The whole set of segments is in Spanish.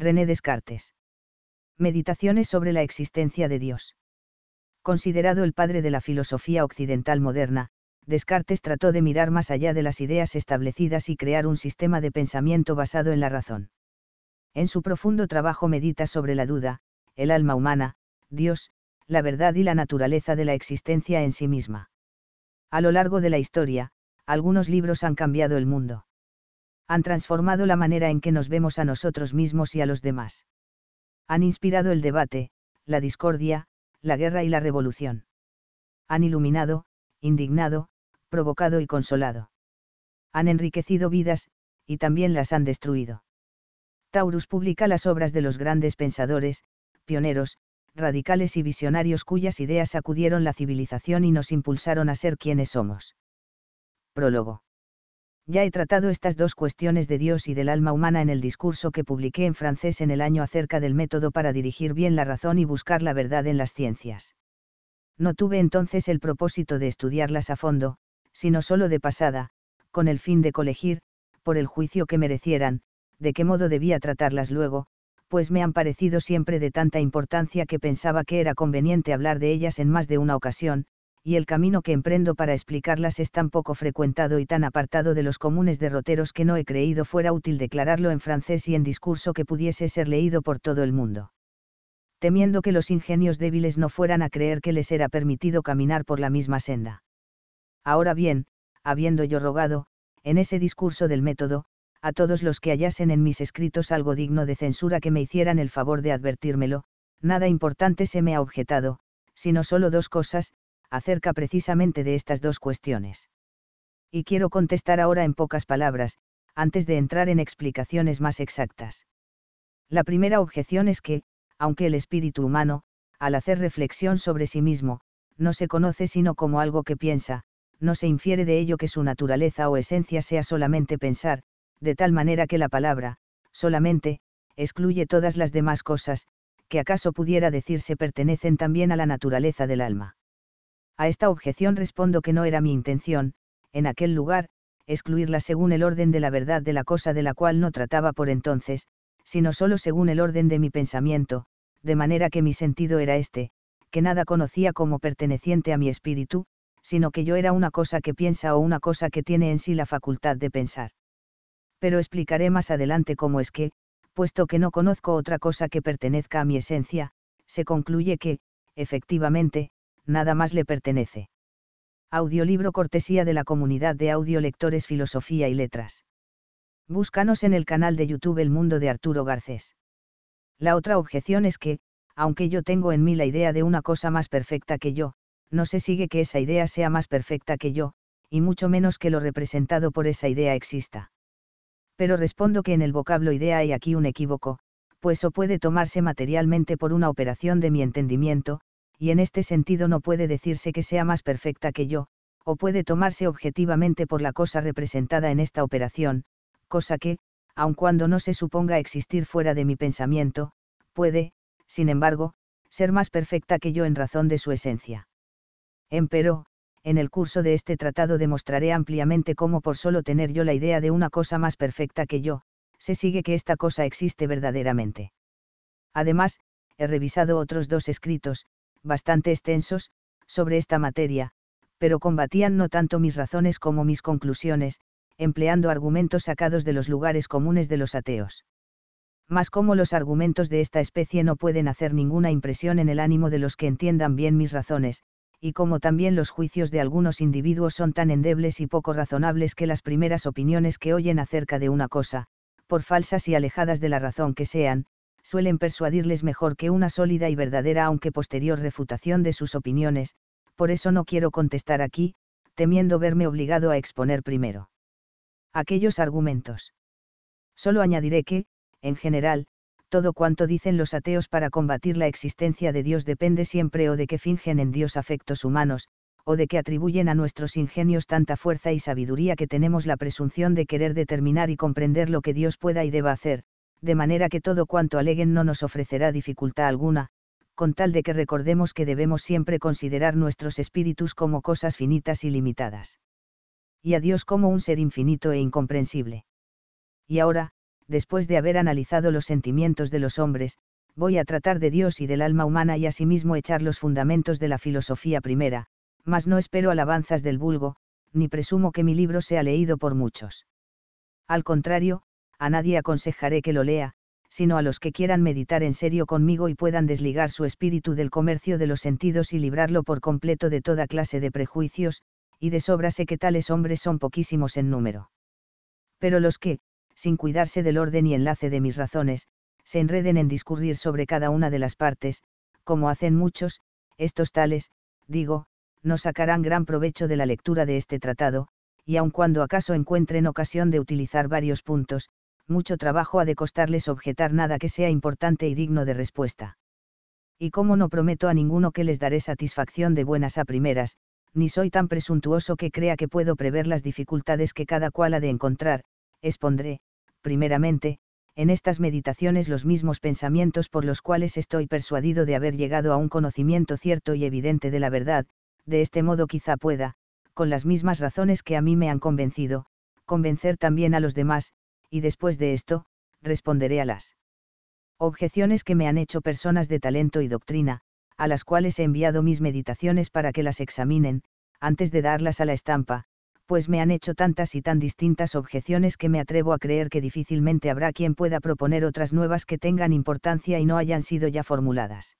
René Descartes. Meditaciones sobre la existencia de Dios. Considerado el padre de la filosofía occidental moderna, Descartes trató de mirar más allá de las ideas establecidas y crear un sistema de pensamiento basado en la razón. En su profundo trabajo medita sobre la duda, el alma humana, Dios, la verdad y la naturaleza de la existencia en sí misma. A lo largo de la historia, algunos libros han cambiado el mundo han transformado la manera en que nos vemos a nosotros mismos y a los demás. Han inspirado el debate, la discordia, la guerra y la revolución. Han iluminado, indignado, provocado y consolado. Han enriquecido vidas, y también las han destruido. Taurus publica las obras de los grandes pensadores, pioneros, radicales y visionarios cuyas ideas sacudieron la civilización y nos impulsaron a ser quienes somos. Prólogo. Ya he tratado estas dos cuestiones de Dios y del alma humana en el discurso que publiqué en francés en el año acerca del método para dirigir bien la razón y buscar la verdad en las ciencias. No tuve entonces el propósito de estudiarlas a fondo, sino solo de pasada, con el fin de colegir, por el juicio que merecieran, de qué modo debía tratarlas luego, pues me han parecido siempre de tanta importancia que pensaba que era conveniente hablar de ellas en más de una ocasión, y el camino que emprendo para explicarlas es tan poco frecuentado y tan apartado de los comunes derroteros que no he creído fuera útil declararlo en francés y en discurso que pudiese ser leído por todo el mundo. Temiendo que los ingenios débiles no fueran a creer que les era permitido caminar por la misma senda. Ahora bien, habiendo yo rogado, en ese discurso del método, a todos los que hallasen en mis escritos algo digno de censura que me hicieran el favor de advertírmelo, nada importante se me ha objetado, sino solo dos cosas, acerca precisamente de estas dos cuestiones. Y quiero contestar ahora en pocas palabras, antes de entrar en explicaciones más exactas. La primera objeción es que, aunque el espíritu humano, al hacer reflexión sobre sí mismo, no se conoce sino como algo que piensa, no se infiere de ello que su naturaleza o esencia sea solamente pensar, de tal manera que la palabra, solamente, excluye todas las demás cosas, que acaso pudiera decirse pertenecen también a la naturaleza del alma. A esta objeción respondo que no era mi intención, en aquel lugar, excluirla según el orden de la verdad de la cosa de la cual no trataba por entonces, sino solo según el orden de mi pensamiento, de manera que mi sentido era este, que nada conocía como perteneciente a mi espíritu, sino que yo era una cosa que piensa o una cosa que tiene en sí la facultad de pensar. Pero explicaré más adelante cómo es que, puesto que no conozco otra cosa que pertenezca a mi esencia, se concluye que, efectivamente, nada más le pertenece. Audiolibro cortesía de la comunidad de audiolectores Filosofía y Letras. Búscanos en el canal de YouTube El Mundo de Arturo Garcés. La otra objeción es que, aunque yo tengo en mí la idea de una cosa más perfecta que yo, no se sigue que esa idea sea más perfecta que yo, y mucho menos que lo representado por esa idea exista. Pero respondo que en el vocablo idea hay aquí un equívoco, pues o puede tomarse materialmente por una operación de mi entendimiento, y en este sentido no puede decirse que sea más perfecta que yo, o puede tomarse objetivamente por la cosa representada en esta operación, cosa que, aun cuando no se suponga existir fuera de mi pensamiento, puede, sin embargo, ser más perfecta que yo en razón de su esencia. Empero, en el curso de este tratado demostraré ampliamente cómo por solo tener yo la idea de una cosa más perfecta que yo, se sigue que esta cosa existe verdaderamente. Además, he revisado otros dos escritos, bastante extensos, sobre esta materia, pero combatían no tanto mis razones como mis conclusiones, empleando argumentos sacados de los lugares comunes de los ateos. Mas como los argumentos de esta especie no pueden hacer ninguna impresión en el ánimo de los que entiendan bien mis razones, y como también los juicios de algunos individuos son tan endebles y poco razonables que las primeras opiniones que oyen acerca de una cosa, por falsas y alejadas de la razón que sean, suelen persuadirles mejor que una sólida y verdadera aunque posterior refutación de sus opiniones, por eso no quiero contestar aquí, temiendo verme obligado a exponer primero aquellos argumentos. Solo añadiré que, en general, todo cuanto dicen los ateos para combatir la existencia de Dios depende siempre o de que fingen en Dios afectos humanos, o de que atribuyen a nuestros ingenios tanta fuerza y sabiduría que tenemos la presunción de querer determinar y comprender lo que Dios pueda y deba hacer, de manera que todo cuanto aleguen no nos ofrecerá dificultad alguna, con tal de que recordemos que debemos siempre considerar nuestros espíritus como cosas finitas y limitadas. Y a Dios como un ser infinito e incomprensible. Y ahora, después de haber analizado los sentimientos de los hombres, voy a tratar de Dios y del alma humana y asimismo echar los fundamentos de la filosofía primera, mas no espero alabanzas del vulgo, ni presumo que mi libro sea leído por muchos. Al contrario, a nadie aconsejaré que lo lea, sino a los que quieran meditar en serio conmigo y puedan desligar su espíritu del comercio de los sentidos y librarlo por completo de toda clase de prejuicios, y de sobra sé que tales hombres son poquísimos en número. Pero los que, sin cuidarse del orden y enlace de mis razones, se enreden en discurrir sobre cada una de las partes, como hacen muchos, estos tales, digo, no sacarán gran provecho de la lectura de este tratado, y aun cuando acaso encuentren ocasión de utilizar varios puntos, mucho trabajo ha de costarles objetar nada que sea importante y digno de respuesta. Y como no prometo a ninguno que les daré satisfacción de buenas a primeras, ni soy tan presuntuoso que crea que puedo prever las dificultades que cada cual ha de encontrar, expondré, primeramente, en estas meditaciones los mismos pensamientos por los cuales estoy persuadido de haber llegado a un conocimiento cierto y evidente de la verdad, de este modo quizá pueda, con las mismas razones que a mí me han convencido, convencer también a los demás, y después de esto, responderé a las objeciones que me han hecho personas de talento y doctrina, a las cuales he enviado mis meditaciones para que las examinen, antes de darlas a la estampa, pues me han hecho tantas y tan distintas objeciones que me atrevo a creer que difícilmente habrá quien pueda proponer otras nuevas que tengan importancia y no hayan sido ya formuladas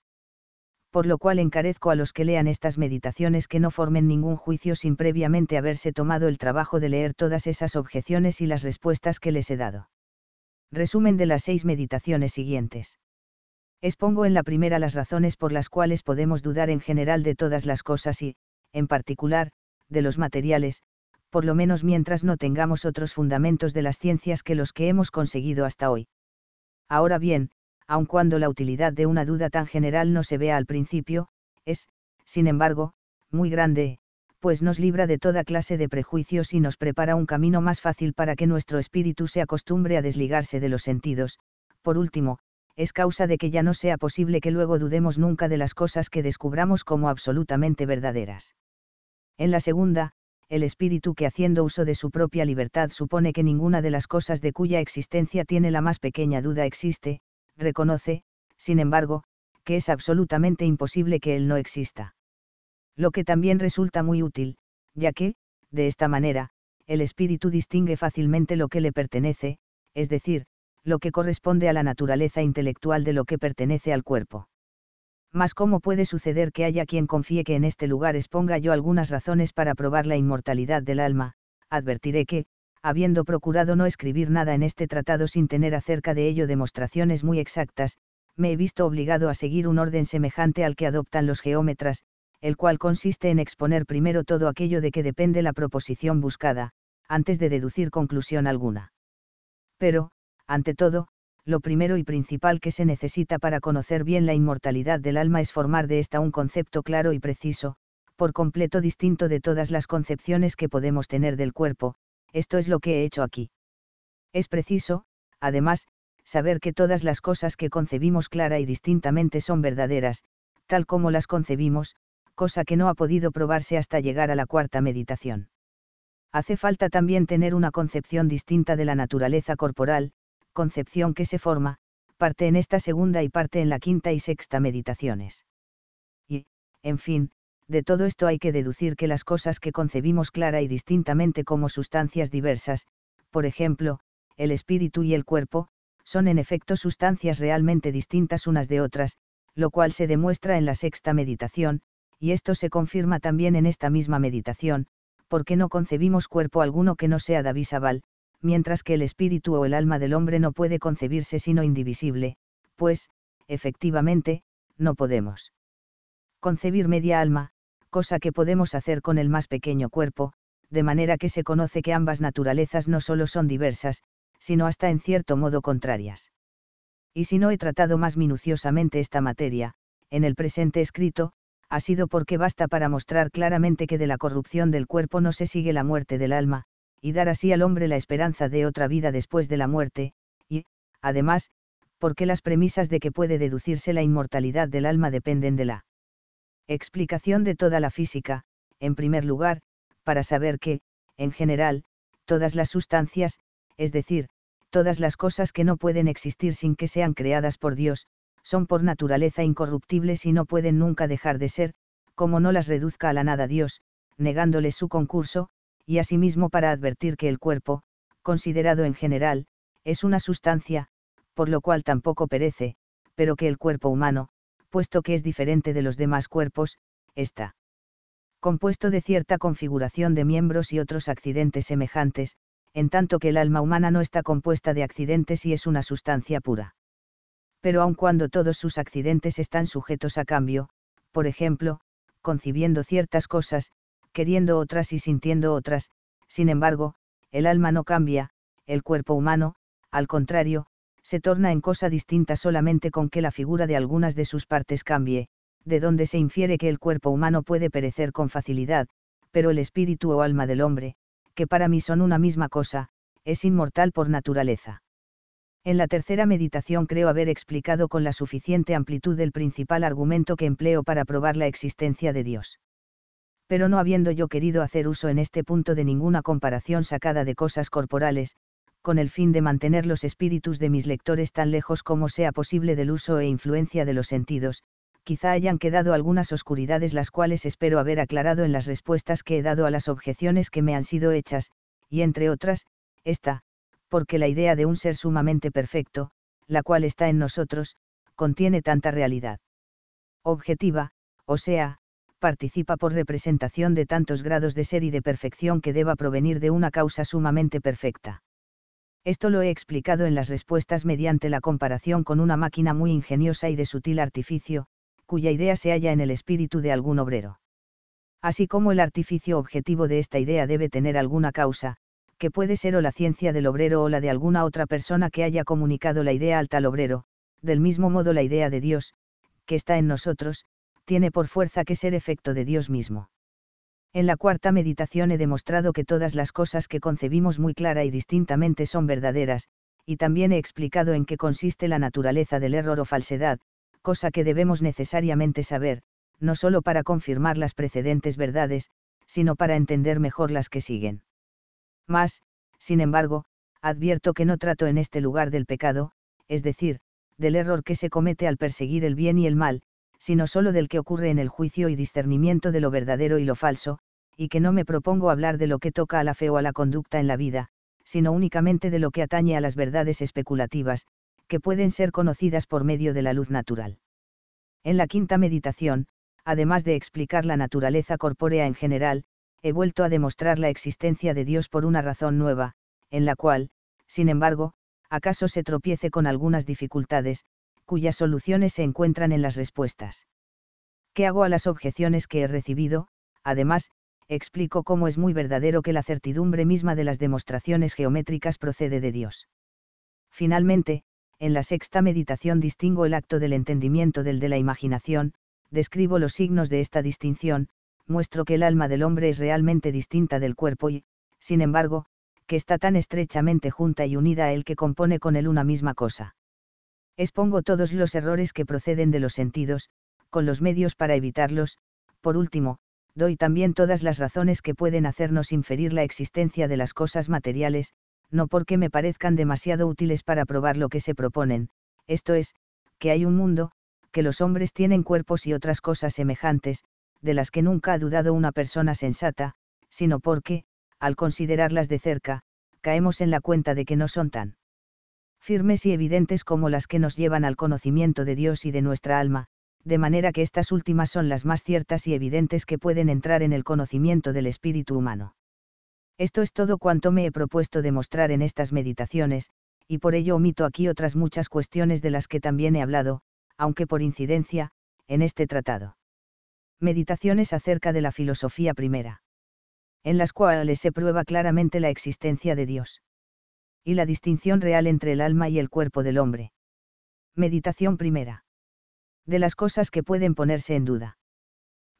por lo cual encarezco a los que lean estas meditaciones que no formen ningún juicio sin previamente haberse tomado el trabajo de leer todas esas objeciones y las respuestas que les he dado. Resumen de las seis meditaciones siguientes. Expongo en la primera las razones por las cuales podemos dudar en general de todas las cosas y, en particular, de los materiales, por lo menos mientras no tengamos otros fundamentos de las ciencias que los que hemos conseguido hasta hoy. Ahora bien, aun cuando la utilidad de una duda tan general no se vea al principio, es, sin embargo, muy grande, pues nos libra de toda clase de prejuicios y nos prepara un camino más fácil para que nuestro espíritu se acostumbre a desligarse de los sentidos. Por último, es causa de que ya no sea posible que luego dudemos nunca de las cosas que descubramos como absolutamente verdaderas. En la segunda, el espíritu que haciendo uso de su propia libertad supone que ninguna de las cosas de cuya existencia tiene la más pequeña duda existe, reconoce, sin embargo, que es absolutamente imposible que él no exista. Lo que también resulta muy útil, ya que, de esta manera, el espíritu distingue fácilmente lo que le pertenece, es decir, lo que corresponde a la naturaleza intelectual de lo que pertenece al cuerpo. Mas cómo puede suceder que haya quien confíe que en este lugar exponga yo algunas razones para probar la inmortalidad del alma, advertiré que, habiendo procurado no escribir nada en este tratado sin tener acerca de ello demostraciones muy exactas, me he visto obligado a seguir un orden semejante al que adoptan los geómetras, el cual consiste en exponer primero todo aquello de que depende la proposición buscada, antes de deducir conclusión alguna. Pero, ante todo, lo primero y principal que se necesita para conocer bien la inmortalidad del alma es formar de ésta un concepto claro y preciso, por completo distinto de todas las concepciones que podemos tener del cuerpo, esto es lo que he hecho aquí. Es preciso, además, saber que todas las cosas que concebimos clara y distintamente son verdaderas, tal como las concebimos, cosa que no ha podido probarse hasta llegar a la cuarta meditación. Hace falta también tener una concepción distinta de la naturaleza corporal, concepción que se forma, parte en esta segunda y parte en la quinta y sexta meditaciones. Y, en fin, de todo esto hay que deducir que las cosas que concebimos clara y distintamente como sustancias diversas, por ejemplo, el espíritu y el cuerpo, son en efecto sustancias realmente distintas unas de otras, lo cual se demuestra en la sexta meditación, y esto se confirma también en esta misma meditación, porque no concebimos cuerpo alguno que no sea Davisaval, mientras que el espíritu o el alma del hombre no puede concebirse sino indivisible, pues, efectivamente, no podemos concebir media alma, cosa que podemos hacer con el más pequeño cuerpo, de manera que se conoce que ambas naturalezas no solo son diversas, sino hasta en cierto modo contrarias. Y si no he tratado más minuciosamente esta materia, en el presente escrito, ha sido porque basta para mostrar claramente que de la corrupción del cuerpo no se sigue la muerte del alma, y dar así al hombre la esperanza de otra vida después de la muerte, y, además, porque las premisas de que puede deducirse la inmortalidad del alma dependen de la Explicación de toda la física, en primer lugar, para saber que, en general, todas las sustancias, es decir, todas las cosas que no pueden existir sin que sean creadas por Dios, son por naturaleza incorruptibles y no pueden nunca dejar de ser, como no las reduzca a la nada Dios, negándoles su concurso, y asimismo para advertir que el cuerpo, considerado en general, es una sustancia, por lo cual tampoco perece, pero que el cuerpo humano, puesto que es diferente de los demás cuerpos, está compuesto de cierta configuración de miembros y otros accidentes semejantes, en tanto que el alma humana no está compuesta de accidentes y es una sustancia pura. Pero aun cuando todos sus accidentes están sujetos a cambio, por ejemplo, concibiendo ciertas cosas, queriendo otras y sintiendo otras, sin embargo, el alma no cambia, el cuerpo humano, al contrario, se torna en cosa distinta solamente con que la figura de algunas de sus partes cambie, de donde se infiere que el cuerpo humano puede perecer con facilidad, pero el espíritu o alma del hombre, que para mí son una misma cosa, es inmortal por naturaleza. En la tercera meditación creo haber explicado con la suficiente amplitud el principal argumento que empleo para probar la existencia de Dios. Pero no habiendo yo querido hacer uso en este punto de ninguna comparación sacada de cosas corporales, con el fin de mantener los espíritus de mis lectores tan lejos como sea posible del uso e influencia de los sentidos, quizá hayan quedado algunas oscuridades las cuales espero haber aclarado en las respuestas que he dado a las objeciones que me han sido hechas, y entre otras, esta, porque la idea de un ser sumamente perfecto, la cual está en nosotros, contiene tanta realidad objetiva, o sea, participa por representación de tantos grados de ser y de perfección que deba provenir de una causa sumamente perfecta. Esto lo he explicado en las respuestas mediante la comparación con una máquina muy ingeniosa y de sutil artificio, cuya idea se halla en el espíritu de algún obrero. Así como el artificio objetivo de esta idea debe tener alguna causa, que puede ser o la ciencia del obrero o la de alguna otra persona que haya comunicado la idea al tal obrero, del mismo modo la idea de Dios, que está en nosotros, tiene por fuerza que ser efecto de Dios mismo. En la cuarta meditación he demostrado que todas las cosas que concebimos muy clara y distintamente son verdaderas, y también he explicado en qué consiste la naturaleza del error o falsedad, cosa que debemos necesariamente saber, no solo para confirmar las precedentes verdades, sino para entender mejor las que siguen. Más, sin embargo, advierto que no trato en este lugar del pecado, es decir, del error que se comete al perseguir el bien y el mal, sino solo del que ocurre en el juicio y discernimiento de lo verdadero y lo falso, y que no me propongo hablar de lo que toca a la fe o a la conducta en la vida, sino únicamente de lo que atañe a las verdades especulativas, que pueden ser conocidas por medio de la luz natural. En la quinta meditación, además de explicar la naturaleza corpórea en general, he vuelto a demostrar la existencia de Dios por una razón nueva, en la cual, sin embargo, acaso se tropiece con algunas dificultades, cuyas soluciones se encuentran en las respuestas. ¿Qué hago a las objeciones que he recibido? Además, explico cómo es muy verdadero que la certidumbre misma de las demostraciones geométricas procede de Dios. Finalmente, en la sexta meditación distingo el acto del entendimiento del de la imaginación, describo los signos de esta distinción, muestro que el alma del hombre es realmente distinta del cuerpo y, sin embargo, que está tan estrechamente junta y unida a que compone con él una misma cosa. Expongo todos los errores que proceden de los sentidos, con los medios para evitarlos, por último, doy también todas las razones que pueden hacernos inferir la existencia de las cosas materiales, no porque me parezcan demasiado útiles para probar lo que se proponen, esto es, que hay un mundo, que los hombres tienen cuerpos y otras cosas semejantes, de las que nunca ha dudado una persona sensata, sino porque, al considerarlas de cerca, caemos en la cuenta de que no son tan firmes y evidentes como las que nos llevan al conocimiento de Dios y de nuestra alma, de manera que estas últimas son las más ciertas y evidentes que pueden entrar en el conocimiento del espíritu humano. Esto es todo cuanto me he propuesto demostrar en estas meditaciones, y por ello omito aquí otras muchas cuestiones de las que también he hablado, aunque por incidencia, en este tratado. Meditaciones acerca de la filosofía primera. En las cuales se prueba claramente la existencia de Dios y la distinción real entre el alma y el cuerpo del hombre. Meditación primera. De las cosas que pueden ponerse en duda.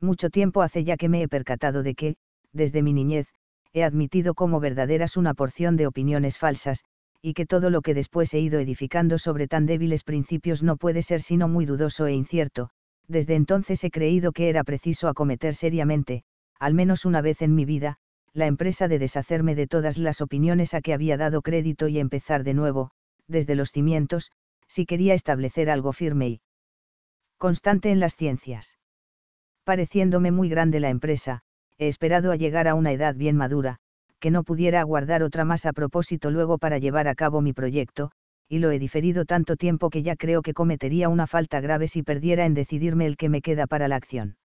Mucho tiempo hace ya que me he percatado de que, desde mi niñez, he admitido como verdaderas una porción de opiniones falsas, y que todo lo que después he ido edificando sobre tan débiles principios no puede ser sino muy dudoso e incierto, desde entonces he creído que era preciso acometer seriamente, al menos una vez en mi vida, la empresa de deshacerme de todas las opiniones a que había dado crédito y empezar de nuevo, desde los cimientos, si quería establecer algo firme y constante en las ciencias. Pareciéndome muy grande la empresa, he esperado a llegar a una edad bien madura, que no pudiera aguardar otra más a propósito luego para llevar a cabo mi proyecto, y lo he diferido tanto tiempo que ya creo que cometería una falta grave si perdiera en decidirme el que me queda para la acción.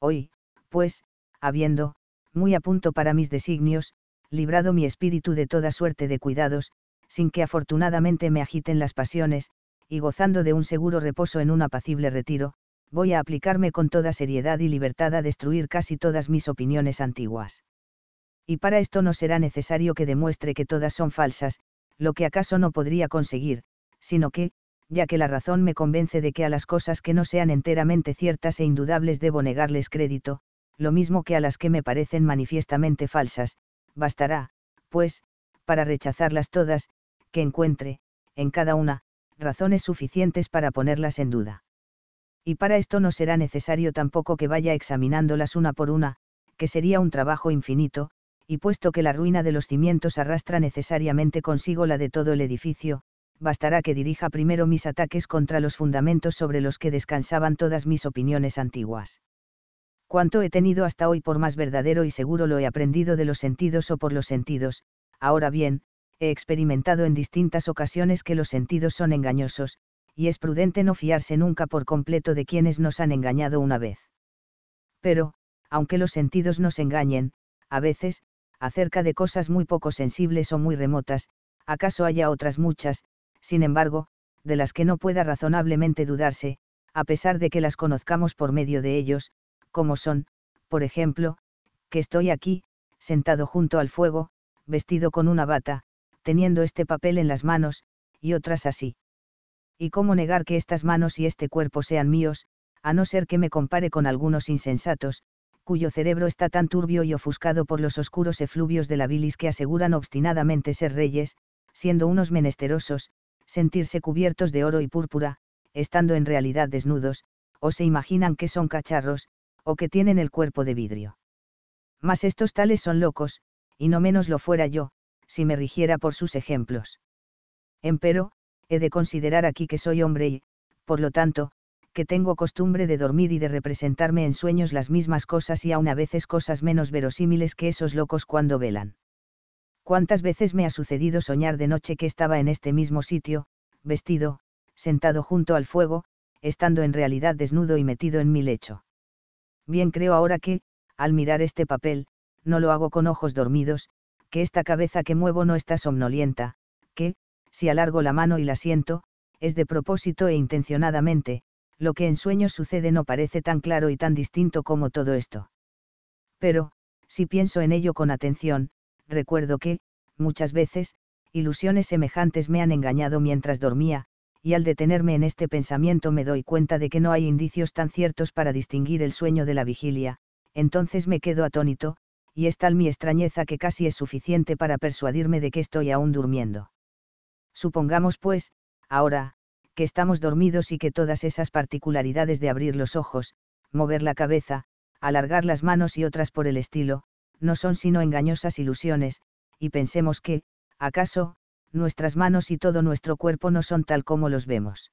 Hoy, pues, habiendo, muy a punto para mis designios, librado mi espíritu de toda suerte de cuidados, sin que afortunadamente me agiten las pasiones, y gozando de un seguro reposo en un apacible retiro, voy a aplicarme con toda seriedad y libertad a destruir casi todas mis opiniones antiguas. Y para esto no será necesario que demuestre que todas son falsas, lo que acaso no podría conseguir, sino que, ya que la razón me convence de que a las cosas que no sean enteramente ciertas e indudables debo negarles crédito, lo mismo que a las que me parecen manifiestamente falsas, bastará, pues, para rechazarlas todas, que encuentre, en cada una, razones suficientes para ponerlas en duda. Y para esto no será necesario tampoco que vaya examinándolas una por una, que sería un trabajo infinito, y puesto que la ruina de los cimientos arrastra necesariamente consigo la de todo el edificio, bastará que dirija primero mis ataques contra los fundamentos sobre los que descansaban todas mis opiniones antiguas. Cuanto he tenido hasta hoy por más verdadero y seguro lo he aprendido de los sentidos o por los sentidos, ahora bien, he experimentado en distintas ocasiones que los sentidos son engañosos, y es prudente no fiarse nunca por completo de quienes nos han engañado una vez. Pero, aunque los sentidos nos engañen, a veces, acerca de cosas muy poco sensibles o muy remotas, acaso haya otras muchas, sin embargo, de las que no pueda razonablemente dudarse, a pesar de que las conozcamos por medio de ellos, como son, por ejemplo, que estoy aquí, sentado junto al fuego, vestido con una bata, teniendo este papel en las manos, y otras así. ¿Y cómo negar que estas manos y este cuerpo sean míos, a no ser que me compare con algunos insensatos, cuyo cerebro está tan turbio y ofuscado por los oscuros efluvios de la bilis que aseguran obstinadamente ser reyes, siendo unos menesterosos, sentirse cubiertos de oro y púrpura, estando en realidad desnudos, o se imaginan que son cacharros, o que tienen el cuerpo de vidrio. Mas estos tales son locos, y no menos lo fuera yo, si me rigiera por sus ejemplos. Empero, he de considerar aquí que soy hombre y, por lo tanto, que tengo costumbre de dormir y de representarme en sueños las mismas cosas y aun a veces cosas menos verosímiles que esos locos cuando velan. Cuántas veces me ha sucedido soñar de noche que estaba en este mismo sitio, vestido, sentado junto al fuego, estando en realidad desnudo y metido en mi lecho. Bien creo ahora que, al mirar este papel, no lo hago con ojos dormidos, que esta cabeza que muevo no está somnolienta, que, si alargo la mano y la siento, es de propósito e intencionadamente, lo que en sueños sucede no parece tan claro y tan distinto como todo esto. Pero, si pienso en ello con atención, recuerdo que, muchas veces, ilusiones semejantes me han engañado mientras dormía, y al detenerme en este pensamiento me doy cuenta de que no hay indicios tan ciertos para distinguir el sueño de la vigilia, entonces me quedo atónito, y es tal mi extrañeza que casi es suficiente para persuadirme de que estoy aún durmiendo. Supongamos, pues, ahora, que estamos dormidos y que todas esas particularidades de abrir los ojos, mover la cabeza, alargar las manos y otras por el estilo, no son sino engañosas ilusiones, y pensemos que, acaso, nuestras manos y todo nuestro cuerpo no son tal como los vemos.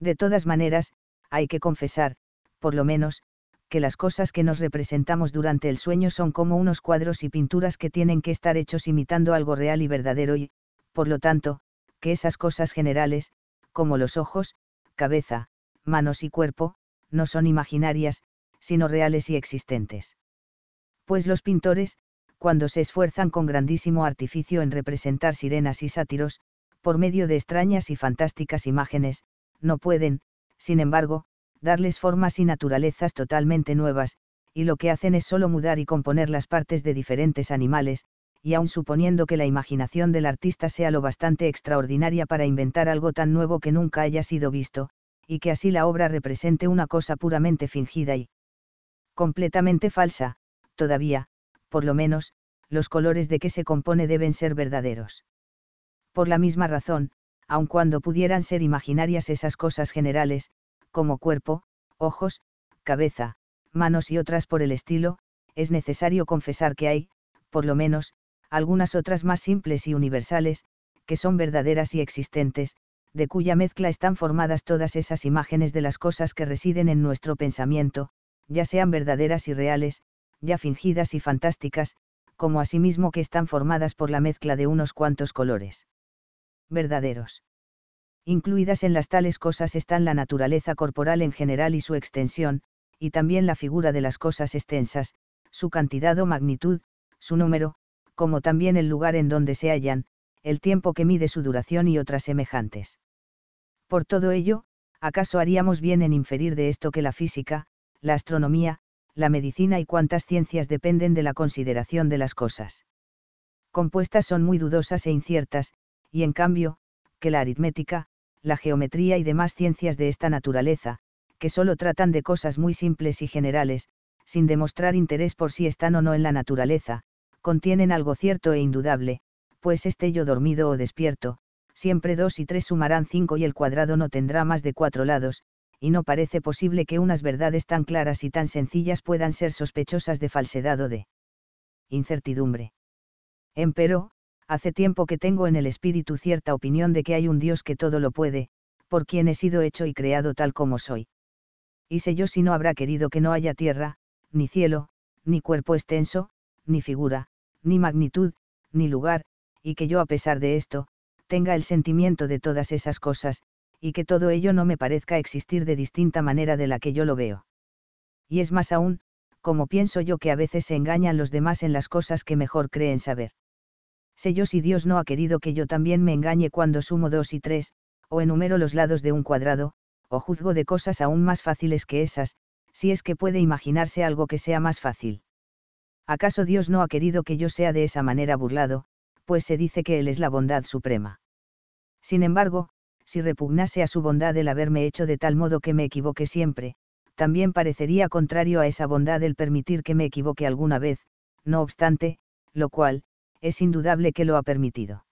De todas maneras, hay que confesar, por lo menos, que las cosas que nos representamos durante el sueño son como unos cuadros y pinturas que tienen que estar hechos imitando algo real y verdadero y, por lo tanto, que esas cosas generales, como los ojos, cabeza, manos y cuerpo, no son imaginarias, sino reales y existentes. Pues los pintores, cuando se esfuerzan con grandísimo artificio en representar sirenas y sátiros, por medio de extrañas y fantásticas imágenes, no pueden, sin embargo, darles formas y naturalezas totalmente nuevas, y lo que hacen es solo mudar y componer las partes de diferentes animales, y aun suponiendo que la imaginación del artista sea lo bastante extraordinaria para inventar algo tan nuevo que nunca haya sido visto, y que así la obra represente una cosa puramente fingida y completamente falsa, todavía, por lo menos, los colores de que se compone deben ser verdaderos. Por la misma razón, aun cuando pudieran ser imaginarias esas cosas generales, como cuerpo, ojos, cabeza, manos y otras por el estilo, es necesario confesar que hay, por lo menos, algunas otras más simples y universales, que son verdaderas y existentes, de cuya mezcla están formadas todas esas imágenes de las cosas que residen en nuestro pensamiento, ya sean verdaderas y reales, ya fingidas y fantásticas, como asimismo que están formadas por la mezcla de unos cuantos colores. Verdaderos. Incluidas en las tales cosas están la naturaleza corporal en general y su extensión, y también la figura de las cosas extensas, su cantidad o magnitud, su número, como también el lugar en donde se hallan, el tiempo que mide su duración y otras semejantes. Por todo ello, ¿acaso haríamos bien en inferir de esto que la física, la astronomía, la medicina y cuantas ciencias dependen de la consideración de las cosas. Compuestas son muy dudosas e inciertas, y en cambio, que la aritmética, la geometría y demás ciencias de esta naturaleza, que solo tratan de cosas muy simples y generales, sin demostrar interés por si están o no en la naturaleza, contienen algo cierto e indudable, pues esté yo dormido o despierto, siempre dos y tres sumarán cinco y el cuadrado no tendrá más de cuatro lados, y no parece posible que unas verdades tan claras y tan sencillas puedan ser sospechosas de falsedad o de incertidumbre. Empero, hace tiempo que tengo en el espíritu cierta opinión de que hay un Dios que todo lo puede, por quien he sido hecho y creado tal como soy. Y sé yo si no habrá querido que no haya tierra, ni cielo, ni cuerpo extenso, ni figura, ni magnitud, ni lugar, y que yo a pesar de esto, tenga el sentimiento de todas esas cosas, y que todo ello no me parezca existir de distinta manera de la que yo lo veo. Y es más aún, como pienso yo que a veces se engañan los demás en las cosas que mejor creen saber. Sé yo si Dios no ha querido que yo también me engañe cuando sumo dos y tres, o enumero los lados de un cuadrado, o juzgo de cosas aún más fáciles que esas, si es que puede imaginarse algo que sea más fácil. ¿Acaso Dios no ha querido que yo sea de esa manera burlado, pues se dice que Él es la bondad suprema? Sin embargo, si repugnase a su bondad el haberme hecho de tal modo que me equivoque siempre, también parecería contrario a esa bondad el permitir que me equivoque alguna vez, no obstante, lo cual, es indudable que lo ha permitido.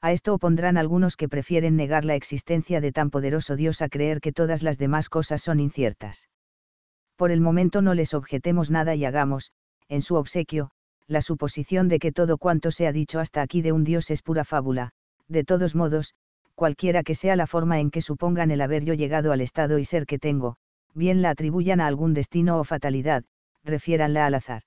A esto opondrán algunos que prefieren negar la existencia de tan poderoso Dios a creer que todas las demás cosas son inciertas. Por el momento no les objetemos nada y hagamos, en su obsequio, la suposición de que todo cuanto se ha dicho hasta aquí de un Dios es pura fábula, de todos modos, cualquiera que sea la forma en que supongan el haber yo llegado al estado y ser que tengo, bien la atribuyan a algún destino o fatalidad, refiéranla al azar.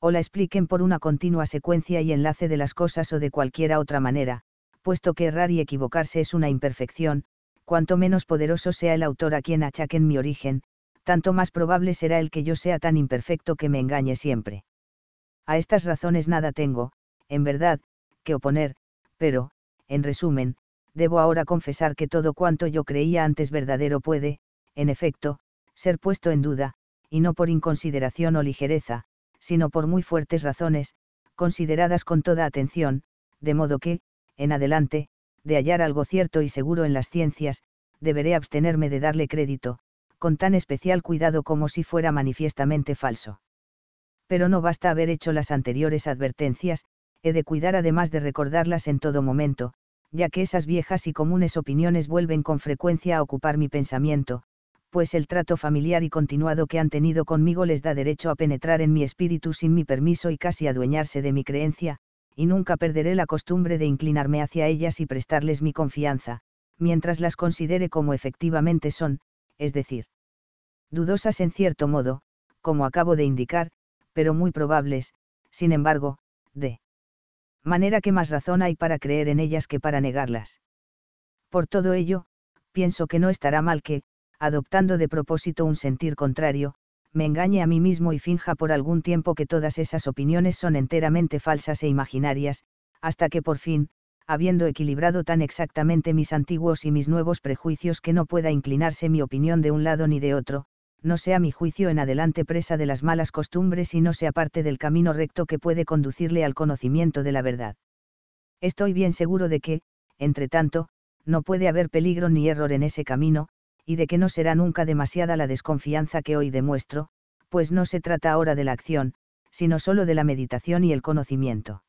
O la expliquen por una continua secuencia y enlace de las cosas o de cualquiera otra manera, puesto que errar y equivocarse es una imperfección, cuanto menos poderoso sea el autor a quien achaquen mi origen, tanto más probable será el que yo sea tan imperfecto que me engañe siempre. A estas razones nada tengo, en verdad, que oponer, pero, en resumen, debo ahora confesar que todo cuanto yo creía antes verdadero puede, en efecto, ser puesto en duda, y no por inconsideración o ligereza, sino por muy fuertes razones, consideradas con toda atención, de modo que, en adelante, de hallar algo cierto y seguro en las ciencias, deberé abstenerme de darle crédito, con tan especial cuidado como si fuera manifiestamente falso. Pero no basta haber hecho las anteriores advertencias, he de cuidar además de recordarlas en todo momento, ya que esas viejas y comunes opiniones vuelven con frecuencia a ocupar mi pensamiento, pues el trato familiar y continuado que han tenido conmigo les da derecho a penetrar en mi espíritu sin mi permiso y casi adueñarse de mi creencia, y nunca perderé la costumbre de inclinarme hacia ellas y prestarles mi confianza, mientras las considere como efectivamente son, es decir, dudosas en cierto modo, como acabo de indicar, pero muy probables, sin embargo, de manera que más razón hay para creer en ellas que para negarlas. Por todo ello, pienso que no estará mal que, adoptando de propósito un sentir contrario, me engañe a mí mismo y finja por algún tiempo que todas esas opiniones son enteramente falsas e imaginarias, hasta que por fin, habiendo equilibrado tan exactamente mis antiguos y mis nuevos prejuicios que no pueda inclinarse mi opinión de un lado ni de otro, no sea mi juicio en adelante presa de las malas costumbres y no sea parte del camino recto que puede conducirle al conocimiento de la verdad. Estoy bien seguro de que, entre tanto, no puede haber peligro ni error en ese camino, y de que no será nunca demasiada la desconfianza que hoy demuestro, pues no se trata ahora de la acción, sino solo de la meditación y el conocimiento.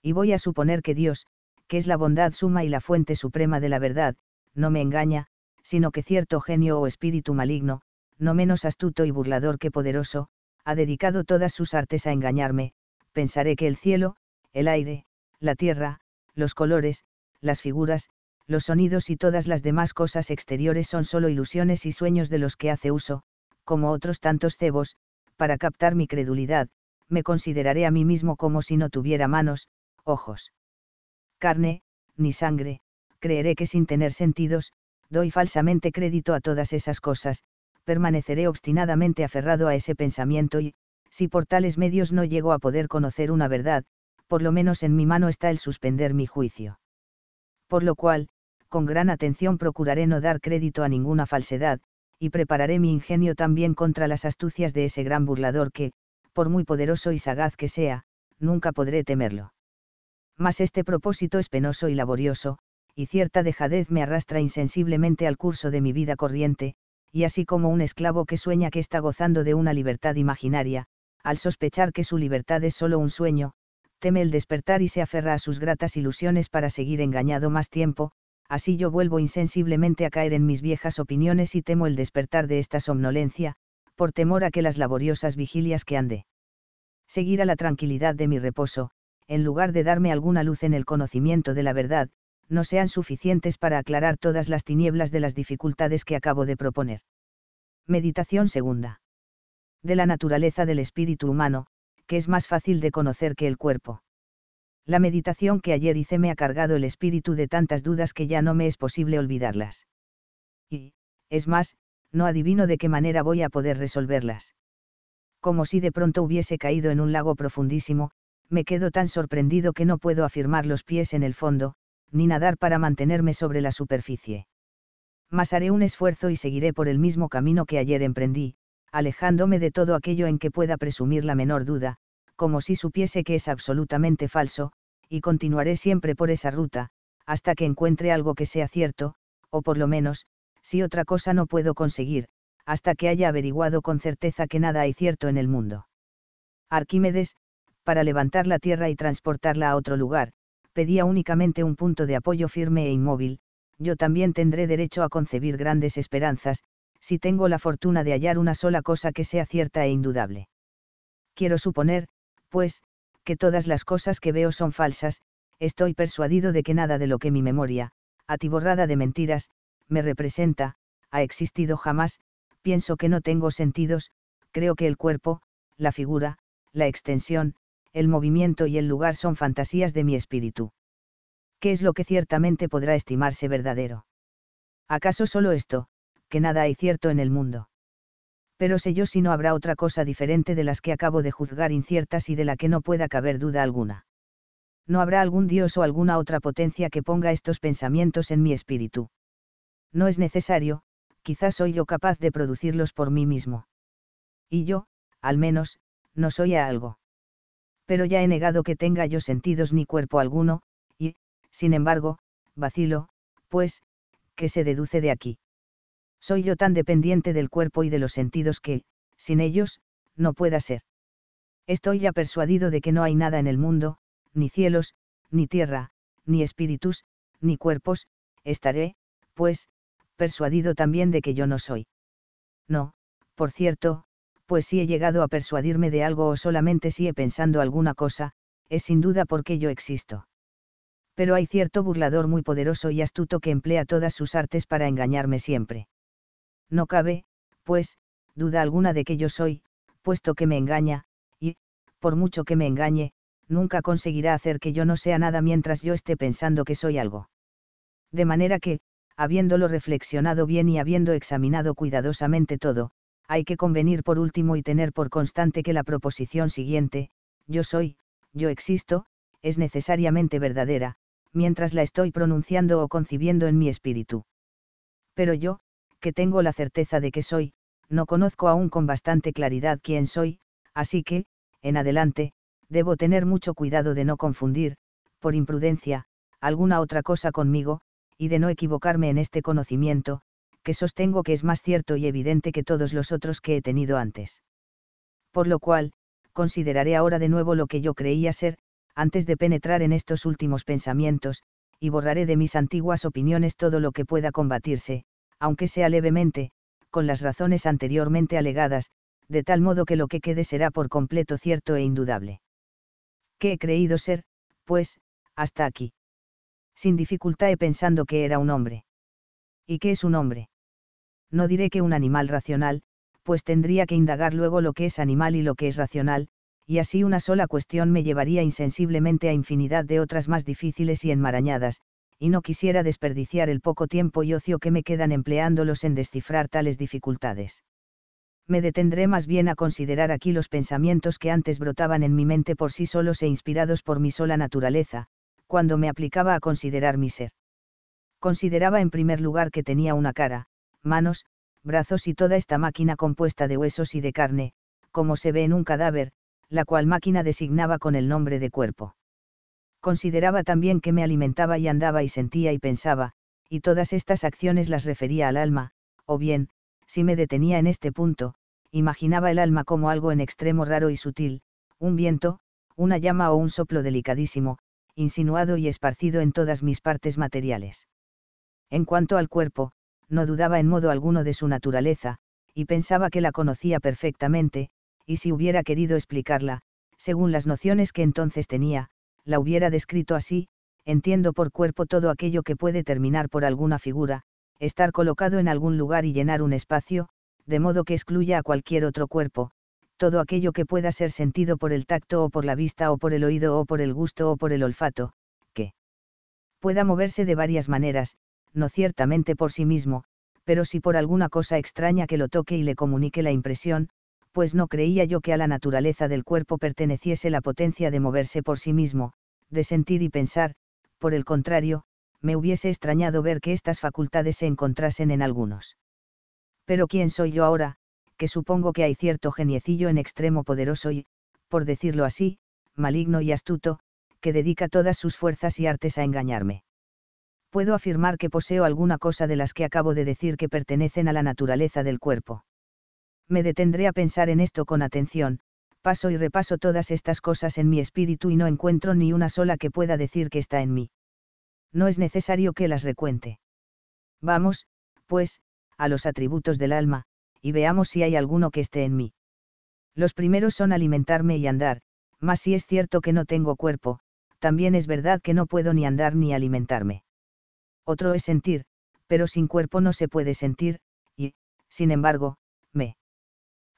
Y voy a suponer que Dios, que es la bondad suma y la fuente suprema de la verdad, no me engaña, sino que cierto genio o espíritu maligno, no menos astuto y burlador que poderoso, ha dedicado todas sus artes a engañarme, pensaré que el cielo, el aire, la tierra, los colores, las figuras, los sonidos y todas las demás cosas exteriores son solo ilusiones y sueños de los que hace uso, como otros tantos cebos, para captar mi credulidad, me consideraré a mí mismo como si no tuviera manos, ojos, carne, ni sangre, creeré que sin tener sentidos, doy falsamente crédito a todas esas cosas, permaneceré obstinadamente aferrado a ese pensamiento y, si por tales medios no llego a poder conocer una verdad, por lo menos en mi mano está el suspender mi juicio. Por lo cual, con gran atención procuraré no dar crédito a ninguna falsedad, y prepararé mi ingenio también contra las astucias de ese gran burlador que, por muy poderoso y sagaz que sea, nunca podré temerlo. Mas este propósito es penoso y laborioso, y cierta dejadez me arrastra insensiblemente al curso de mi vida corriente, y así como un esclavo que sueña que está gozando de una libertad imaginaria, al sospechar que su libertad es solo un sueño, teme el despertar y se aferra a sus gratas ilusiones para seguir engañado más tiempo, así yo vuelvo insensiblemente a caer en mis viejas opiniones y temo el despertar de esta somnolencia, por temor a que las laboriosas vigilias que ande. Seguir a la tranquilidad de mi reposo, en lugar de darme alguna luz en el conocimiento de la verdad, no sean suficientes para aclarar todas las tinieblas de las dificultades que acabo de proponer. Meditación segunda. De la naturaleza del espíritu humano, que es más fácil de conocer que el cuerpo. La meditación que ayer hice me ha cargado el espíritu de tantas dudas que ya no me es posible olvidarlas. Y, es más, no adivino de qué manera voy a poder resolverlas. Como si de pronto hubiese caído en un lago profundísimo, me quedo tan sorprendido que no puedo afirmar los pies en el fondo, ni nadar para mantenerme sobre la superficie. Mas haré un esfuerzo y seguiré por el mismo camino que ayer emprendí, alejándome de todo aquello en que pueda presumir la menor duda, como si supiese que es absolutamente falso, y continuaré siempre por esa ruta, hasta que encuentre algo que sea cierto, o por lo menos, si otra cosa no puedo conseguir, hasta que haya averiguado con certeza que nada hay cierto en el mundo. Arquímedes, para levantar la tierra y transportarla a otro lugar, pedía únicamente un punto de apoyo firme e inmóvil, yo también tendré derecho a concebir grandes esperanzas, si tengo la fortuna de hallar una sola cosa que sea cierta e indudable. Quiero suponer, pues, que todas las cosas que veo son falsas, estoy persuadido de que nada de lo que mi memoria, atiborrada de mentiras, me representa, ha existido jamás, pienso que no tengo sentidos, creo que el cuerpo, la figura, la extensión, el movimiento y el lugar son fantasías de mi espíritu. ¿Qué es lo que ciertamente podrá estimarse verdadero? ¿Acaso solo esto, que nada hay cierto en el mundo? Pero sé yo si no habrá otra cosa diferente de las que acabo de juzgar inciertas y de la que no pueda caber duda alguna. No habrá algún dios o alguna otra potencia que ponga estos pensamientos en mi espíritu. No es necesario, quizás soy yo capaz de producirlos por mí mismo. Y yo, al menos, no soy a algo pero ya he negado que tenga yo sentidos ni cuerpo alguno, y, sin embargo, vacilo, pues, ¿qué se deduce de aquí? Soy yo tan dependiente del cuerpo y de los sentidos que, sin ellos, no pueda ser. Estoy ya persuadido de que no hay nada en el mundo, ni cielos, ni tierra, ni espíritus, ni cuerpos, estaré, pues, persuadido también de que yo no soy. No, por cierto, pues si he llegado a persuadirme de algo o solamente si he pensando alguna cosa, es sin duda porque yo existo. Pero hay cierto burlador muy poderoso y astuto que emplea todas sus artes para engañarme siempre. No cabe, pues, duda alguna de que yo soy, puesto que me engaña, y, por mucho que me engañe, nunca conseguirá hacer que yo no sea nada mientras yo esté pensando que soy algo. De manera que, habiéndolo reflexionado bien y habiendo examinado cuidadosamente todo, hay que convenir por último y tener por constante que la proposición siguiente, yo soy, yo existo, es necesariamente verdadera, mientras la estoy pronunciando o concibiendo en mi espíritu. Pero yo, que tengo la certeza de que soy, no conozco aún con bastante claridad quién soy, así que, en adelante, debo tener mucho cuidado de no confundir, por imprudencia, alguna otra cosa conmigo, y de no equivocarme en este conocimiento, que sostengo que es más cierto y evidente que todos los otros que he tenido antes. Por lo cual, consideraré ahora de nuevo lo que yo creía ser, antes de penetrar en estos últimos pensamientos, y borraré de mis antiguas opiniones todo lo que pueda combatirse, aunque sea levemente, con las razones anteriormente alegadas, de tal modo que lo que quede será por completo cierto e indudable. ¿Qué he creído ser, pues, hasta aquí? Sin dificultad he pensando que era un hombre. ¿Y qué es un hombre? no diré que un animal racional, pues tendría que indagar luego lo que es animal y lo que es racional, y así una sola cuestión me llevaría insensiblemente a infinidad de otras más difíciles y enmarañadas, y no quisiera desperdiciar el poco tiempo y ocio que me quedan empleándolos en descifrar tales dificultades. Me detendré más bien a considerar aquí los pensamientos que antes brotaban en mi mente por sí solos e inspirados por mi sola naturaleza, cuando me aplicaba a considerar mi ser. Consideraba en primer lugar que tenía una cara, manos, brazos y toda esta máquina compuesta de huesos y de carne, como se ve en un cadáver, la cual máquina designaba con el nombre de cuerpo. Consideraba también que me alimentaba y andaba y sentía y pensaba, y todas estas acciones las refería al alma, o bien, si me detenía en este punto, imaginaba el alma como algo en extremo raro y sutil, un viento, una llama o un soplo delicadísimo, insinuado y esparcido en todas mis partes materiales. En cuanto al cuerpo, no dudaba en modo alguno de su naturaleza, y pensaba que la conocía perfectamente, y si hubiera querido explicarla, según las nociones que entonces tenía, la hubiera descrito así, entiendo por cuerpo todo aquello que puede terminar por alguna figura, estar colocado en algún lugar y llenar un espacio, de modo que excluya a cualquier otro cuerpo, todo aquello que pueda ser sentido por el tacto o por la vista o por el oído o por el gusto o por el olfato, que pueda moverse de varias maneras, no ciertamente por sí mismo, pero si por alguna cosa extraña que lo toque y le comunique la impresión, pues no creía yo que a la naturaleza del cuerpo perteneciese la potencia de moverse por sí mismo, de sentir y pensar, por el contrario, me hubiese extrañado ver que estas facultades se encontrasen en algunos. Pero ¿quién soy yo ahora, que supongo que hay cierto geniecillo en extremo poderoso y, por decirlo así, maligno y astuto, que dedica todas sus fuerzas y artes a engañarme? puedo afirmar que poseo alguna cosa de las que acabo de decir que pertenecen a la naturaleza del cuerpo. Me detendré a pensar en esto con atención, paso y repaso todas estas cosas en mi espíritu y no encuentro ni una sola que pueda decir que está en mí. No es necesario que las recuente. Vamos, pues, a los atributos del alma, y veamos si hay alguno que esté en mí. Los primeros son alimentarme y andar, mas si es cierto que no tengo cuerpo, también es verdad que no puedo ni andar ni alimentarme. Otro es sentir, pero sin cuerpo no se puede sentir, y, sin embargo, me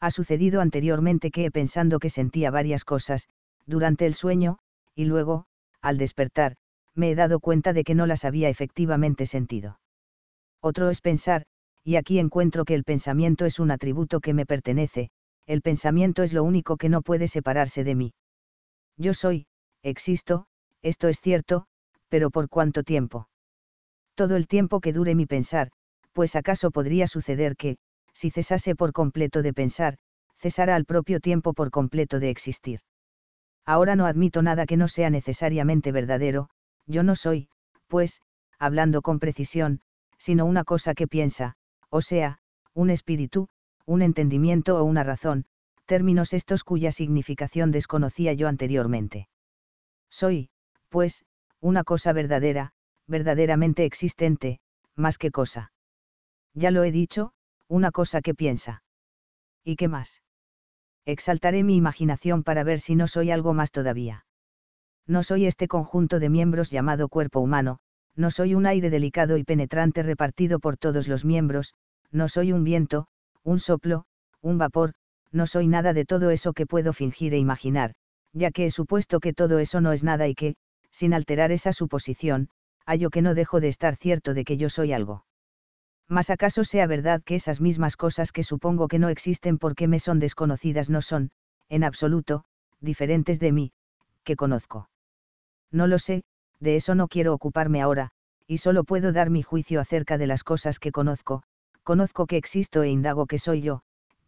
ha sucedido anteriormente que he pensando que sentía varias cosas, durante el sueño, y luego, al despertar, me he dado cuenta de que no las había efectivamente sentido. Otro es pensar, y aquí encuentro que el pensamiento es un atributo que me pertenece, el pensamiento es lo único que no puede separarse de mí. Yo soy, existo, esto es cierto, pero ¿por cuánto tiempo? todo el tiempo que dure mi pensar, pues acaso podría suceder que, si cesase por completo de pensar, cesara al propio tiempo por completo de existir. Ahora no admito nada que no sea necesariamente verdadero, yo no soy, pues, hablando con precisión, sino una cosa que piensa, o sea, un espíritu, un entendimiento o una razón, términos estos cuya significación desconocía yo anteriormente. Soy, pues, una cosa verdadera, verdaderamente existente, más que cosa. Ya lo he dicho, una cosa que piensa. ¿Y qué más? Exaltaré mi imaginación para ver si no soy algo más todavía. No soy este conjunto de miembros llamado cuerpo humano, no soy un aire delicado y penetrante repartido por todos los miembros, no soy un viento, un soplo, un vapor, no soy nada de todo eso que puedo fingir e imaginar, ya que he supuesto que todo eso no es nada y que, sin alterar esa suposición, hallo que no dejo de estar cierto de que yo soy algo. Mas acaso sea verdad que esas mismas cosas que supongo que no existen porque me son desconocidas no son, en absoluto, diferentes de mí, que conozco. No lo sé, de eso no quiero ocuparme ahora, y solo puedo dar mi juicio acerca de las cosas que conozco, conozco que existo e indago que soy yo,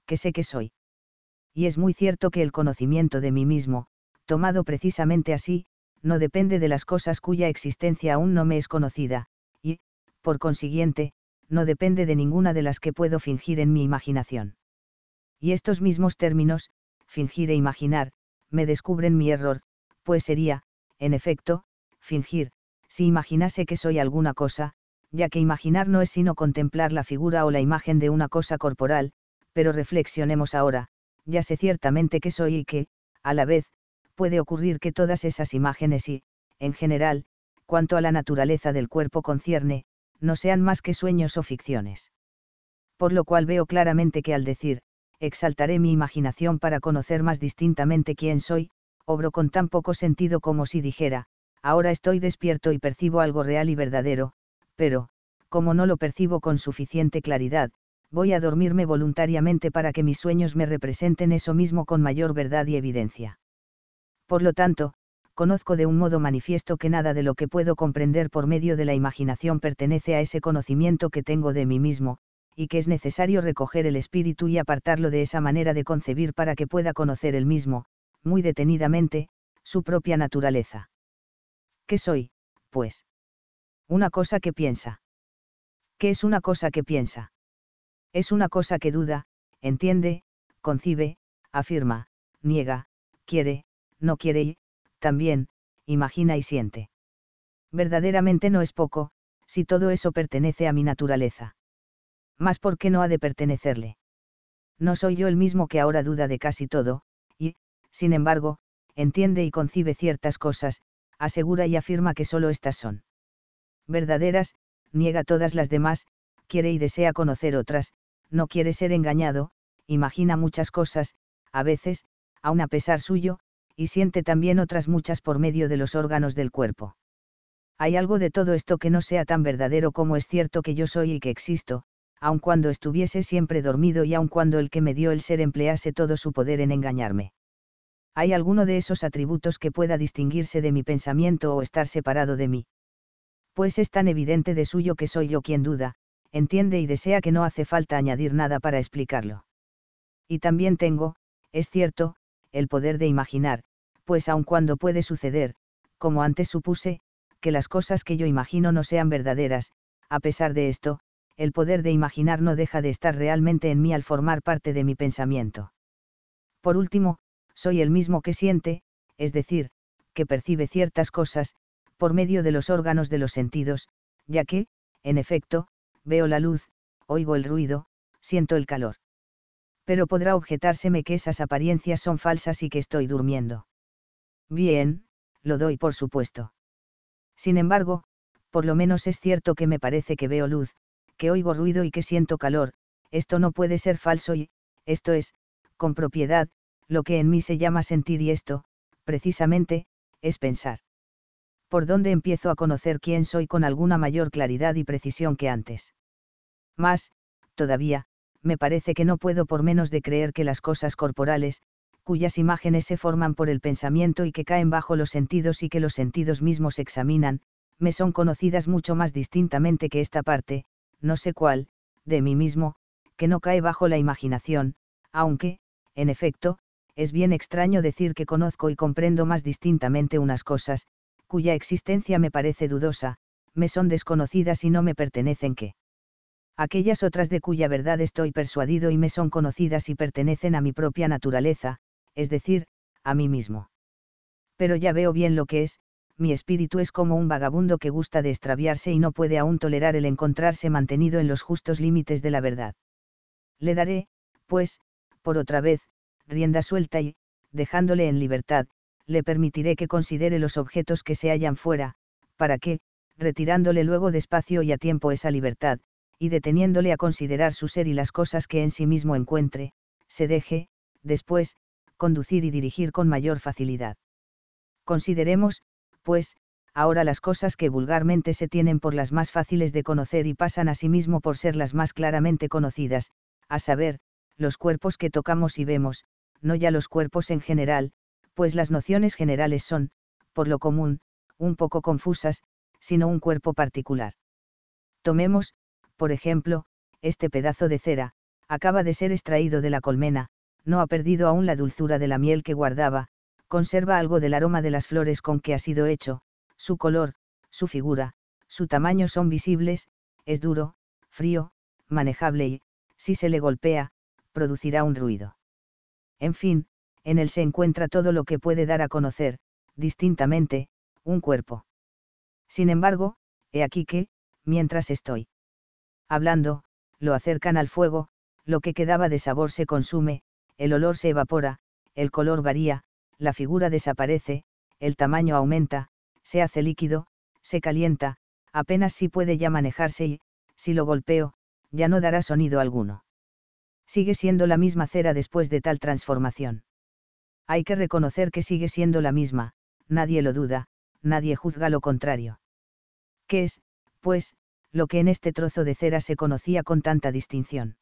que sé que soy. Y es muy cierto que el conocimiento de mí mismo, tomado precisamente así, no depende de las cosas cuya existencia aún no me es conocida, y, por consiguiente, no depende de ninguna de las que puedo fingir en mi imaginación. Y estos mismos términos, fingir e imaginar, me descubren mi error, pues sería, en efecto, fingir, si imaginase que soy alguna cosa, ya que imaginar no es sino contemplar la figura o la imagen de una cosa corporal, pero reflexionemos ahora, ya sé ciertamente que soy y que, a la vez, puede ocurrir que todas esas imágenes y, en general, cuanto a la naturaleza del cuerpo concierne, no sean más que sueños o ficciones. Por lo cual veo claramente que al decir, exaltaré mi imaginación para conocer más distintamente quién soy, obro con tan poco sentido como si dijera, ahora estoy despierto y percibo algo real y verdadero, pero, como no lo percibo con suficiente claridad, voy a dormirme voluntariamente para que mis sueños me representen eso mismo con mayor verdad y evidencia por lo tanto, conozco de un modo manifiesto que nada de lo que puedo comprender por medio de la imaginación pertenece a ese conocimiento que tengo de mí mismo, y que es necesario recoger el espíritu y apartarlo de esa manera de concebir para que pueda conocer él mismo, muy detenidamente, su propia naturaleza. ¿Qué soy, pues? Una cosa que piensa. ¿Qué es una cosa que piensa? Es una cosa que duda, entiende, concibe, afirma, niega, quiere, no quiere y, también, imagina y siente. Verdaderamente no es poco, si todo eso pertenece a mi naturaleza. Más porque no ha de pertenecerle. No soy yo el mismo que ahora duda de casi todo, y, sin embargo, entiende y concibe ciertas cosas, asegura y afirma que solo estas son verdaderas, niega todas las demás, quiere y desea conocer otras, no quiere ser engañado, imagina muchas cosas, a veces, aun a pesar suyo, y siente también otras muchas por medio de los órganos del cuerpo. Hay algo de todo esto que no sea tan verdadero como es cierto que yo soy y que existo, aun cuando estuviese siempre dormido y aun cuando el que me dio el ser emplease todo su poder en engañarme. ¿Hay alguno de esos atributos que pueda distinguirse de mi pensamiento o estar separado de mí? Pues es tan evidente de suyo que soy yo quien duda, entiende y desea que no hace falta añadir nada para explicarlo. Y también tengo, es cierto, el poder de imaginar, pues aun cuando puede suceder, como antes supuse, que las cosas que yo imagino no sean verdaderas, a pesar de esto, el poder de imaginar no deja de estar realmente en mí al formar parte de mi pensamiento. Por último, soy el mismo que siente, es decir, que percibe ciertas cosas, por medio de los órganos de los sentidos, ya que, en efecto, veo la luz, oigo el ruido, siento el calor pero podrá objetárseme que esas apariencias son falsas y que estoy durmiendo. Bien, lo doy por supuesto. Sin embargo, por lo menos es cierto que me parece que veo luz, que oigo ruido y que siento calor, esto no puede ser falso y, esto es, con propiedad, lo que en mí se llama sentir y esto, precisamente, es pensar. Por dónde empiezo a conocer quién soy con alguna mayor claridad y precisión que antes. Más, todavía, me parece que no puedo por menos de creer que las cosas corporales, cuyas imágenes se forman por el pensamiento y que caen bajo los sentidos y que los sentidos mismos examinan, me son conocidas mucho más distintamente que esta parte, no sé cuál, de mí mismo, que no cae bajo la imaginación, aunque, en efecto, es bien extraño decir que conozco y comprendo más distintamente unas cosas, cuya existencia me parece dudosa, me son desconocidas y no me pertenecen que aquellas otras de cuya verdad estoy persuadido y me son conocidas y pertenecen a mi propia naturaleza, es decir, a mí mismo. Pero ya veo bien lo que es, mi espíritu es como un vagabundo que gusta de extraviarse y no puede aún tolerar el encontrarse mantenido en los justos límites de la verdad. Le daré, pues, por otra vez, rienda suelta y, dejándole en libertad, le permitiré que considere los objetos que se hallan fuera, para que, retirándole luego despacio y a tiempo esa libertad, y deteniéndole a considerar su ser y las cosas que en sí mismo encuentre, se deje, después, conducir y dirigir con mayor facilidad. Consideremos, pues, ahora las cosas que vulgarmente se tienen por las más fáciles de conocer y pasan a sí mismo por ser las más claramente conocidas, a saber, los cuerpos que tocamos y vemos, no ya los cuerpos en general, pues las nociones generales son, por lo común, un poco confusas, sino un cuerpo particular. Tomemos, por ejemplo, este pedazo de cera, acaba de ser extraído de la colmena, no ha perdido aún la dulzura de la miel que guardaba, conserva algo del aroma de las flores con que ha sido hecho, su color, su figura, su tamaño son visibles, es duro, frío, manejable y, si se le golpea, producirá un ruido. En fin, en él se encuentra todo lo que puede dar a conocer, distintamente, un cuerpo. Sin embargo, he aquí que, mientras estoy Hablando, lo acercan al fuego, lo que quedaba de sabor se consume, el olor se evapora, el color varía, la figura desaparece, el tamaño aumenta, se hace líquido, se calienta, apenas si puede ya manejarse y, si lo golpeo, ya no dará sonido alguno. Sigue siendo la misma cera después de tal transformación. Hay que reconocer que sigue siendo la misma, nadie lo duda, nadie juzga lo contrario. ¿Qué es, pues, lo que en este trozo de cera se conocía con tanta distinción.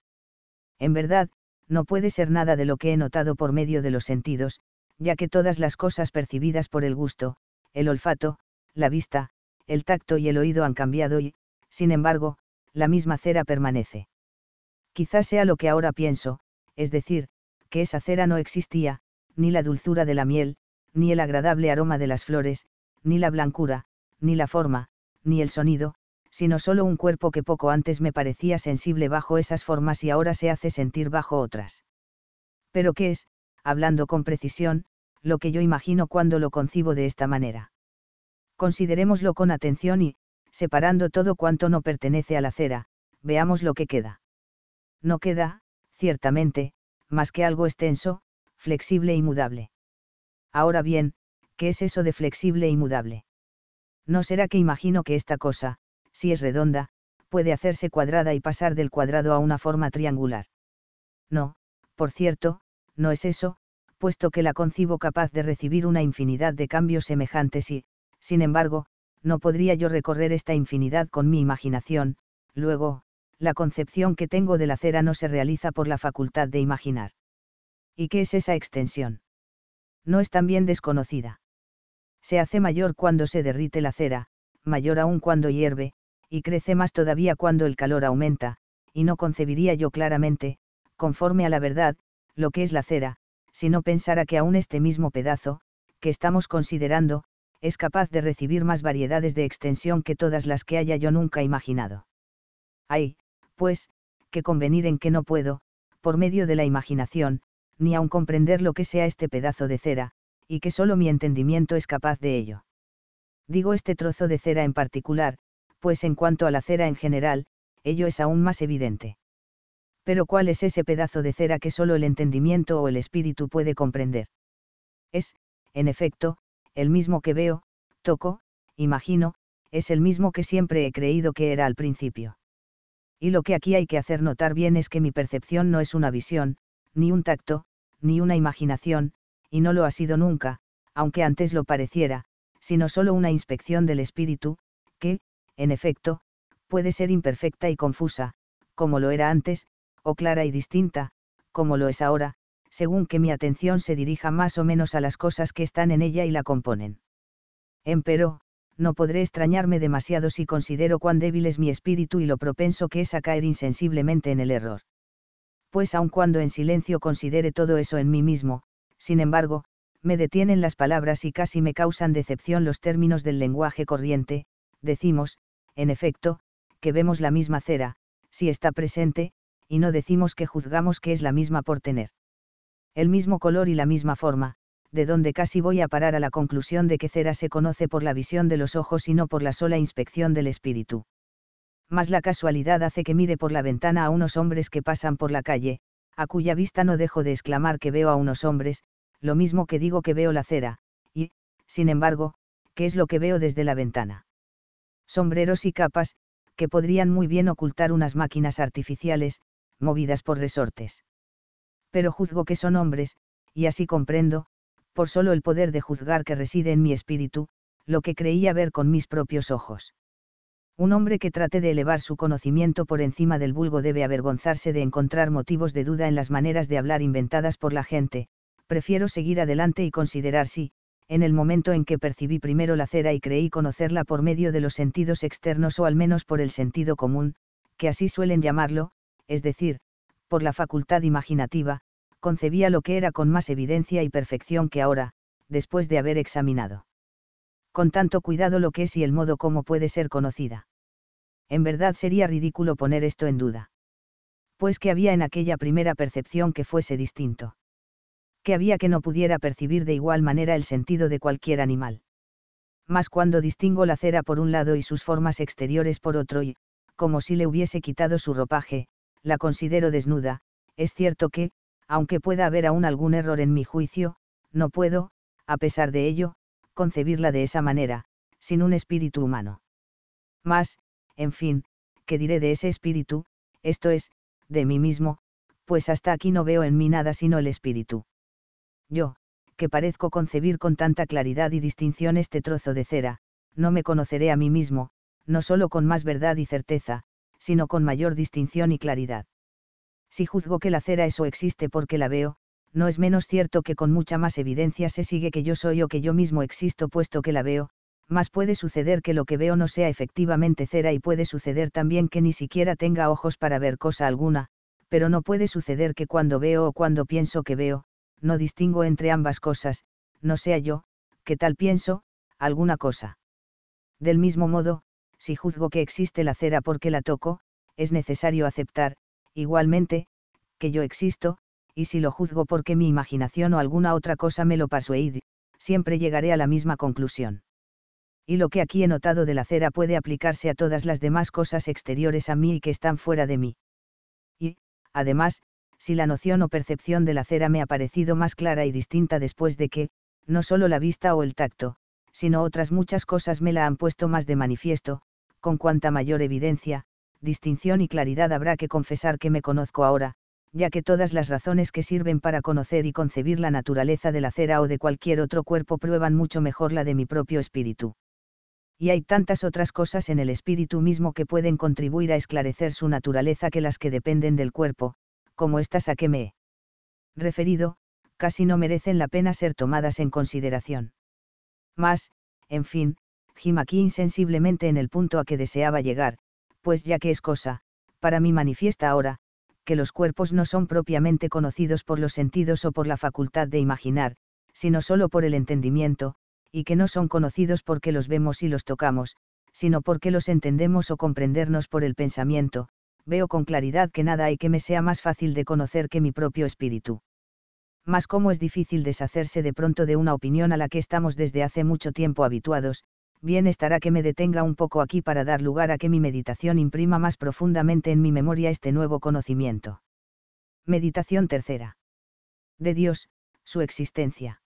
En verdad, no puede ser nada de lo que he notado por medio de los sentidos, ya que todas las cosas percibidas por el gusto, el olfato, la vista, el tacto y el oído han cambiado y, sin embargo, la misma cera permanece. Quizás sea lo que ahora pienso, es decir, que esa cera no existía, ni la dulzura de la miel, ni el agradable aroma de las flores, ni la blancura, ni la forma, ni el sonido, sino solo un cuerpo que poco antes me parecía sensible bajo esas formas y ahora se hace sentir bajo otras. Pero ¿qué es, hablando con precisión, lo que yo imagino cuando lo concibo de esta manera? Considerémoslo con atención y, separando todo cuanto no pertenece a la cera, veamos lo que queda. No queda, ciertamente, más que algo extenso, flexible y mudable. Ahora bien, ¿qué es eso de flexible y mudable? ¿No será que imagino que esta cosa, si es redonda, puede hacerse cuadrada y pasar del cuadrado a una forma triangular. No, por cierto, no es eso, puesto que la concibo capaz de recibir una infinidad de cambios semejantes y, sin embargo, no podría yo recorrer esta infinidad con mi imaginación, luego, la concepción que tengo de la cera no se realiza por la facultad de imaginar. ¿Y qué es esa extensión? No es también desconocida. Se hace mayor cuando se derrite la cera, mayor aún cuando hierve, y crece más todavía cuando el calor aumenta, y no concebiría yo claramente, conforme a la verdad, lo que es la cera, si no pensara que aún este mismo pedazo, que estamos considerando, es capaz de recibir más variedades de extensión que todas las que haya yo nunca imaginado. Hay, pues, que convenir en que no puedo, por medio de la imaginación, ni aun comprender lo que sea este pedazo de cera, y que solo mi entendimiento es capaz de ello. Digo este trozo de cera en particular, pues en cuanto a la cera en general, ello es aún más evidente. Pero ¿cuál es ese pedazo de cera que solo el entendimiento o el espíritu puede comprender? Es, en efecto, el mismo que veo, toco, imagino, es el mismo que siempre he creído que era al principio. Y lo que aquí hay que hacer notar bien es que mi percepción no es una visión, ni un tacto, ni una imaginación, y no lo ha sido nunca, aunque antes lo pareciera, sino solo una inspección del espíritu, que, en efecto, puede ser imperfecta y confusa, como lo era antes, o clara y distinta, como lo es ahora, según que mi atención se dirija más o menos a las cosas que están en ella y la componen. Empero, no podré extrañarme demasiado si considero cuán débil es mi espíritu y lo propenso que es a caer insensiblemente en el error. Pues aun cuando en silencio considere todo eso en mí mismo, sin embargo, me detienen las palabras y casi me causan decepción los términos del lenguaje corriente, decimos, en efecto, que vemos la misma cera, si está presente, y no decimos que juzgamos que es la misma por tener el mismo color y la misma forma, de donde casi voy a parar a la conclusión de que cera se conoce por la visión de los ojos y no por la sola inspección del espíritu. Mas la casualidad hace que mire por la ventana a unos hombres que pasan por la calle, a cuya vista no dejo de exclamar que veo a unos hombres, lo mismo que digo que veo la cera, y, sin embargo, ¿qué es lo que veo desde la ventana? sombreros y capas, que podrían muy bien ocultar unas máquinas artificiales, movidas por resortes. Pero juzgo que son hombres, y así comprendo, por solo el poder de juzgar que reside en mi espíritu, lo que creía ver con mis propios ojos. Un hombre que trate de elevar su conocimiento por encima del vulgo debe avergonzarse de encontrar motivos de duda en las maneras de hablar inventadas por la gente, prefiero seguir adelante y considerar si, en el momento en que percibí primero la cera y creí conocerla por medio de los sentidos externos o al menos por el sentido común, que así suelen llamarlo, es decir, por la facultad imaginativa, concebía lo que era con más evidencia y perfección que ahora, después de haber examinado con tanto cuidado lo que es y el modo como puede ser conocida. En verdad sería ridículo poner esto en duda. Pues que había en aquella primera percepción que fuese distinto que había que no pudiera percibir de igual manera el sentido de cualquier animal. Mas cuando distingo la cera por un lado y sus formas exteriores por otro y, como si le hubiese quitado su ropaje, la considero desnuda, es cierto que, aunque pueda haber aún algún error en mi juicio, no puedo, a pesar de ello, concebirla de esa manera, sin un espíritu humano. Mas, en fin, ¿qué diré de ese espíritu? Esto es, de mí mismo, pues hasta aquí no veo en mí nada sino el espíritu yo, que parezco concebir con tanta claridad y distinción este trozo de cera, no me conoceré a mí mismo, no solo con más verdad y certeza, sino con mayor distinción y claridad. Si juzgo que la cera eso existe porque la veo, no es menos cierto que con mucha más evidencia se sigue que yo soy o que yo mismo existo puesto que la veo, más puede suceder que lo que veo no sea efectivamente cera y puede suceder también que ni siquiera tenga ojos para ver cosa alguna, pero no puede suceder que cuando veo o cuando pienso que veo, no distingo entre ambas cosas, no sea yo, que tal pienso, alguna cosa. Del mismo modo, si juzgo que existe la cera porque la toco, es necesario aceptar, igualmente, que yo existo, y si lo juzgo porque mi imaginación o alguna otra cosa me lo persuade, siempre llegaré a la misma conclusión. Y lo que aquí he notado de la cera puede aplicarse a todas las demás cosas exteriores a mí y que están fuera de mí. Y, además, si la noción o percepción de la cera me ha parecido más clara y distinta después de que, no solo la vista o el tacto, sino otras muchas cosas me la han puesto más de manifiesto, con cuanta mayor evidencia, distinción y claridad habrá que confesar que me conozco ahora, ya que todas las razones que sirven para conocer y concebir la naturaleza de la cera o de cualquier otro cuerpo prueban mucho mejor la de mi propio espíritu. Y hay tantas otras cosas en el espíritu mismo que pueden contribuir a esclarecer su naturaleza que las que dependen del cuerpo, como estas a que me he referido, casi no merecen la pena ser tomadas en consideración. Mas, en fin, Jim aquí insensiblemente en el punto a que deseaba llegar, pues ya que es cosa, para mí manifiesta ahora, que los cuerpos no son propiamente conocidos por los sentidos o por la facultad de imaginar, sino solo por el entendimiento, y que no son conocidos porque los vemos y los tocamos, sino porque los entendemos o comprendernos por el pensamiento, veo con claridad que nada hay que me sea más fácil de conocer que mi propio espíritu. Mas cómo es difícil deshacerse de pronto de una opinión a la que estamos desde hace mucho tiempo habituados, bien estará que me detenga un poco aquí para dar lugar a que mi meditación imprima más profundamente en mi memoria este nuevo conocimiento. Meditación tercera. De Dios, su existencia.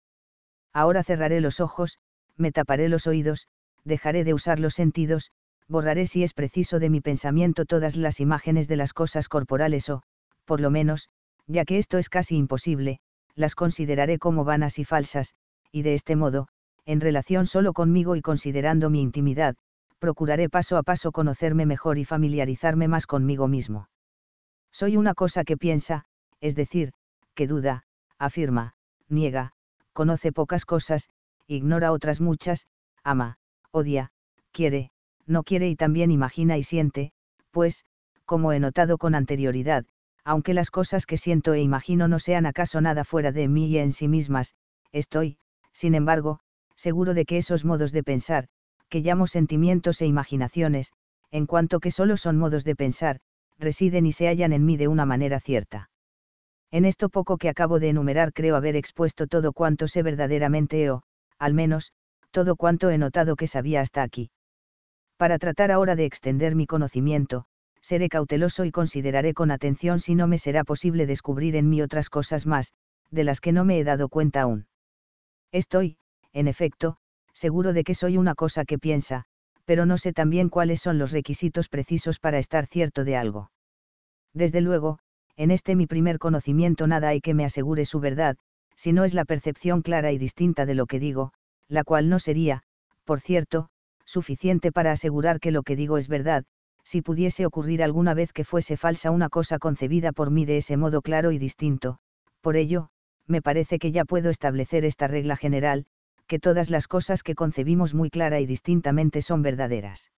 Ahora cerraré los ojos, me taparé los oídos, dejaré de usar los sentidos, borraré si es preciso de mi pensamiento todas las imágenes de las cosas corporales o, por lo menos, ya que esto es casi imposible, las consideraré como vanas y falsas, y de este modo, en relación solo conmigo y considerando mi intimidad, procuraré paso a paso conocerme mejor y familiarizarme más conmigo mismo. Soy una cosa que piensa, es decir, que duda, afirma, niega, conoce pocas cosas, ignora otras muchas, ama, odia, quiere, no quiere y también imagina y siente, pues, como he notado con anterioridad, aunque las cosas que siento e imagino no sean acaso nada fuera de mí y en sí mismas, estoy, sin embargo, seguro de que esos modos de pensar, que llamo sentimientos e imaginaciones, en cuanto que solo son modos de pensar, residen y se hallan en mí de una manera cierta. En esto poco que acabo de enumerar creo haber expuesto todo cuanto sé verdaderamente o, al menos, todo cuanto he notado que sabía hasta aquí. Para tratar ahora de extender mi conocimiento, seré cauteloso y consideraré con atención si no me será posible descubrir en mí otras cosas más, de las que no me he dado cuenta aún. Estoy, en efecto, seguro de que soy una cosa que piensa, pero no sé también cuáles son los requisitos precisos para estar cierto de algo. Desde luego, en este mi primer conocimiento nada hay que me asegure su verdad, si no es la percepción clara y distinta de lo que digo, la cual no sería, por cierto, suficiente para asegurar que lo que digo es verdad, si pudiese ocurrir alguna vez que fuese falsa una cosa concebida por mí de ese modo claro y distinto, por ello, me parece que ya puedo establecer esta regla general, que todas las cosas que concebimos muy clara y distintamente son verdaderas.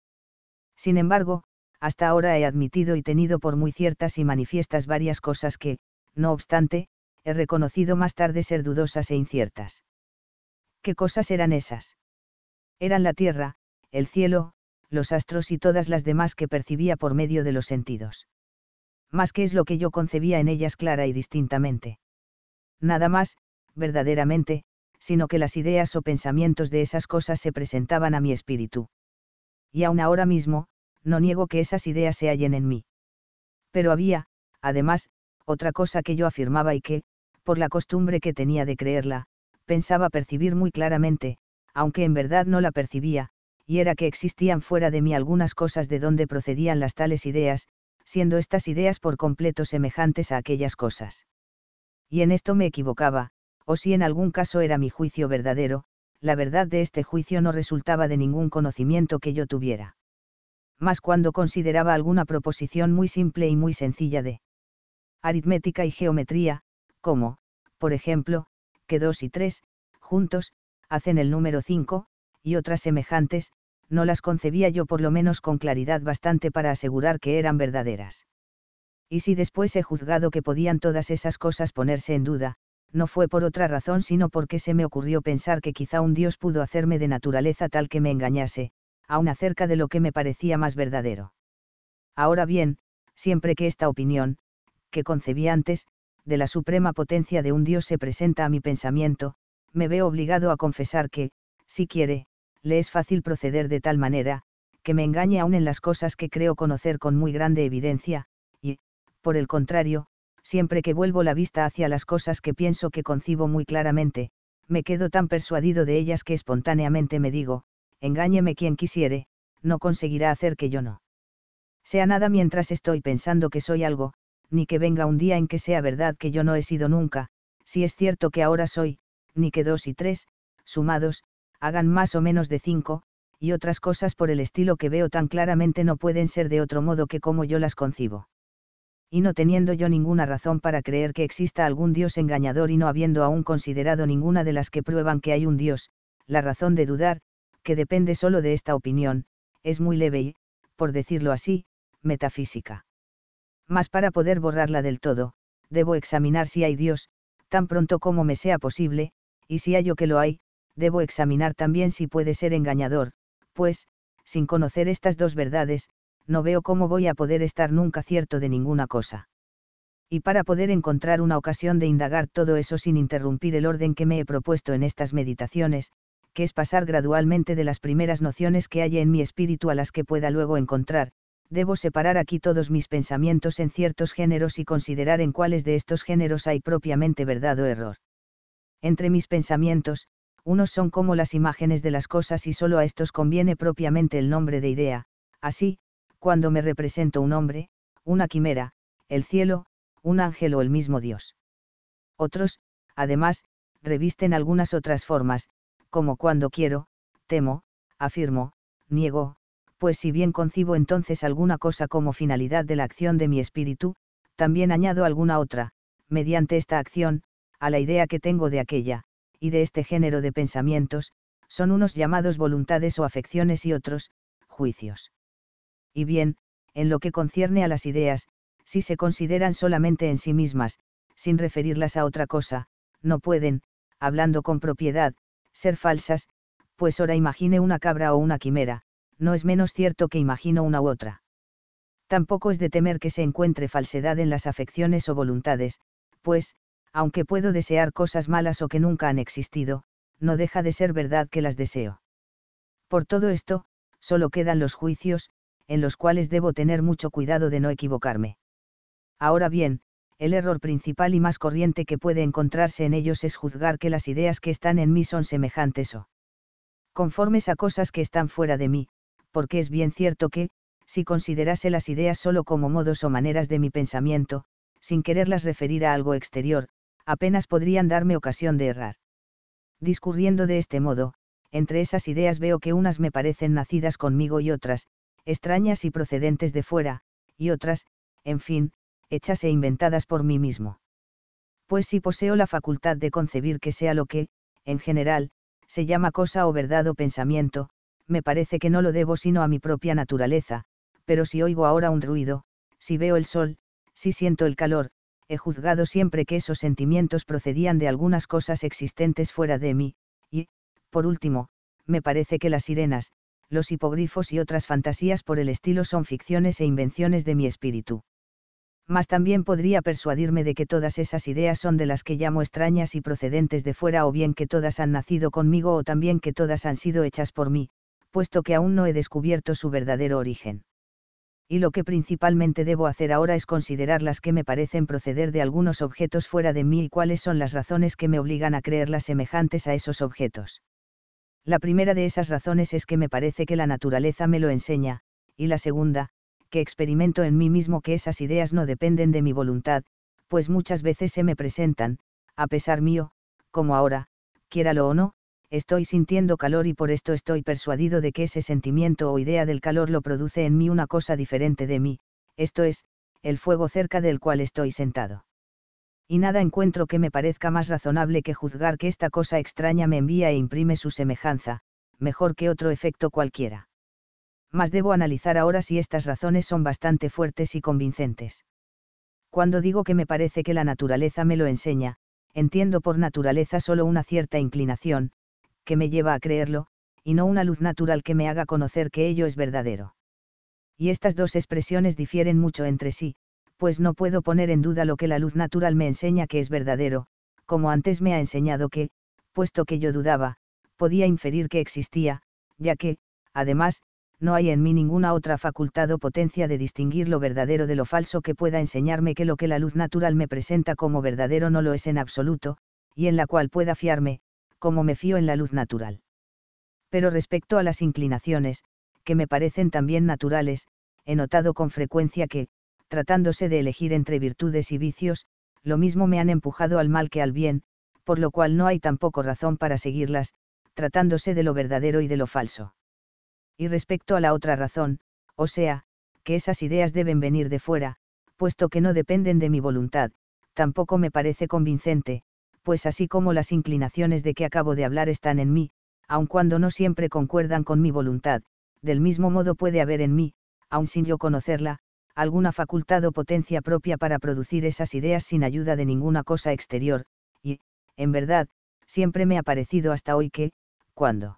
Sin embargo, hasta ahora he admitido y tenido por muy ciertas y manifiestas varias cosas que, no obstante, he reconocido más tarde ser dudosas e inciertas. ¿Qué cosas eran esas? Eran la tierra, el cielo, los astros y todas las demás que percibía por medio de los sentidos. Más que es lo que yo concebía en ellas clara y distintamente. Nada más, verdaderamente, sino que las ideas o pensamientos de esas cosas se presentaban a mi espíritu. Y aún ahora mismo, no niego que esas ideas se hallen en mí. Pero había, además, otra cosa que yo afirmaba y que, por la costumbre que tenía de creerla, pensaba percibir muy claramente, aunque en verdad no la percibía, y era que existían fuera de mí algunas cosas de donde procedían las tales ideas, siendo estas ideas por completo semejantes a aquellas cosas. Y en esto me equivocaba, o si en algún caso era mi juicio verdadero, la verdad de este juicio no resultaba de ningún conocimiento que yo tuviera. Mas cuando consideraba alguna proposición muy simple y muy sencilla de aritmética y geometría, como, por ejemplo, que 2 y 3, juntos, hacen el número 5, y otras semejantes, no las concebía yo por lo menos con claridad bastante para asegurar que eran verdaderas. Y si después he juzgado que podían todas esas cosas ponerse en duda, no fue por otra razón sino porque se me ocurrió pensar que quizá un Dios pudo hacerme de naturaleza tal que me engañase, aun acerca de lo que me parecía más verdadero. Ahora bien, siempre que esta opinión, que concebí antes, de la suprema potencia de un Dios se presenta a mi pensamiento, me veo obligado a confesar que, si quiere, le es fácil proceder de tal manera, que me engañe aún en las cosas que creo conocer con muy grande evidencia, y, por el contrario, siempre que vuelvo la vista hacia las cosas que pienso que concibo muy claramente, me quedo tan persuadido de ellas que espontáneamente me digo, engáñeme quien quisiere, no conseguirá hacer que yo no sea nada mientras estoy pensando que soy algo, ni que venga un día en que sea verdad que yo no he sido nunca, si es cierto que ahora soy, ni que dos y tres, sumados, hagan más o menos de cinco, y otras cosas por el estilo que veo tan claramente no pueden ser de otro modo que como yo las concibo. Y no teniendo yo ninguna razón para creer que exista algún Dios engañador y no habiendo aún considerado ninguna de las que prueban que hay un Dios, la razón de dudar, que depende solo de esta opinión, es muy leve y, por decirlo así, metafísica. Mas para poder borrarla del todo, debo examinar si hay Dios, tan pronto como me sea posible, y si hallo que lo hay, debo examinar también si puede ser engañador, pues, sin conocer estas dos verdades, no veo cómo voy a poder estar nunca cierto de ninguna cosa. Y para poder encontrar una ocasión de indagar todo eso sin interrumpir el orden que me he propuesto en estas meditaciones, que es pasar gradualmente de las primeras nociones que haya en mi espíritu a las que pueda luego encontrar, debo separar aquí todos mis pensamientos en ciertos géneros y considerar en cuáles de estos géneros hay propiamente verdad o error. Entre mis pensamientos, unos son como las imágenes de las cosas y solo a estos conviene propiamente el nombre de idea, así, cuando me represento un hombre, una quimera, el cielo, un ángel o el mismo Dios. Otros, además, revisten algunas otras formas, como cuando quiero, temo, afirmo, niego, pues si bien concibo entonces alguna cosa como finalidad de la acción de mi espíritu, también añado alguna otra, mediante esta acción, a la idea que tengo de aquella, y de este género de pensamientos, son unos llamados voluntades o afecciones y otros, juicios. Y bien, en lo que concierne a las ideas, si se consideran solamente en sí mismas, sin referirlas a otra cosa, no pueden, hablando con propiedad, ser falsas, pues ora imagine una cabra o una quimera, no es menos cierto que imagino una u otra. Tampoco es de temer que se encuentre falsedad en las afecciones o voluntades, pues, aunque puedo desear cosas malas o que nunca han existido, no deja de ser verdad que las deseo. Por todo esto, solo quedan los juicios, en los cuales debo tener mucho cuidado de no equivocarme. Ahora bien, el error principal y más corriente que puede encontrarse en ellos es juzgar que las ideas que están en mí son semejantes o conformes a cosas que están fuera de mí, porque es bien cierto que, si considerase las ideas solo como modos o maneras de mi pensamiento, sin quererlas referir a algo exterior, apenas podrían darme ocasión de errar. Discurriendo de este modo, entre esas ideas veo que unas me parecen nacidas conmigo y otras, extrañas y procedentes de fuera, y otras, en fin, hechas e inventadas por mí mismo. Pues si poseo la facultad de concebir que sea lo que, en general, se llama cosa o verdad o pensamiento, me parece que no lo debo sino a mi propia naturaleza, pero si oigo ahora un ruido, si veo el sol, si siento el calor, he juzgado siempre que esos sentimientos procedían de algunas cosas existentes fuera de mí, y, por último, me parece que las sirenas, los hipogrifos y otras fantasías por el estilo son ficciones e invenciones de mi espíritu. Mas también podría persuadirme de que todas esas ideas son de las que llamo extrañas y procedentes de fuera o bien que todas han nacido conmigo o también que todas han sido hechas por mí, puesto que aún no he descubierto su verdadero origen y lo que principalmente debo hacer ahora es considerar las que me parecen proceder de algunos objetos fuera de mí y cuáles son las razones que me obligan a creerlas semejantes a esos objetos. La primera de esas razones es que me parece que la naturaleza me lo enseña, y la segunda, que experimento en mí mismo que esas ideas no dependen de mi voluntad, pues muchas veces se me presentan, a pesar mío, como ahora, quiéralo o no, estoy sintiendo calor y por esto estoy persuadido de que ese sentimiento o idea del calor lo produce en mí una cosa diferente de mí, esto es, el fuego cerca del cual estoy sentado. Y nada encuentro que me parezca más razonable que juzgar que esta cosa extraña me envía e imprime su semejanza, mejor que otro efecto cualquiera. Mas debo analizar ahora si estas razones son bastante fuertes y convincentes. Cuando digo que me parece que la naturaleza me lo enseña, entiendo por naturaleza solo una cierta inclinación, que me lleva a creerlo, y no una luz natural que me haga conocer que ello es verdadero. Y estas dos expresiones difieren mucho entre sí, pues no puedo poner en duda lo que la luz natural me enseña que es verdadero, como antes me ha enseñado que, puesto que yo dudaba, podía inferir que existía, ya que, además, no hay en mí ninguna otra facultad o potencia de distinguir lo verdadero de lo falso que pueda enseñarme que lo que la luz natural me presenta como verdadero no lo es en absoluto, y en la cual pueda fiarme, como me fío en la luz natural. Pero respecto a las inclinaciones, que me parecen también naturales, he notado con frecuencia que, tratándose de elegir entre virtudes y vicios, lo mismo me han empujado al mal que al bien, por lo cual no hay tampoco razón para seguirlas, tratándose de lo verdadero y de lo falso. Y respecto a la otra razón, o sea, que esas ideas deben venir de fuera, puesto que no dependen de mi voluntad, tampoco me parece convincente, pues así como las inclinaciones de que acabo de hablar están en mí, aun cuando no siempre concuerdan con mi voluntad, del mismo modo puede haber en mí, aun sin yo conocerla, alguna facultad o potencia propia para producir esas ideas sin ayuda de ninguna cosa exterior, y, en verdad, siempre me ha parecido hasta hoy que, cuando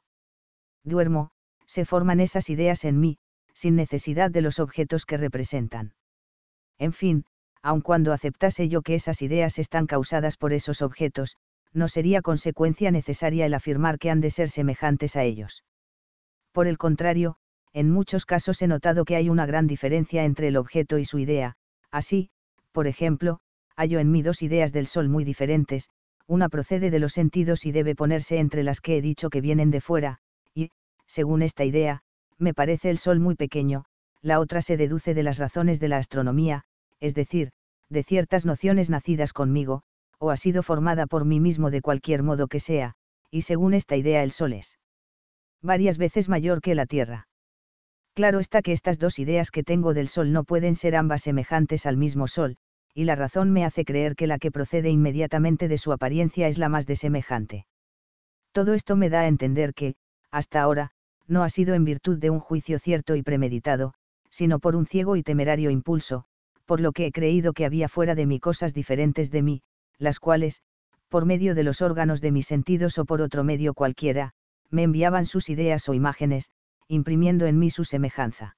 duermo, se forman esas ideas en mí, sin necesidad de los objetos que representan. En fin, aun cuando aceptase yo que esas ideas están causadas por esos objetos, no sería consecuencia necesaria el afirmar que han de ser semejantes a ellos. Por el contrario, en muchos casos he notado que hay una gran diferencia entre el objeto y su idea, así, por ejemplo, hallo en mí dos ideas del sol muy diferentes, una procede de los sentidos y debe ponerse entre las que he dicho que vienen de fuera, y, según esta idea, me parece el sol muy pequeño, la otra se deduce de las razones de la astronomía, es decir, de ciertas nociones nacidas conmigo, o ha sido formada por mí mismo de cualquier modo que sea, y según esta idea el Sol es varias veces mayor que la Tierra. Claro está que estas dos ideas que tengo del Sol no pueden ser ambas semejantes al mismo Sol, y la razón me hace creer que la que procede inmediatamente de su apariencia es la más desemejante. Todo esto me da a entender que, hasta ahora, no ha sido en virtud de un juicio cierto y premeditado, sino por un ciego y temerario impulso, por lo que he creído que había fuera de mí cosas diferentes de mí, las cuales, por medio de los órganos de mis sentidos o por otro medio cualquiera, me enviaban sus ideas o imágenes, imprimiendo en mí su semejanza.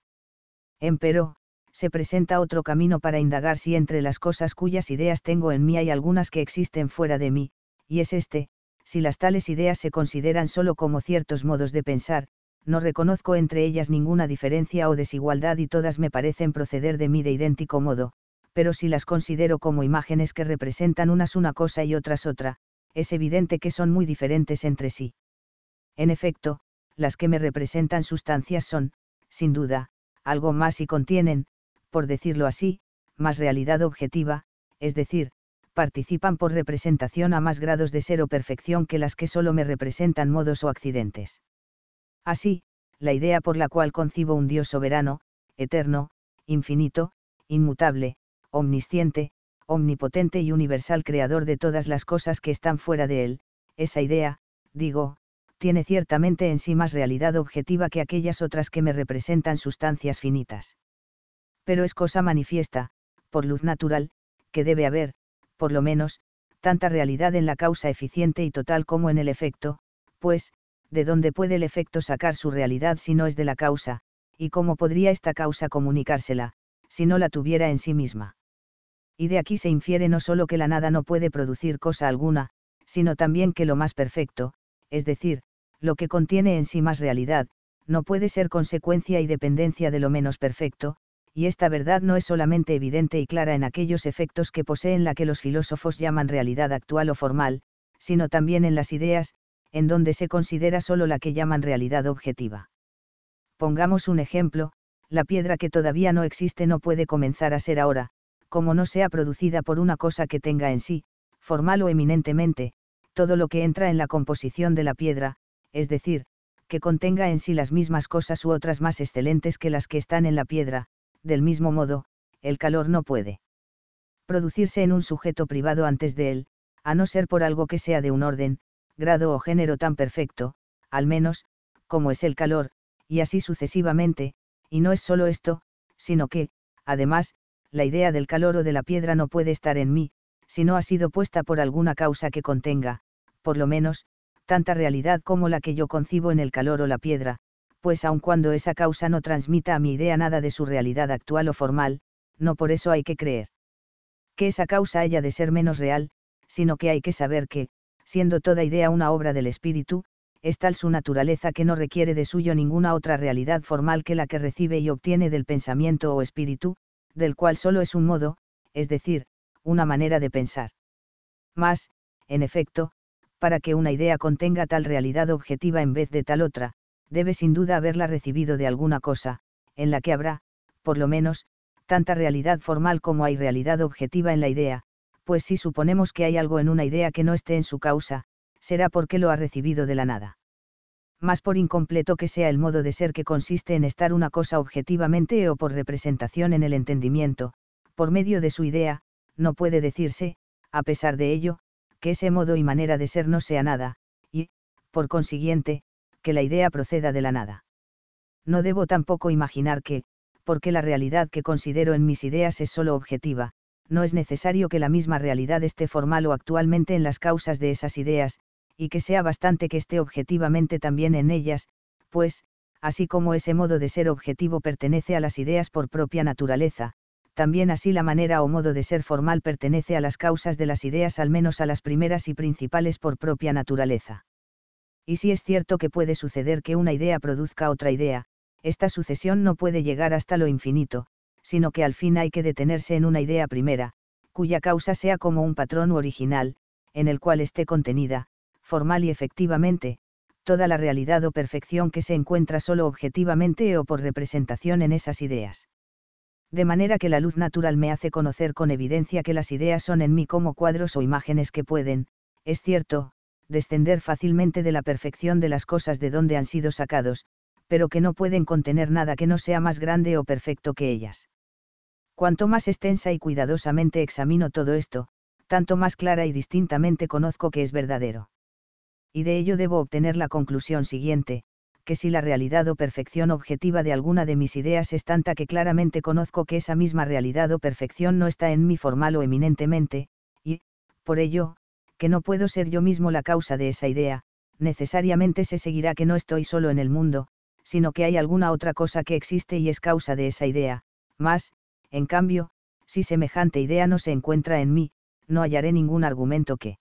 Empero, se presenta otro camino para indagar si entre las cosas cuyas ideas tengo en mí hay algunas que existen fuera de mí, y es este, si las tales ideas se consideran solo como ciertos modos de pensar, no reconozco entre ellas ninguna diferencia o desigualdad y todas me parecen proceder de mí de idéntico modo, pero si las considero como imágenes que representan unas una cosa y otras otra, es evidente que son muy diferentes entre sí. En efecto, las que me representan sustancias son, sin duda, algo más y contienen, por decirlo así, más realidad objetiva, es decir, participan por representación a más grados de ser o perfección que las que solo me representan modos o accidentes. Así, la idea por la cual concibo un Dios soberano, eterno, infinito, inmutable, omnisciente, omnipotente y universal creador de todas las cosas que están fuera de él, esa idea, digo, tiene ciertamente en sí más realidad objetiva que aquellas otras que me representan sustancias finitas. Pero es cosa manifiesta, por luz natural, que debe haber, por lo menos, tanta realidad en la causa eficiente y total como en el efecto, pues, de dónde puede el efecto sacar su realidad si no es de la causa, y cómo podría esta causa comunicársela, si no la tuviera en sí misma. Y de aquí se infiere no solo que la nada no puede producir cosa alguna, sino también que lo más perfecto, es decir, lo que contiene en sí más realidad, no puede ser consecuencia y dependencia de lo menos perfecto, y esta verdad no es solamente evidente y clara en aquellos efectos que poseen la que los filósofos llaman realidad actual o formal, sino también en las ideas, en donde se considera solo la que llaman realidad objetiva. Pongamos un ejemplo, la piedra que todavía no existe no puede comenzar a ser ahora, como no sea producida por una cosa que tenga en sí, formal o eminentemente, todo lo que entra en la composición de la piedra, es decir, que contenga en sí las mismas cosas u otras más excelentes que las que están en la piedra, del mismo modo, el calor no puede producirse en un sujeto privado antes de él, a no ser por algo que sea de un orden, grado o género tan perfecto, al menos, como es el calor, y así sucesivamente, y no es solo esto, sino que, además, la idea del calor o de la piedra no puede estar en mí, si no ha sido puesta por alguna causa que contenga, por lo menos, tanta realidad como la que yo concibo en el calor o la piedra, pues aun cuando esa causa no transmita a mi idea nada de su realidad actual o formal, no por eso hay que creer que esa causa haya de ser menos real, sino que hay que saber que, siendo toda idea una obra del espíritu, es tal su naturaleza que no requiere de suyo ninguna otra realidad formal que la que recibe y obtiene del pensamiento o espíritu, del cual solo es un modo, es decir, una manera de pensar. Mas, en efecto, para que una idea contenga tal realidad objetiva en vez de tal otra, debe sin duda haberla recibido de alguna cosa, en la que habrá, por lo menos, tanta realidad formal como hay realidad objetiva en la idea, pues si suponemos que hay algo en una idea que no esté en su causa, será porque lo ha recibido de la nada. Más por incompleto que sea el modo de ser que consiste en estar una cosa objetivamente o por representación en el entendimiento, por medio de su idea, no puede decirse, a pesar de ello, que ese modo y manera de ser no sea nada, y, por consiguiente, que la idea proceda de la nada. No debo tampoco imaginar que, porque la realidad que considero en mis ideas es sólo objetiva, no es necesario que la misma realidad esté formal o actualmente en las causas de esas ideas, y que sea bastante que esté objetivamente también en ellas, pues, así como ese modo de ser objetivo pertenece a las ideas por propia naturaleza, también así la manera o modo de ser formal pertenece a las causas de las ideas al menos a las primeras y principales por propia naturaleza. Y si es cierto que puede suceder que una idea produzca otra idea, esta sucesión no puede llegar hasta lo infinito, sino que al fin hay que detenerse en una idea primera, cuya causa sea como un patrón original, en el cual esté contenida, formal y efectivamente, toda la realidad o perfección que se encuentra solo objetivamente o por representación en esas ideas. De manera que la luz natural me hace conocer con evidencia que las ideas son en mí como cuadros o imágenes que pueden, es cierto, descender fácilmente de la perfección de las cosas de donde han sido sacados, pero que no pueden contener nada que no sea más grande o perfecto que ellas. Cuanto más extensa y cuidadosamente examino todo esto, tanto más clara y distintamente conozco que es verdadero. Y de ello debo obtener la conclusión siguiente, que si la realidad o perfección objetiva de alguna de mis ideas es tanta que claramente conozco que esa misma realidad o perfección no está en mí formal o eminentemente, y, por ello, que no puedo ser yo mismo la causa de esa idea, necesariamente se seguirá que no estoy solo en el mundo, sino que hay alguna otra cosa que existe y es causa de esa idea, más, en cambio, si semejante idea no se encuentra en mí, no hallaré ningún argumento que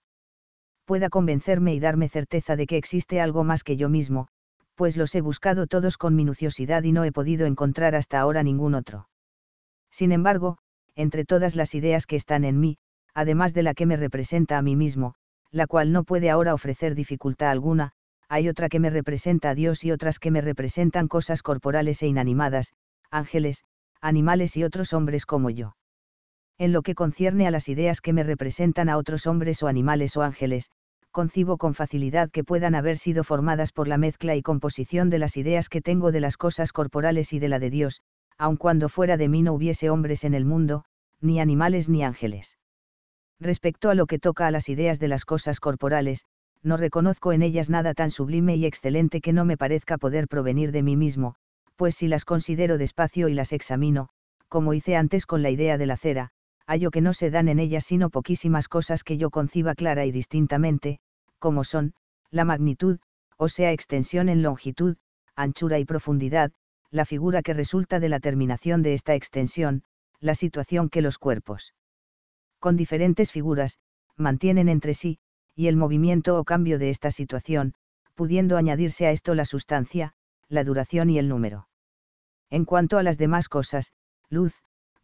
pueda convencerme y darme certeza de que existe algo más que yo mismo, pues los he buscado todos con minuciosidad y no he podido encontrar hasta ahora ningún otro. Sin embargo, entre todas las ideas que están en mí, además de la que me representa a mí mismo, la cual no puede ahora ofrecer dificultad alguna, hay otra que me representa a Dios y otras que me representan cosas corporales e inanimadas, ángeles, animales y otros hombres como yo. En lo que concierne a las ideas que me representan a otros hombres o animales o ángeles, concibo con facilidad que puedan haber sido formadas por la mezcla y composición de las ideas que tengo de las cosas corporales y de la de Dios, aun cuando fuera de mí no hubiese hombres en el mundo, ni animales ni ángeles. Respecto a lo que toca a las ideas de las cosas corporales, no reconozco en ellas nada tan sublime y excelente que no me parezca poder provenir de mí mismo, pues si las considero despacio y las examino, como hice antes con la idea de la cera, hallo que no se dan en ellas sino poquísimas cosas que yo conciba clara y distintamente, como son, la magnitud, o sea extensión en longitud, anchura y profundidad, la figura que resulta de la terminación de esta extensión, la situación que los cuerpos, con diferentes figuras, mantienen entre sí, y el movimiento o cambio de esta situación, pudiendo añadirse a esto la sustancia, la duración y el número. En cuanto a las demás cosas, luz,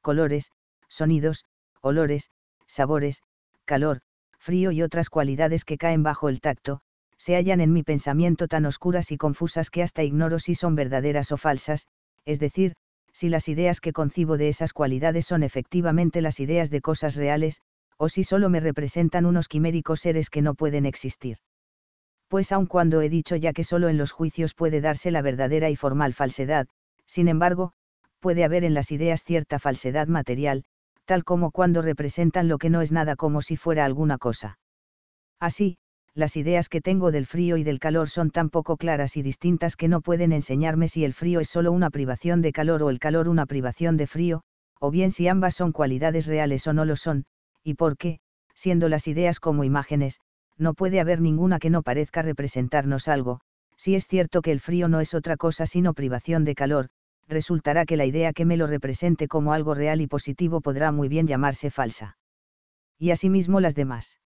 colores, sonidos, olores, sabores, calor, frío y otras cualidades que caen bajo el tacto, se hallan en mi pensamiento tan oscuras y confusas que hasta ignoro si son verdaderas o falsas, es decir, si las ideas que concibo de esas cualidades son efectivamente las ideas de cosas reales, o si solo me representan unos quiméricos seres que no pueden existir. Pues aun cuando he dicho ya que solo en los juicios puede darse la verdadera y formal falsedad, sin embargo, puede haber en las ideas cierta falsedad material, tal como cuando representan lo que no es nada como si fuera alguna cosa. Así, las ideas que tengo del frío y del calor son tan poco claras y distintas que no pueden enseñarme si el frío es solo una privación de calor o el calor una privación de frío, o bien si ambas son cualidades reales o no lo son, y porque, siendo las ideas como imágenes, no puede haber ninguna que no parezca representarnos algo, si es cierto que el frío no es otra cosa sino privación de calor, resultará que la idea que me lo represente como algo real y positivo podrá muy bien llamarse falsa. Y asimismo las demás.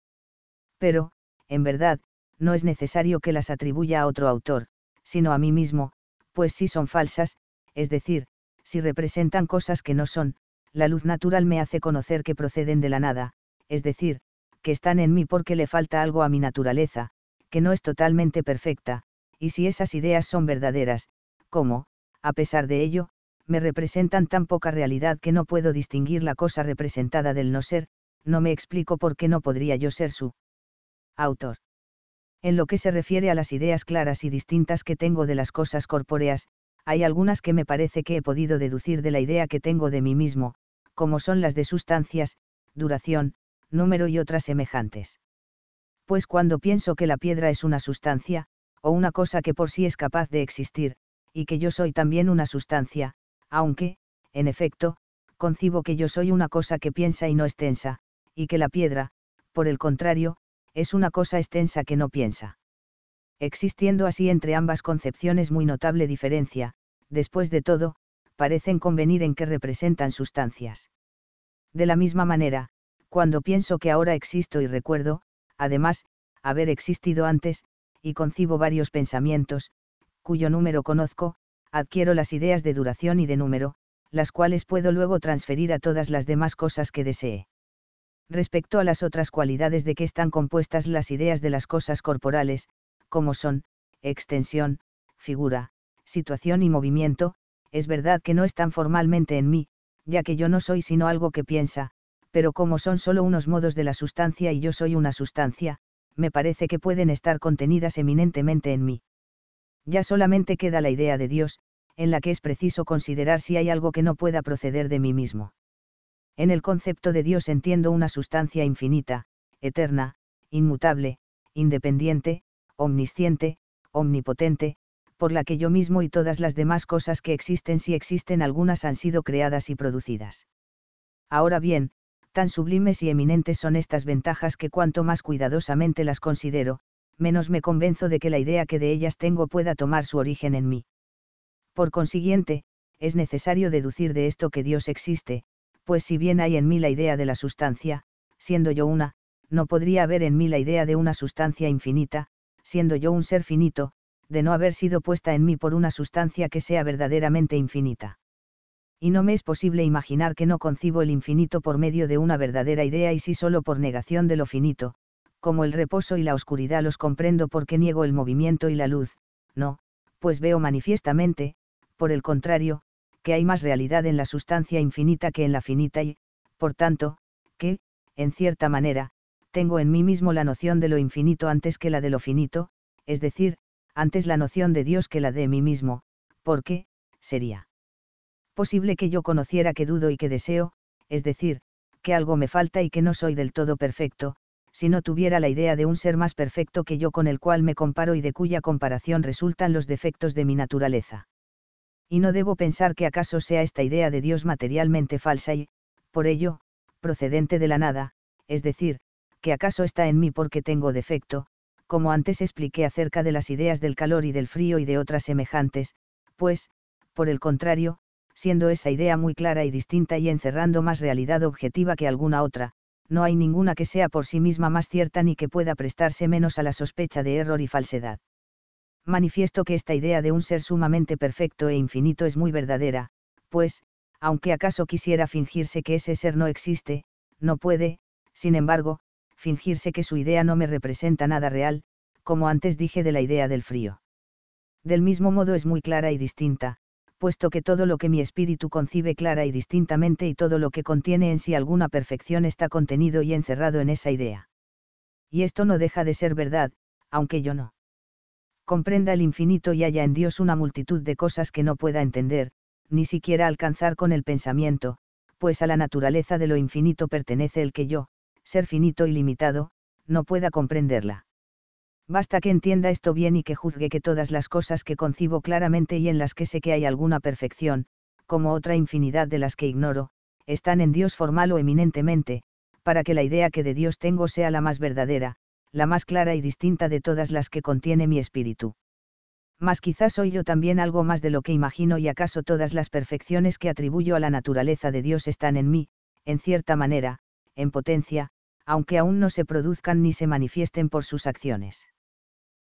Pero, en verdad, no es necesario que las atribuya a otro autor, sino a mí mismo, pues si son falsas, es decir, si representan cosas que no son, la luz natural me hace conocer que proceden de la nada, es decir, que están en mí porque le falta algo a mi naturaleza, que no es totalmente perfecta, y si esas ideas son verdaderas, ¿cómo, a pesar de ello, me representan tan poca realidad que no puedo distinguir la cosa representada del no ser, no me explico por qué no podría yo ser su autor. En lo que se refiere a las ideas claras y distintas que tengo de las cosas corpóreas, hay algunas que me parece que he podido deducir de la idea que tengo de mí mismo, como son las de sustancias, duración, número y otras semejantes. Pues cuando pienso que la piedra es una sustancia, o una cosa que por sí es capaz de existir, y que yo soy también una sustancia, aunque, en efecto, concibo que yo soy una cosa que piensa y no extensa, y que la piedra, por el contrario, es una cosa extensa que no piensa existiendo así entre ambas concepciones muy notable diferencia, después de todo, parecen convenir en que representan sustancias. De la misma manera, cuando pienso que ahora existo y recuerdo, además, haber existido antes, y concibo varios pensamientos, cuyo número conozco, adquiero las ideas de duración y de número, las cuales puedo luego transferir a todas las demás cosas que desee. Respecto a las otras cualidades de que están compuestas las ideas de las cosas corporales, como son, extensión, figura, situación y movimiento, es verdad que no están formalmente en mí, ya que yo no soy sino algo que piensa, pero como son solo unos modos de la sustancia y yo soy una sustancia, me parece que pueden estar contenidas eminentemente en mí. Ya solamente queda la idea de Dios, en la que es preciso considerar si hay algo que no pueda proceder de mí mismo. En el concepto de Dios entiendo una sustancia infinita, eterna, inmutable, independiente, omnisciente, omnipotente, por la que yo mismo y todas las demás cosas que existen si existen algunas han sido creadas y producidas. Ahora bien, tan sublimes y eminentes son estas ventajas que cuanto más cuidadosamente las considero, menos me convenzo de que la idea que de ellas tengo pueda tomar su origen en mí. Por consiguiente, es necesario deducir de esto que Dios existe, pues si bien hay en mí la idea de la sustancia, siendo yo una, no podría haber en mí la idea de una sustancia infinita, siendo yo un ser finito, de no haber sido puesta en mí por una sustancia que sea verdaderamente infinita. Y no me es posible imaginar que no concibo el infinito por medio de una verdadera idea y si solo por negación de lo finito, como el reposo y la oscuridad los comprendo porque niego el movimiento y la luz, no, pues veo manifiestamente, por el contrario, que hay más realidad en la sustancia infinita que en la finita y, por tanto, que, en cierta manera, tengo en mí mismo la noción de lo infinito antes que la de lo finito, es decir, antes la noción de Dios que la de mí mismo, porque, sería posible que yo conociera que dudo y que deseo, es decir, que algo me falta y que no soy del todo perfecto, si no tuviera la idea de un ser más perfecto que yo con el cual me comparo y de cuya comparación resultan los defectos de mi naturaleza. Y no debo pensar que acaso sea esta idea de Dios materialmente falsa y, por ello, procedente de la nada, es decir, que acaso está en mí porque tengo defecto, como antes expliqué acerca de las ideas del calor y del frío y de otras semejantes, pues, por el contrario, siendo esa idea muy clara y distinta y encerrando más realidad objetiva que alguna otra, no hay ninguna que sea por sí misma más cierta ni que pueda prestarse menos a la sospecha de error y falsedad. Manifiesto que esta idea de un ser sumamente perfecto e infinito es muy verdadera, pues, aunque acaso quisiera fingirse que ese ser no existe, no puede, sin embargo, fingirse que su idea no me representa nada real, como antes dije de la idea del frío. Del mismo modo es muy clara y distinta, puesto que todo lo que mi espíritu concibe clara y distintamente y todo lo que contiene en sí alguna perfección está contenido y encerrado en esa idea. Y esto no deja de ser verdad, aunque yo no comprenda el infinito y haya en Dios una multitud de cosas que no pueda entender, ni siquiera alcanzar con el pensamiento, pues a la naturaleza de lo infinito pertenece el que yo, ser finito y limitado, no pueda comprenderla. Basta que entienda esto bien y que juzgue que todas las cosas que concibo claramente y en las que sé que hay alguna perfección, como otra infinidad de las que ignoro, están en Dios formal o eminentemente, para que la idea que de Dios tengo sea la más verdadera, la más clara y distinta de todas las que contiene mi espíritu. Mas quizás soy yo también algo más de lo que imagino y acaso todas las perfecciones que atribuyo a la naturaleza de Dios están en mí, en cierta manera, en potencia, aunque aún no se produzcan ni se manifiesten por sus acciones.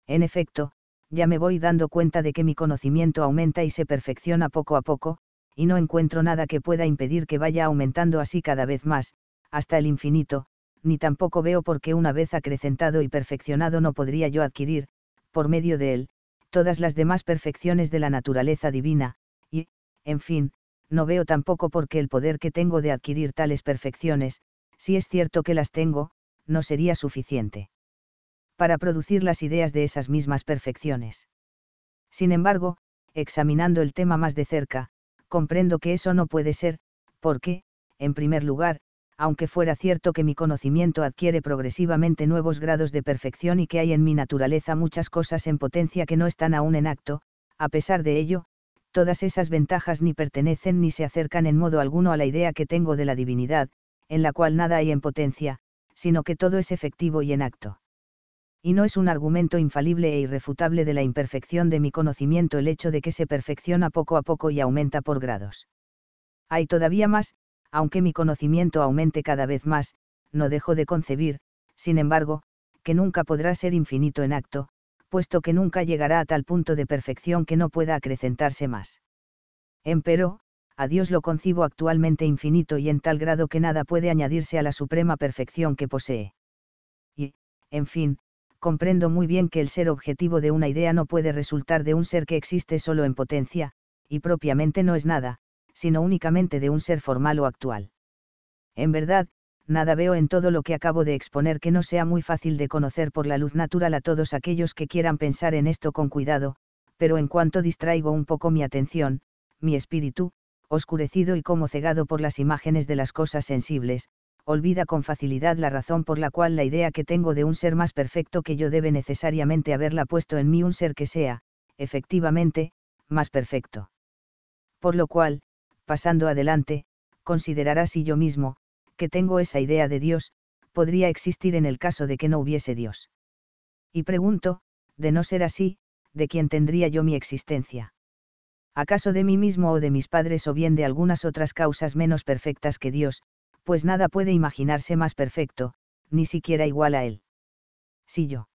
En efecto, ya me voy dando cuenta de que mi conocimiento aumenta y se perfecciona poco a poco, y no encuentro nada que pueda impedir que vaya aumentando así cada vez más, hasta el infinito, ni tampoco veo por qué una vez acrecentado y perfeccionado no podría yo adquirir, por medio de él, todas las demás perfecciones de la naturaleza divina, y, en fin, no veo tampoco por qué el poder que tengo de adquirir tales perfecciones, si es cierto que las tengo, no sería suficiente. Para producir las ideas de esas mismas perfecciones. Sin embargo, examinando el tema más de cerca, comprendo que eso no puede ser, porque, en primer lugar, aunque fuera cierto que mi conocimiento adquiere progresivamente nuevos grados de perfección y que hay en mi naturaleza muchas cosas en potencia que no están aún en acto, a pesar de ello, todas esas ventajas ni pertenecen ni se acercan en modo alguno a la idea que tengo de la divinidad, en la cual nada hay en potencia, sino que todo es efectivo y en acto. Y no es un argumento infalible e irrefutable de la imperfección de mi conocimiento el hecho de que se perfecciona poco a poco y aumenta por grados. Hay todavía más, aunque mi conocimiento aumente cada vez más, no dejo de concebir, sin embargo, que nunca podrá ser infinito en acto, puesto que nunca llegará a tal punto de perfección que no pueda acrecentarse más. Empero, a Dios lo concibo actualmente infinito y en tal grado que nada puede añadirse a la suprema perfección que posee. Y, en fin, comprendo muy bien que el ser objetivo de una idea no puede resultar de un ser que existe solo en potencia, y propiamente no es nada, sino únicamente de un ser formal o actual. En verdad, nada veo en todo lo que acabo de exponer que no sea muy fácil de conocer por la luz natural a todos aquellos que quieran pensar en esto con cuidado, pero en cuanto distraigo un poco mi atención, mi espíritu, oscurecido y como cegado por las imágenes de las cosas sensibles, olvida con facilidad la razón por la cual la idea que tengo de un ser más perfecto que yo debe necesariamente haberla puesto en mí un ser que sea, efectivamente, más perfecto. Por lo cual, pasando adelante, considerará si yo mismo, que tengo esa idea de Dios, podría existir en el caso de que no hubiese Dios. Y pregunto, de no ser así, ¿de quién tendría yo mi existencia? acaso de mí mismo o de mis padres o bien de algunas otras causas menos perfectas que Dios, pues nada puede imaginarse más perfecto, ni siquiera igual a Él. Si yo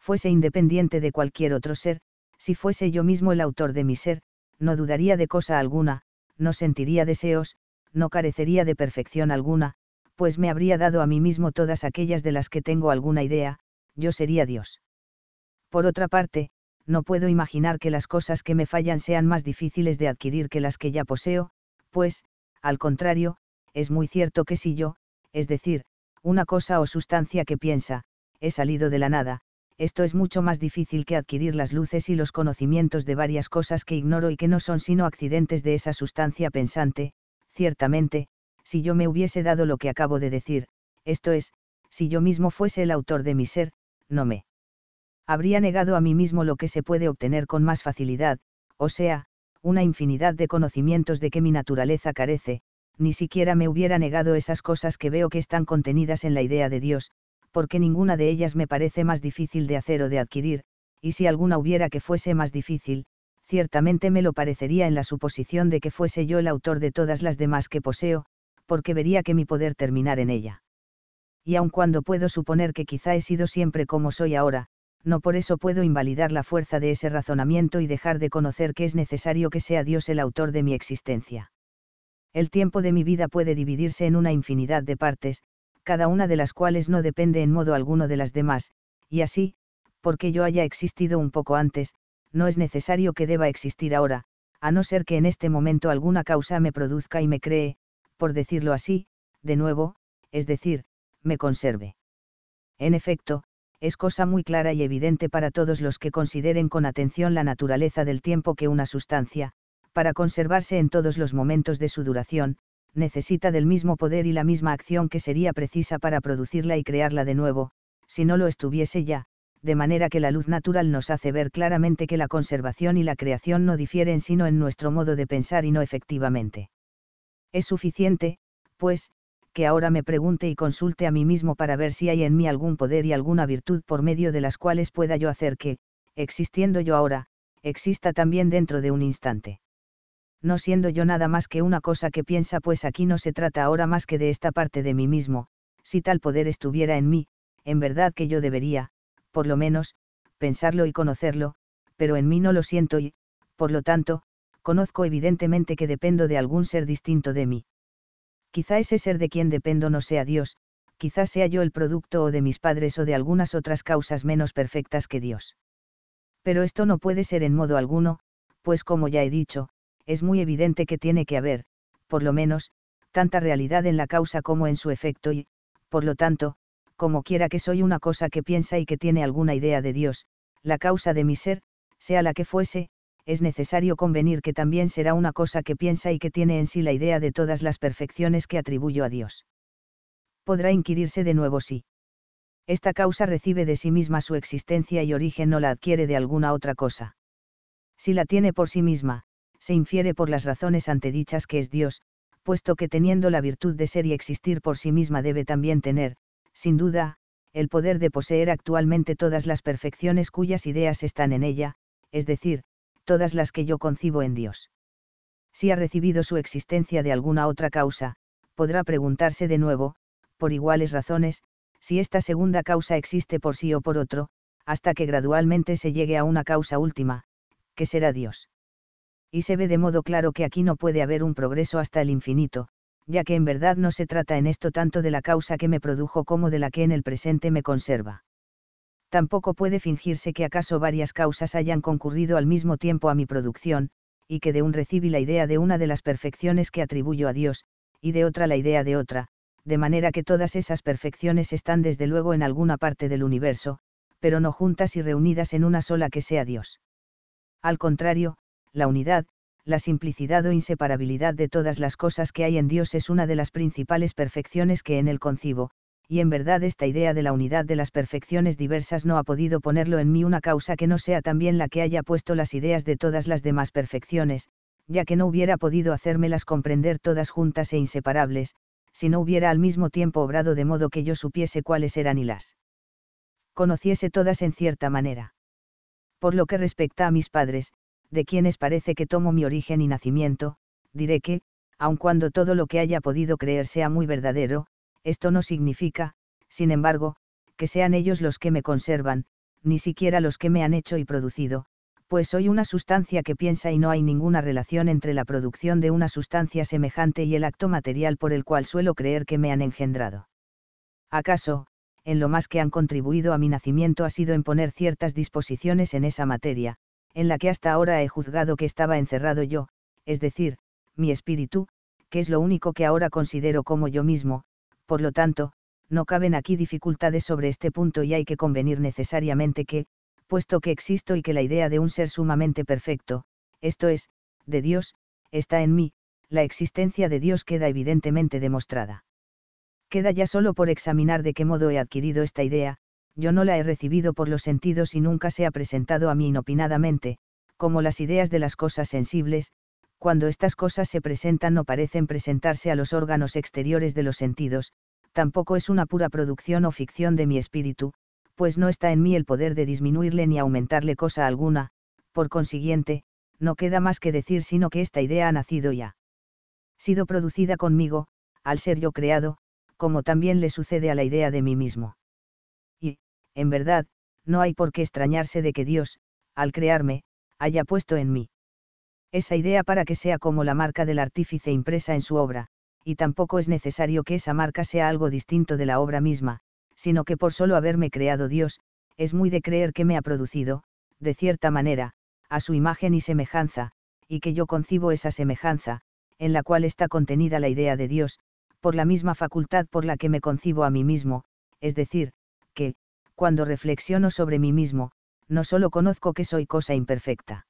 fuese independiente de cualquier otro ser, si fuese yo mismo el autor de mi ser, no dudaría de cosa alguna, no sentiría deseos, no carecería de perfección alguna, pues me habría dado a mí mismo todas aquellas de las que tengo alguna idea, yo sería Dios. Por otra parte, no puedo imaginar que las cosas que me fallan sean más difíciles de adquirir que las que ya poseo, pues, al contrario, es muy cierto que si yo, es decir, una cosa o sustancia que piensa, he salido de la nada, esto es mucho más difícil que adquirir las luces y los conocimientos de varias cosas que ignoro y que no son sino accidentes de esa sustancia pensante, ciertamente, si yo me hubiese dado lo que acabo de decir, esto es, si yo mismo fuese el autor de mi ser, no me habría negado a mí mismo lo que se puede obtener con más facilidad, o sea, una infinidad de conocimientos de que mi naturaleza carece, ni siquiera me hubiera negado esas cosas que veo que están contenidas en la idea de Dios, porque ninguna de ellas me parece más difícil de hacer o de adquirir, y si alguna hubiera que fuese más difícil, ciertamente me lo parecería en la suposición de que fuese yo el autor de todas las demás que poseo, porque vería que mi poder terminar en ella. Y aun cuando puedo suponer que quizá he sido siempre como soy ahora, no por eso puedo invalidar la fuerza de ese razonamiento y dejar de conocer que es necesario que sea Dios el autor de mi existencia. El tiempo de mi vida puede dividirse en una infinidad de partes, cada una de las cuales no depende en modo alguno de las demás, y así, porque yo haya existido un poco antes, no es necesario que deba existir ahora, a no ser que en este momento alguna causa me produzca y me cree, por decirlo así, de nuevo, es decir, me conserve. En efecto, es cosa muy clara y evidente para todos los que consideren con atención la naturaleza del tiempo que una sustancia, para conservarse en todos los momentos de su duración, necesita del mismo poder y la misma acción que sería precisa para producirla y crearla de nuevo, si no lo estuviese ya, de manera que la luz natural nos hace ver claramente que la conservación y la creación no difieren sino en nuestro modo de pensar y no efectivamente. Es suficiente, pues, que ahora me pregunte y consulte a mí mismo para ver si hay en mí algún poder y alguna virtud por medio de las cuales pueda yo hacer que, existiendo yo ahora, exista también dentro de un instante. No siendo yo nada más que una cosa que piensa, pues aquí no se trata ahora más que de esta parte de mí mismo, si tal poder estuviera en mí, en verdad que yo debería, por lo menos, pensarlo y conocerlo, pero en mí no lo siento y, por lo tanto, conozco evidentemente que dependo de algún ser distinto de mí. Quizá ese ser de quien dependo no sea Dios, quizá sea yo el producto o de mis padres o de algunas otras causas menos perfectas que Dios. Pero esto no puede ser en modo alguno, pues como ya he dicho, es muy evidente que tiene que haber, por lo menos, tanta realidad en la causa como en su efecto y, por lo tanto, como quiera que soy una cosa que piensa y que tiene alguna idea de Dios, la causa de mi ser, sea la que fuese, es necesario convenir que también será una cosa que piensa y que tiene en sí la idea de todas las perfecciones que atribuyo a Dios. Podrá inquirirse de nuevo si esta causa recibe de sí misma su existencia y origen o la adquiere de alguna otra cosa. Si la tiene por sí misma, se infiere por las razones antedichas que es Dios, puesto que teniendo la virtud de ser y existir por sí misma debe también tener, sin duda, el poder de poseer actualmente todas las perfecciones cuyas ideas están en ella, es decir, todas las que yo concibo en Dios. Si ha recibido su existencia de alguna otra causa, podrá preguntarse de nuevo, por iguales razones, si esta segunda causa existe por sí o por otro, hasta que gradualmente se llegue a una causa última, que será Dios. Y se ve de modo claro que aquí no puede haber un progreso hasta el infinito, ya que en verdad no se trata en esto tanto de la causa que me produjo como de la que en el presente me conserva tampoco puede fingirse que acaso varias causas hayan concurrido al mismo tiempo a mi producción, y que de un recibí la idea de una de las perfecciones que atribuyo a Dios, y de otra la idea de otra, de manera que todas esas perfecciones están desde luego en alguna parte del universo, pero no juntas y reunidas en una sola que sea Dios. Al contrario, la unidad, la simplicidad o inseparabilidad de todas las cosas que hay en Dios es una de las principales perfecciones que en él concibo, y en verdad esta idea de la unidad de las perfecciones diversas no ha podido ponerlo en mí una causa que no sea también la que haya puesto las ideas de todas las demás perfecciones, ya que no hubiera podido hacérmelas comprender todas juntas e inseparables, si no hubiera al mismo tiempo obrado de modo que yo supiese cuáles eran y las conociese todas en cierta manera. Por lo que respecta a mis padres, de quienes parece que tomo mi origen y nacimiento, diré que, aun cuando todo lo que haya podido creer sea muy verdadero, esto no significa, sin embargo, que sean ellos los que me conservan, ni siquiera los que me han hecho y producido, pues soy una sustancia que piensa y no hay ninguna relación entre la producción de una sustancia semejante y el acto material por el cual suelo creer que me han engendrado. ¿Acaso, en lo más que han contribuido a mi nacimiento ha sido en poner ciertas disposiciones en esa materia, en la que hasta ahora he juzgado que estaba encerrado yo, es decir, mi espíritu, que es lo único que ahora considero como yo mismo, por lo tanto, no caben aquí dificultades sobre este punto y hay que convenir necesariamente que, puesto que existo y que la idea de un ser sumamente perfecto, esto es, de Dios, está en mí, la existencia de Dios queda evidentemente demostrada. Queda ya solo por examinar de qué modo he adquirido esta idea, yo no la he recibido por los sentidos y nunca se ha presentado a mí inopinadamente, como las ideas de las cosas sensibles, cuando estas cosas se presentan o parecen presentarse a los órganos exteriores de los sentidos, tampoco es una pura producción o ficción de mi espíritu, pues no está en mí el poder de disminuirle ni aumentarle cosa alguna, por consiguiente, no queda más que decir sino que esta idea ha nacido y ha sido producida conmigo, al ser yo creado, como también le sucede a la idea de mí mismo. Y, en verdad, no hay por qué extrañarse de que Dios, al crearme, haya puesto en mí esa idea para que sea como la marca del artífice impresa en su obra, y tampoco es necesario que esa marca sea algo distinto de la obra misma, sino que por solo haberme creado Dios, es muy de creer que me ha producido, de cierta manera, a su imagen y semejanza, y que yo concibo esa semejanza, en la cual está contenida la idea de Dios, por la misma facultad por la que me concibo a mí mismo, es decir, que, cuando reflexiono sobre mí mismo, no solo conozco que soy cosa imperfecta,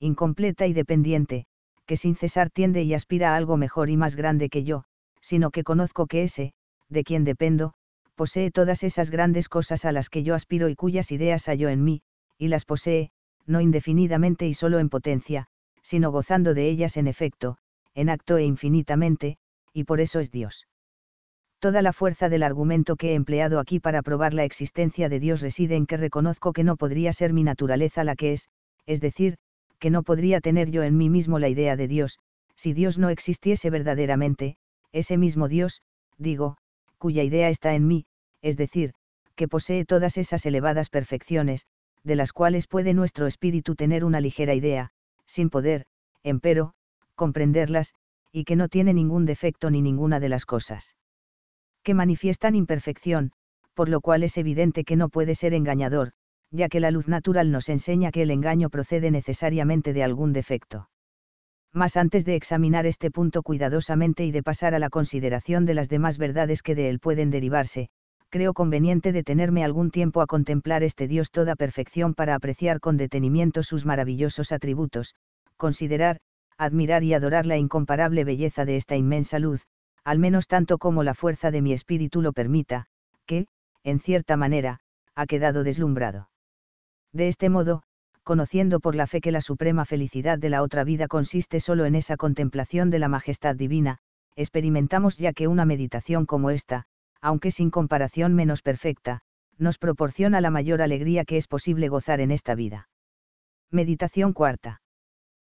incompleta y dependiente, que sin cesar tiende y aspira a algo mejor y más grande que yo, sino que conozco que ese, de quien dependo, posee todas esas grandes cosas a las que yo aspiro y cuyas ideas hallo en mí, y las posee, no indefinidamente y solo en potencia, sino gozando de ellas en efecto, en acto e infinitamente, y por eso es Dios. Toda la fuerza del argumento que he empleado aquí para probar la existencia de Dios reside en que reconozco que no podría ser mi naturaleza la que es, es decir, que no podría tener yo en mí mismo la idea de Dios, si Dios no existiese verdaderamente, ese mismo Dios, digo, cuya idea está en mí, es decir, que posee todas esas elevadas perfecciones, de las cuales puede nuestro espíritu tener una ligera idea, sin poder, empero, comprenderlas, y que no tiene ningún defecto ni ninguna de las cosas. Que manifiestan imperfección, por lo cual es evidente que no puede ser engañador, ya que la luz natural nos enseña que el engaño procede necesariamente de algún defecto. Mas antes de examinar este punto cuidadosamente y de pasar a la consideración de las demás verdades que de él pueden derivarse, creo conveniente detenerme algún tiempo a contemplar este Dios toda perfección para apreciar con detenimiento sus maravillosos atributos, considerar, admirar y adorar la incomparable belleza de esta inmensa luz, al menos tanto como la fuerza de mi espíritu lo permita, que, en cierta manera, ha quedado deslumbrado. De este modo, conociendo por la fe que la suprema felicidad de la otra vida consiste solo en esa contemplación de la majestad divina, experimentamos ya que una meditación como esta, aunque sin comparación menos perfecta, nos proporciona la mayor alegría que es posible gozar en esta vida. Meditación cuarta.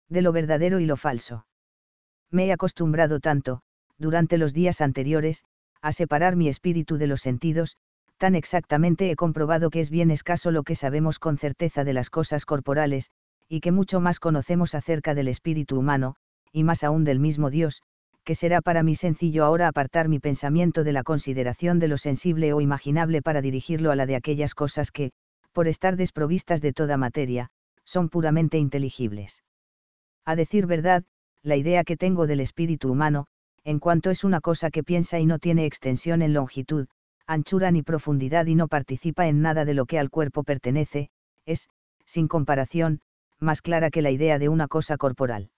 De lo verdadero y lo falso. Me he acostumbrado tanto, durante los días anteriores, a separar mi espíritu de los sentidos, tan exactamente he comprobado que es bien escaso lo que sabemos con certeza de las cosas corporales, y que mucho más conocemos acerca del espíritu humano, y más aún del mismo Dios, que será para mí sencillo ahora apartar mi pensamiento de la consideración de lo sensible o imaginable para dirigirlo a la de aquellas cosas que, por estar desprovistas de toda materia, son puramente inteligibles. A decir verdad, la idea que tengo del espíritu humano, en cuanto es una cosa que piensa y no tiene extensión en longitud, anchura ni profundidad y no participa en nada de lo que al cuerpo pertenece, es, sin comparación, más clara que la idea de una cosa corporal.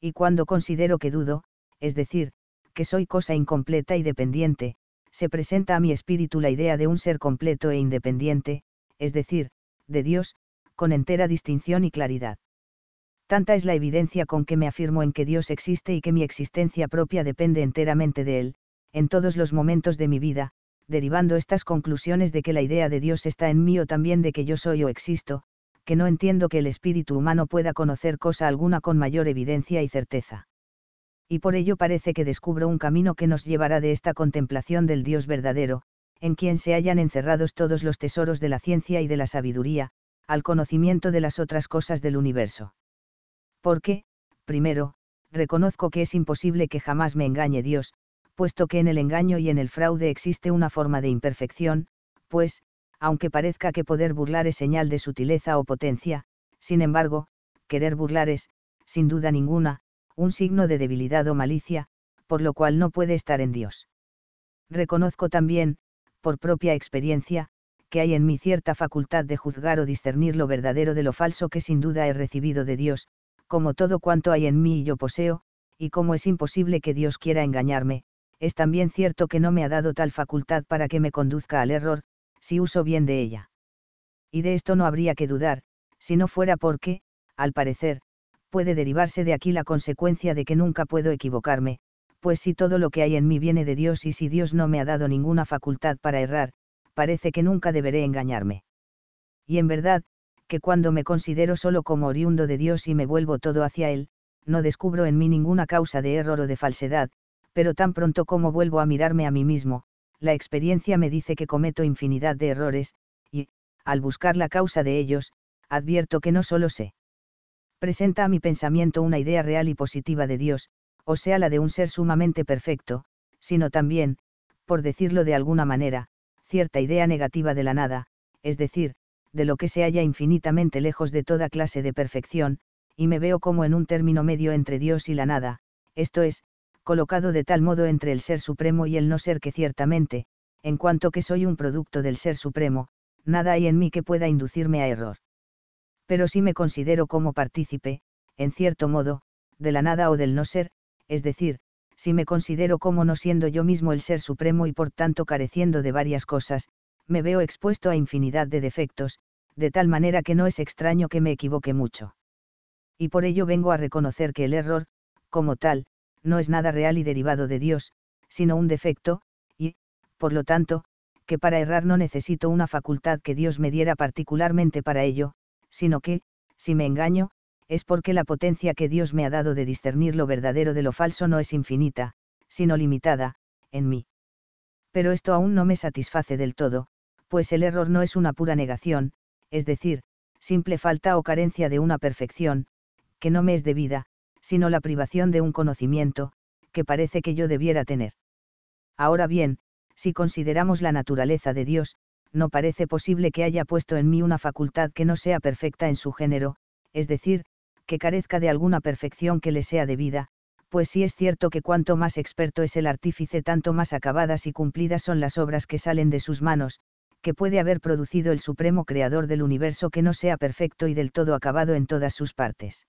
Y cuando considero que dudo, es decir, que soy cosa incompleta y dependiente, se presenta a mi espíritu la idea de un ser completo e independiente, es decir, de Dios, con entera distinción y claridad. Tanta es la evidencia con que me afirmo en que Dios existe y que mi existencia propia depende enteramente de Él, en todos los momentos de mi vida, derivando estas conclusiones de que la idea de Dios está en mí o también de que yo soy o existo, que no entiendo que el espíritu humano pueda conocer cosa alguna con mayor evidencia y certeza. Y por ello parece que descubro un camino que nos llevará de esta contemplación del Dios verdadero, en quien se hayan encerrados todos los tesoros de la ciencia y de la sabiduría, al conocimiento de las otras cosas del universo. Porque, primero, reconozco que es imposible que jamás me engañe Dios, puesto que en el engaño y en el fraude existe una forma de imperfección, pues, aunque parezca que poder burlar es señal de sutileza o potencia, sin embargo, querer burlar es, sin duda ninguna, un signo de debilidad o malicia, por lo cual no puede estar en Dios. Reconozco también, por propia experiencia, que hay en mí cierta facultad de juzgar o discernir lo verdadero de lo falso que sin duda he recibido de Dios, como todo cuanto hay en mí y yo poseo, y como es imposible que Dios quiera engañarme, es también cierto que no me ha dado tal facultad para que me conduzca al error, si uso bien de ella. Y de esto no habría que dudar, si no fuera porque, al parecer, puede derivarse de aquí la consecuencia de que nunca puedo equivocarme, pues si todo lo que hay en mí viene de Dios y si Dios no me ha dado ninguna facultad para errar, parece que nunca deberé engañarme. Y en verdad, que cuando me considero solo como oriundo de Dios y me vuelvo todo hacia Él, no descubro en mí ninguna causa de error o de falsedad, pero tan pronto como vuelvo a mirarme a mí mismo, la experiencia me dice que cometo infinidad de errores, y, al buscar la causa de ellos, advierto que no solo sé. Presenta a mi pensamiento una idea real y positiva de Dios, o sea la de un ser sumamente perfecto, sino también, por decirlo de alguna manera, cierta idea negativa de la nada, es decir, de lo que se halla infinitamente lejos de toda clase de perfección, y me veo como en un término medio entre Dios y la nada, esto es, colocado de tal modo entre el ser supremo y el no ser que ciertamente, en cuanto que soy un producto del ser supremo, nada hay en mí que pueda inducirme a error. Pero si me considero como partícipe, en cierto modo, de la nada o del no ser, es decir, si me considero como no siendo yo mismo el ser supremo y por tanto careciendo de varias cosas, me veo expuesto a infinidad de defectos, de tal manera que no es extraño que me equivoque mucho. Y por ello vengo a reconocer que el error, como tal, no es nada real y derivado de Dios, sino un defecto, y, por lo tanto, que para errar no necesito una facultad que Dios me diera particularmente para ello, sino que, si me engaño, es porque la potencia que Dios me ha dado de discernir lo verdadero de lo falso no es infinita, sino limitada, en mí. Pero esto aún no me satisface del todo, pues el error no es una pura negación, es decir, simple falta o carencia de una perfección, que no me es debida, sino la privación de un conocimiento, que parece que yo debiera tener. Ahora bien, si consideramos la naturaleza de Dios, no parece posible que haya puesto en mí una facultad que no sea perfecta en su género, es decir, que carezca de alguna perfección que le sea debida, pues sí es cierto que cuanto más experto es el artífice, tanto más acabadas y cumplidas son las obras que salen de sus manos, que puede haber producido el supremo creador del universo que no sea perfecto y del todo acabado en todas sus partes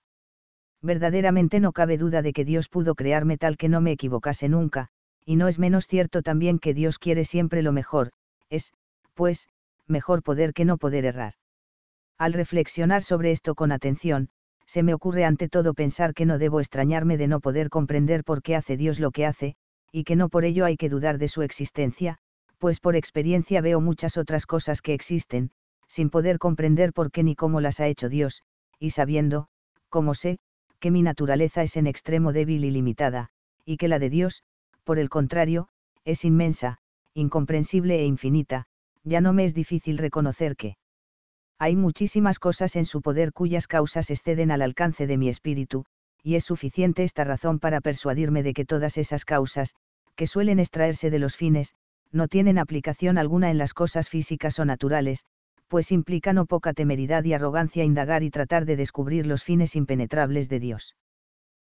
verdaderamente no cabe duda de que Dios pudo crearme tal que no me equivocase nunca, y no es menos cierto también que Dios quiere siempre lo mejor, es, pues, mejor poder que no poder errar. Al reflexionar sobre esto con atención, se me ocurre ante todo pensar que no debo extrañarme de no poder comprender por qué hace Dios lo que hace, y que no por ello hay que dudar de su existencia, pues por experiencia veo muchas otras cosas que existen, sin poder comprender por qué ni cómo las ha hecho Dios, y sabiendo, como sé, que mi naturaleza es en extremo débil y limitada, y que la de Dios, por el contrario, es inmensa, incomprensible e infinita, ya no me es difícil reconocer que hay muchísimas cosas en su poder cuyas causas exceden al alcance de mi espíritu, y es suficiente esta razón para persuadirme de que todas esas causas, que suelen extraerse de los fines, no tienen aplicación alguna en las cosas físicas o naturales, pues implica no poca temeridad y arrogancia indagar y tratar de descubrir los fines impenetrables de Dios.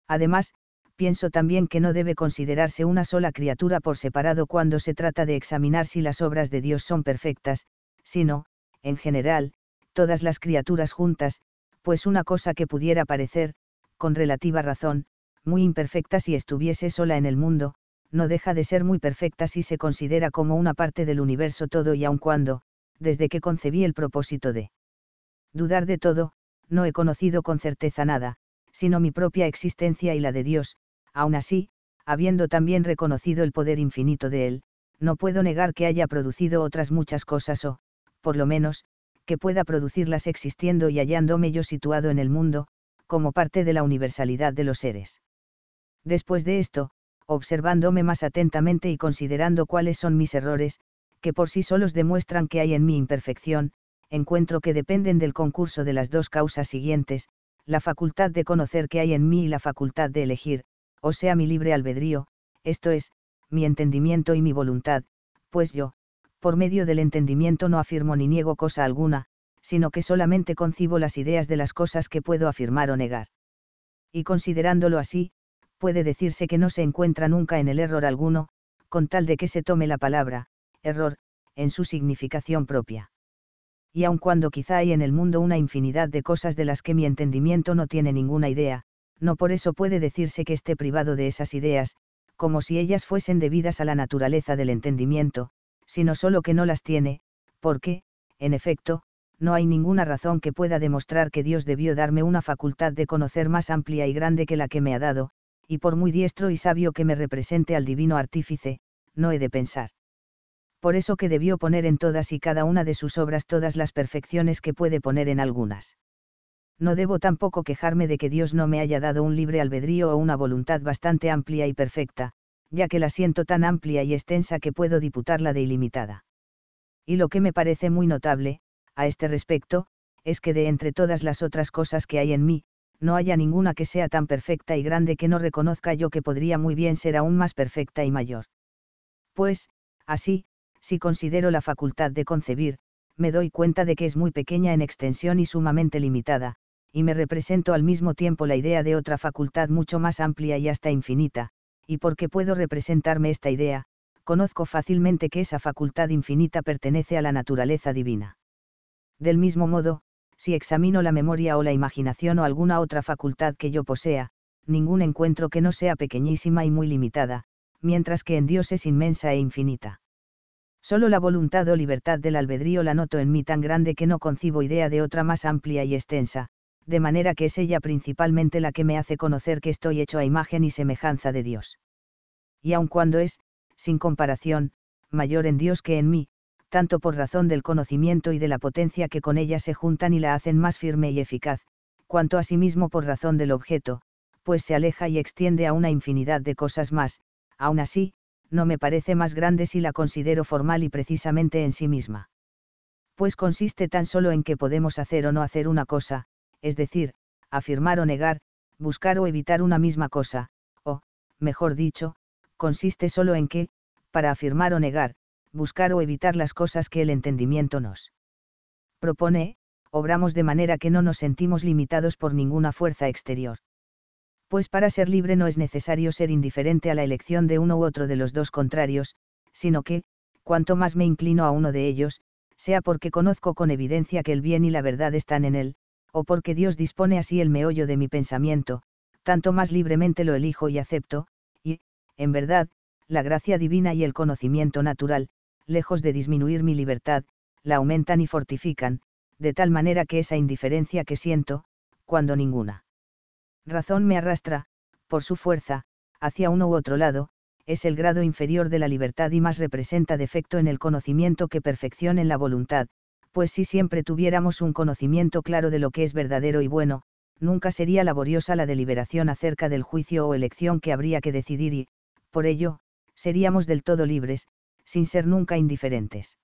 Además, pienso también que no debe considerarse una sola criatura por separado cuando se trata de examinar si las obras de Dios son perfectas, sino, en general, todas las criaturas juntas, pues una cosa que pudiera parecer, con relativa razón, muy imperfecta si estuviese sola en el mundo, no deja de ser muy perfecta si se considera como una parte del universo todo y aun cuando, desde que concebí el propósito de dudar de todo, no he conocido con certeza nada, sino mi propia existencia y la de Dios, aun así, habiendo también reconocido el poder infinito de Él, no puedo negar que haya producido otras muchas cosas o, por lo menos, que pueda producirlas existiendo y hallándome yo situado en el mundo, como parte de la universalidad de los seres. Después de esto, observándome más atentamente y considerando cuáles son mis errores, que por sí solos demuestran que hay en mí imperfección, encuentro que dependen del concurso de las dos causas siguientes, la facultad de conocer que hay en mí y la facultad de elegir, o sea mi libre albedrío, esto es, mi entendimiento y mi voluntad, pues yo, por medio del entendimiento no afirmo ni niego cosa alguna, sino que solamente concibo las ideas de las cosas que puedo afirmar o negar. Y considerándolo así, puede decirse que no se encuentra nunca en el error alguno, con tal de que se tome la palabra, error, en su significación propia. Y aun cuando quizá hay en el mundo una infinidad de cosas de las que mi entendimiento no tiene ninguna idea, no por eso puede decirse que esté privado de esas ideas, como si ellas fuesen debidas a la naturaleza del entendimiento, sino solo que no las tiene, porque, en efecto, no hay ninguna razón que pueda demostrar que Dios debió darme una facultad de conocer más amplia y grande que la que me ha dado, y por muy diestro y sabio que me represente al divino artífice, no he de pensar por eso que debió poner en todas y cada una de sus obras todas las perfecciones que puede poner en algunas. No debo tampoco quejarme de que Dios no me haya dado un libre albedrío o una voluntad bastante amplia y perfecta, ya que la siento tan amplia y extensa que puedo diputarla de ilimitada. Y lo que me parece muy notable, a este respecto, es que de entre todas las otras cosas que hay en mí, no haya ninguna que sea tan perfecta y grande que no reconozca yo que podría muy bien ser aún más perfecta y mayor. Pues, así, si considero la facultad de concebir, me doy cuenta de que es muy pequeña en extensión y sumamente limitada, y me represento al mismo tiempo la idea de otra facultad mucho más amplia y hasta infinita, y porque puedo representarme esta idea, conozco fácilmente que esa facultad infinita pertenece a la naturaleza divina. Del mismo modo, si examino la memoria o la imaginación o alguna otra facultad que yo posea, ningún encuentro que no sea pequeñísima y muy limitada, mientras que en Dios es inmensa e infinita. Solo la voluntad o libertad del albedrío la noto en mí tan grande que no concibo idea de otra más amplia y extensa, de manera que es ella principalmente la que me hace conocer que estoy hecho a imagen y semejanza de Dios. Y aun cuando es, sin comparación, mayor en Dios que en mí, tanto por razón del conocimiento y de la potencia que con ella se juntan y la hacen más firme y eficaz, cuanto asimismo por razón del objeto, pues se aleja y extiende a una infinidad de cosas más, aun así, no me parece más grande si la considero formal y precisamente en sí misma. Pues consiste tan solo en que podemos hacer o no hacer una cosa, es decir, afirmar o negar, buscar o evitar una misma cosa, o, mejor dicho, consiste solo en que, para afirmar o negar, buscar o evitar las cosas que el entendimiento nos propone, obramos de manera que no nos sentimos limitados por ninguna fuerza exterior pues para ser libre no es necesario ser indiferente a la elección de uno u otro de los dos contrarios, sino que, cuanto más me inclino a uno de ellos, sea porque conozco con evidencia que el bien y la verdad están en él, o porque Dios dispone así el meollo de mi pensamiento, tanto más libremente lo elijo y acepto, y, en verdad, la gracia divina y el conocimiento natural, lejos de disminuir mi libertad, la aumentan y fortifican, de tal manera que esa indiferencia que siento, cuando ninguna Razón me arrastra, por su fuerza, hacia uno u otro lado, es el grado inferior de la libertad y más representa defecto en el conocimiento que perfección en la voluntad, pues si siempre tuviéramos un conocimiento claro de lo que es verdadero y bueno, nunca sería laboriosa la deliberación acerca del juicio o elección que habría que decidir y, por ello, seríamos del todo libres, sin ser nunca indiferentes.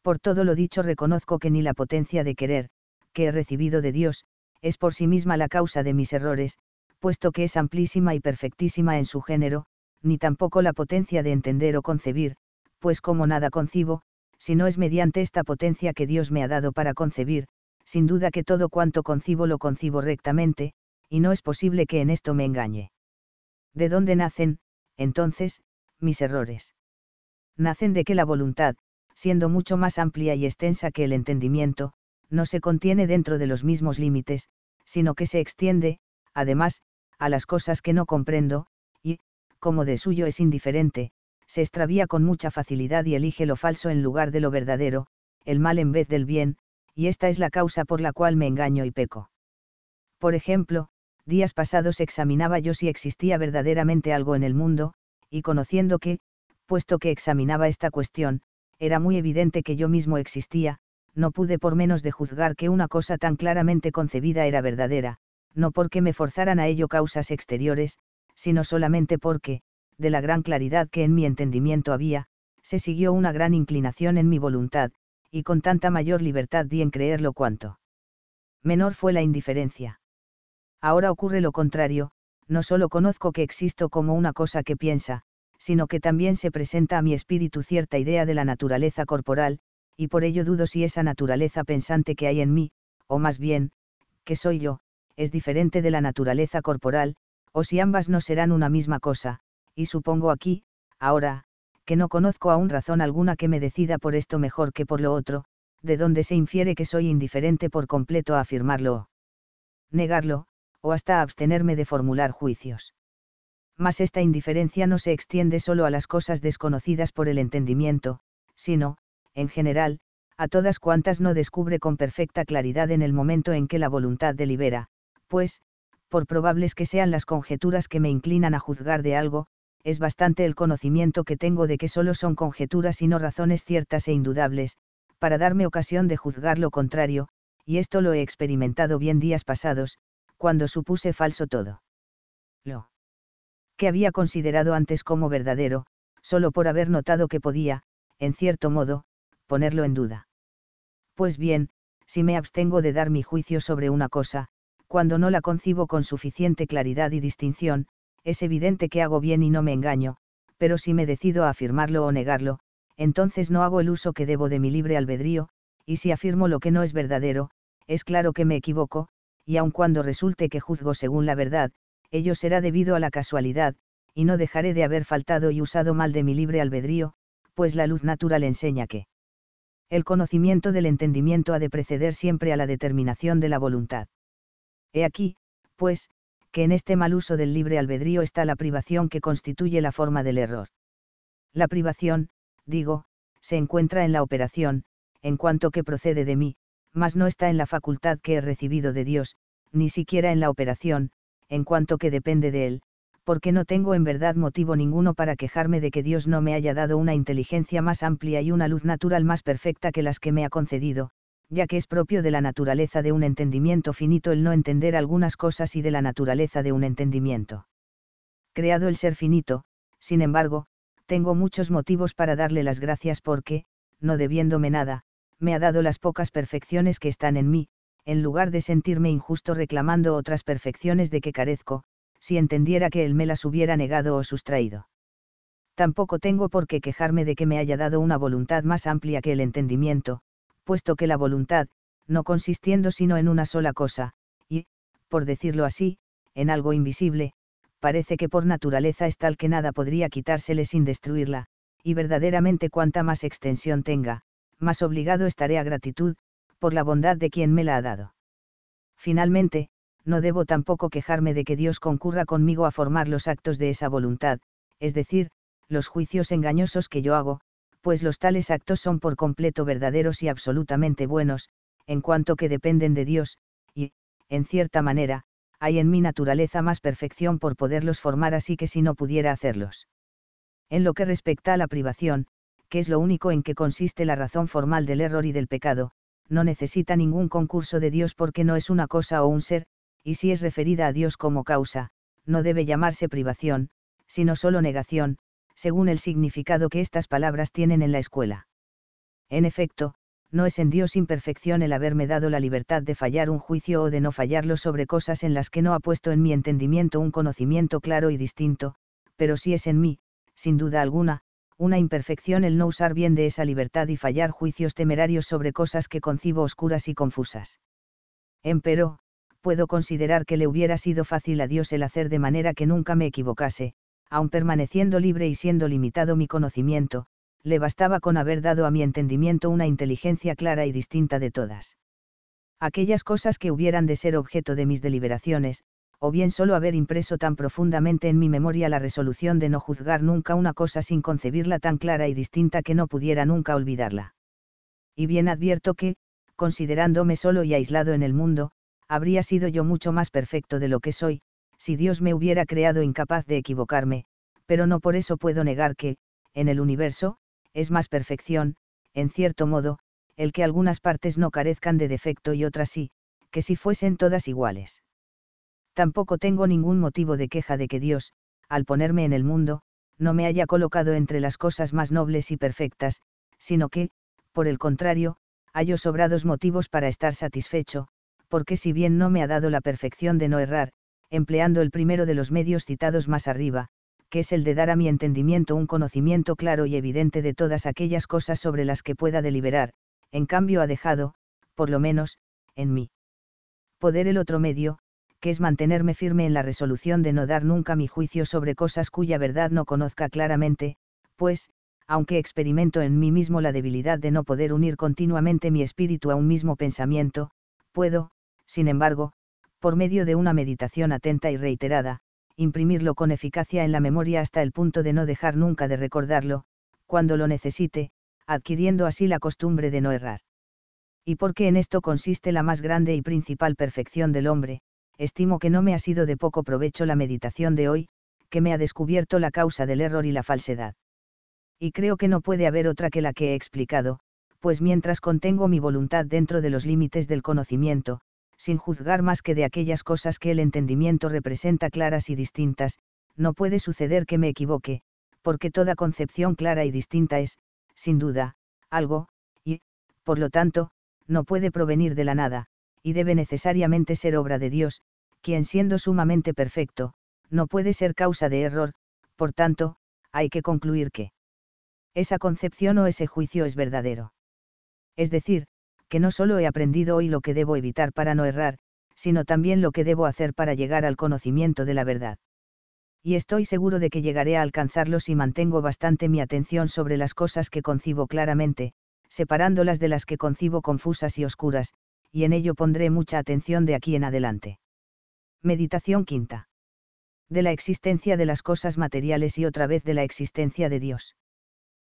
Por todo lo dicho reconozco que ni la potencia de querer, que he recibido de Dios, es por sí misma la causa de mis errores, puesto que es amplísima y perfectísima en su género, ni tampoco la potencia de entender o concebir, pues como nada concibo, si no es mediante esta potencia que Dios me ha dado para concebir, sin duda que todo cuanto concibo lo concibo rectamente, y no es posible que en esto me engañe. ¿De dónde nacen, entonces, mis errores? Nacen de que la voluntad, siendo mucho más amplia y extensa que el entendimiento, no se contiene dentro de los mismos límites, sino que se extiende, además, a las cosas que no comprendo, y, como de suyo es indiferente, se extravía con mucha facilidad y elige lo falso en lugar de lo verdadero, el mal en vez del bien, y esta es la causa por la cual me engaño y peco. Por ejemplo, días pasados examinaba yo si existía verdaderamente algo en el mundo, y conociendo que, puesto que examinaba esta cuestión, era muy evidente que yo mismo existía, no pude por menos de juzgar que una cosa tan claramente concebida era verdadera, no porque me forzaran a ello causas exteriores, sino solamente porque, de la gran claridad que en mi entendimiento había, se siguió una gran inclinación en mi voluntad, y con tanta mayor libertad di en creerlo cuanto menor fue la indiferencia. Ahora ocurre lo contrario, no solo conozco que existo como una cosa que piensa, sino que también se presenta a mi espíritu cierta idea de la naturaleza corporal, y por ello dudo si esa naturaleza pensante que hay en mí, o más bien, que soy yo, es diferente de la naturaleza corporal, o si ambas no serán una misma cosa, y supongo aquí, ahora, que no conozco aún razón alguna que me decida por esto mejor que por lo otro, de donde se infiere que soy indiferente por completo a afirmarlo o negarlo, o hasta abstenerme de formular juicios. Mas esta indiferencia no se extiende solo a las cosas desconocidas por el entendimiento, sino, en general, a todas cuantas no descubre con perfecta claridad en el momento en que la voluntad delibera, pues, por probables que sean las conjeturas que me inclinan a juzgar de algo, es bastante el conocimiento que tengo de que solo son conjeturas y no razones ciertas e indudables, para darme ocasión de juzgar lo contrario, y esto lo he experimentado bien días pasados, cuando supuse falso todo. Lo que había considerado antes como verdadero, solo por haber notado que podía, en cierto modo, ponerlo en duda. Pues bien, si me abstengo de dar mi juicio sobre una cosa, cuando no la concibo con suficiente claridad y distinción, es evidente que hago bien y no me engaño, pero si me decido a afirmarlo o negarlo, entonces no hago el uso que debo de mi libre albedrío, y si afirmo lo que no es verdadero, es claro que me equivoco, y aun cuando resulte que juzgo según la verdad, ello será debido a la casualidad, y no dejaré de haber faltado y usado mal de mi libre albedrío, pues la luz natural enseña que el conocimiento del entendimiento ha de preceder siempre a la determinación de la voluntad. He aquí, pues, que en este mal uso del libre albedrío está la privación que constituye la forma del error. La privación, digo, se encuentra en la operación, en cuanto que procede de mí, mas no está en la facultad que he recibido de Dios, ni siquiera en la operación, en cuanto que depende de Él, porque no tengo en verdad motivo ninguno para quejarme de que Dios no me haya dado una inteligencia más amplia y una luz natural más perfecta que las que me ha concedido, ya que es propio de la naturaleza de un entendimiento finito el no entender algunas cosas y de la naturaleza de un entendimiento. Creado el ser finito, sin embargo, tengo muchos motivos para darle las gracias porque, no debiéndome nada, me ha dado las pocas perfecciones que están en mí, en lugar de sentirme injusto reclamando otras perfecciones de que carezco, si entendiera que él me las hubiera negado o sustraído. Tampoco tengo por qué quejarme de que me haya dado una voluntad más amplia que el entendimiento, puesto que la voluntad, no consistiendo sino en una sola cosa, y, por decirlo así, en algo invisible, parece que por naturaleza es tal que nada podría quitársele sin destruirla, y verdaderamente cuanta más extensión tenga, más obligado estaré a gratitud, por la bondad de quien me la ha dado. Finalmente, no debo tampoco quejarme de que Dios concurra conmigo a formar los actos de esa voluntad, es decir, los juicios engañosos que yo hago, pues los tales actos son por completo verdaderos y absolutamente buenos, en cuanto que dependen de Dios, y, en cierta manera, hay en mi naturaleza más perfección por poderlos formar así que si no pudiera hacerlos. En lo que respecta a la privación, que es lo único en que consiste la razón formal del error y del pecado, no necesita ningún concurso de Dios porque no es una cosa o un ser, y si es referida a Dios como causa, no debe llamarse privación, sino solo negación, según el significado que estas palabras tienen en la escuela. En efecto, no es en Dios imperfección el haberme dado la libertad de fallar un juicio o de no fallarlo sobre cosas en las que no ha puesto en mi entendimiento un conocimiento claro y distinto, pero sí es en mí, sin duda alguna, una imperfección el no usar bien de esa libertad y fallar juicios temerarios sobre cosas que concibo oscuras y confusas. Empero, puedo considerar que le hubiera sido fácil a Dios el hacer de manera que nunca me equivocase, aun permaneciendo libre y siendo limitado mi conocimiento, le bastaba con haber dado a mi entendimiento una inteligencia clara y distinta de todas. Aquellas cosas que hubieran de ser objeto de mis deliberaciones, o bien solo haber impreso tan profundamente en mi memoria la resolución de no juzgar nunca una cosa sin concebirla tan clara y distinta que no pudiera nunca olvidarla. Y bien advierto que, considerándome solo y aislado en el mundo, habría sido yo mucho más perfecto de lo que soy, si Dios me hubiera creado incapaz de equivocarme, pero no por eso puedo negar que, en el universo, es más perfección, en cierto modo, el que algunas partes no carezcan de defecto y otras sí, que si fuesen todas iguales. Tampoco tengo ningún motivo de queja de que Dios, al ponerme en el mundo, no me haya colocado entre las cosas más nobles y perfectas, sino que, por el contrario, hallo sobrados motivos para estar satisfecho, porque si bien no me ha dado la perfección de no errar, empleando el primero de los medios citados más arriba, que es el de dar a mi entendimiento un conocimiento claro y evidente de todas aquellas cosas sobre las que pueda deliberar, en cambio ha dejado, por lo menos, en mí. Poder el otro medio, que es mantenerme firme en la resolución de no dar nunca mi juicio sobre cosas cuya verdad no conozca claramente, pues, aunque experimento en mí mismo la debilidad de no poder unir continuamente mi espíritu a un mismo pensamiento, puedo, sin embargo, por medio de una meditación atenta y reiterada, imprimirlo con eficacia en la memoria hasta el punto de no dejar nunca de recordarlo, cuando lo necesite, adquiriendo así la costumbre de no errar. Y porque en esto consiste la más grande y principal perfección del hombre, estimo que no me ha sido de poco provecho la meditación de hoy, que me ha descubierto la causa del error y la falsedad. Y creo que no puede haber otra que la que he explicado, pues mientras contengo mi voluntad dentro de los límites del conocimiento, sin juzgar más que de aquellas cosas que el entendimiento representa claras y distintas, no puede suceder que me equivoque, porque toda concepción clara y distinta es, sin duda, algo, y, por lo tanto, no puede provenir de la nada, y debe necesariamente ser obra de Dios, quien siendo sumamente perfecto, no puede ser causa de error, por tanto, hay que concluir que esa concepción o ese juicio es verdadero. Es decir, que no solo he aprendido hoy lo que debo evitar para no errar, sino también lo que debo hacer para llegar al conocimiento de la verdad. Y estoy seguro de que llegaré a alcanzarlo si mantengo bastante mi atención sobre las cosas que concibo claramente, separándolas de las que concibo confusas y oscuras, y en ello pondré mucha atención de aquí en adelante. Meditación quinta. De la existencia de las cosas materiales y otra vez de la existencia de Dios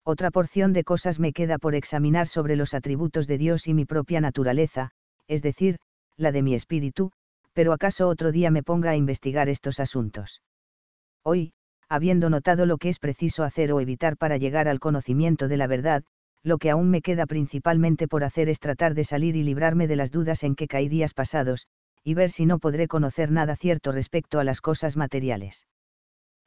otra porción de cosas me queda por examinar sobre los atributos de Dios y mi propia naturaleza, es decir, la de mi espíritu, pero acaso otro día me ponga a investigar estos asuntos. Hoy, habiendo notado lo que es preciso hacer o evitar para llegar al conocimiento de la verdad, lo que aún me queda principalmente por hacer es tratar de salir y librarme de las dudas en que caí días pasados, y ver si no podré conocer nada cierto respecto a las cosas materiales.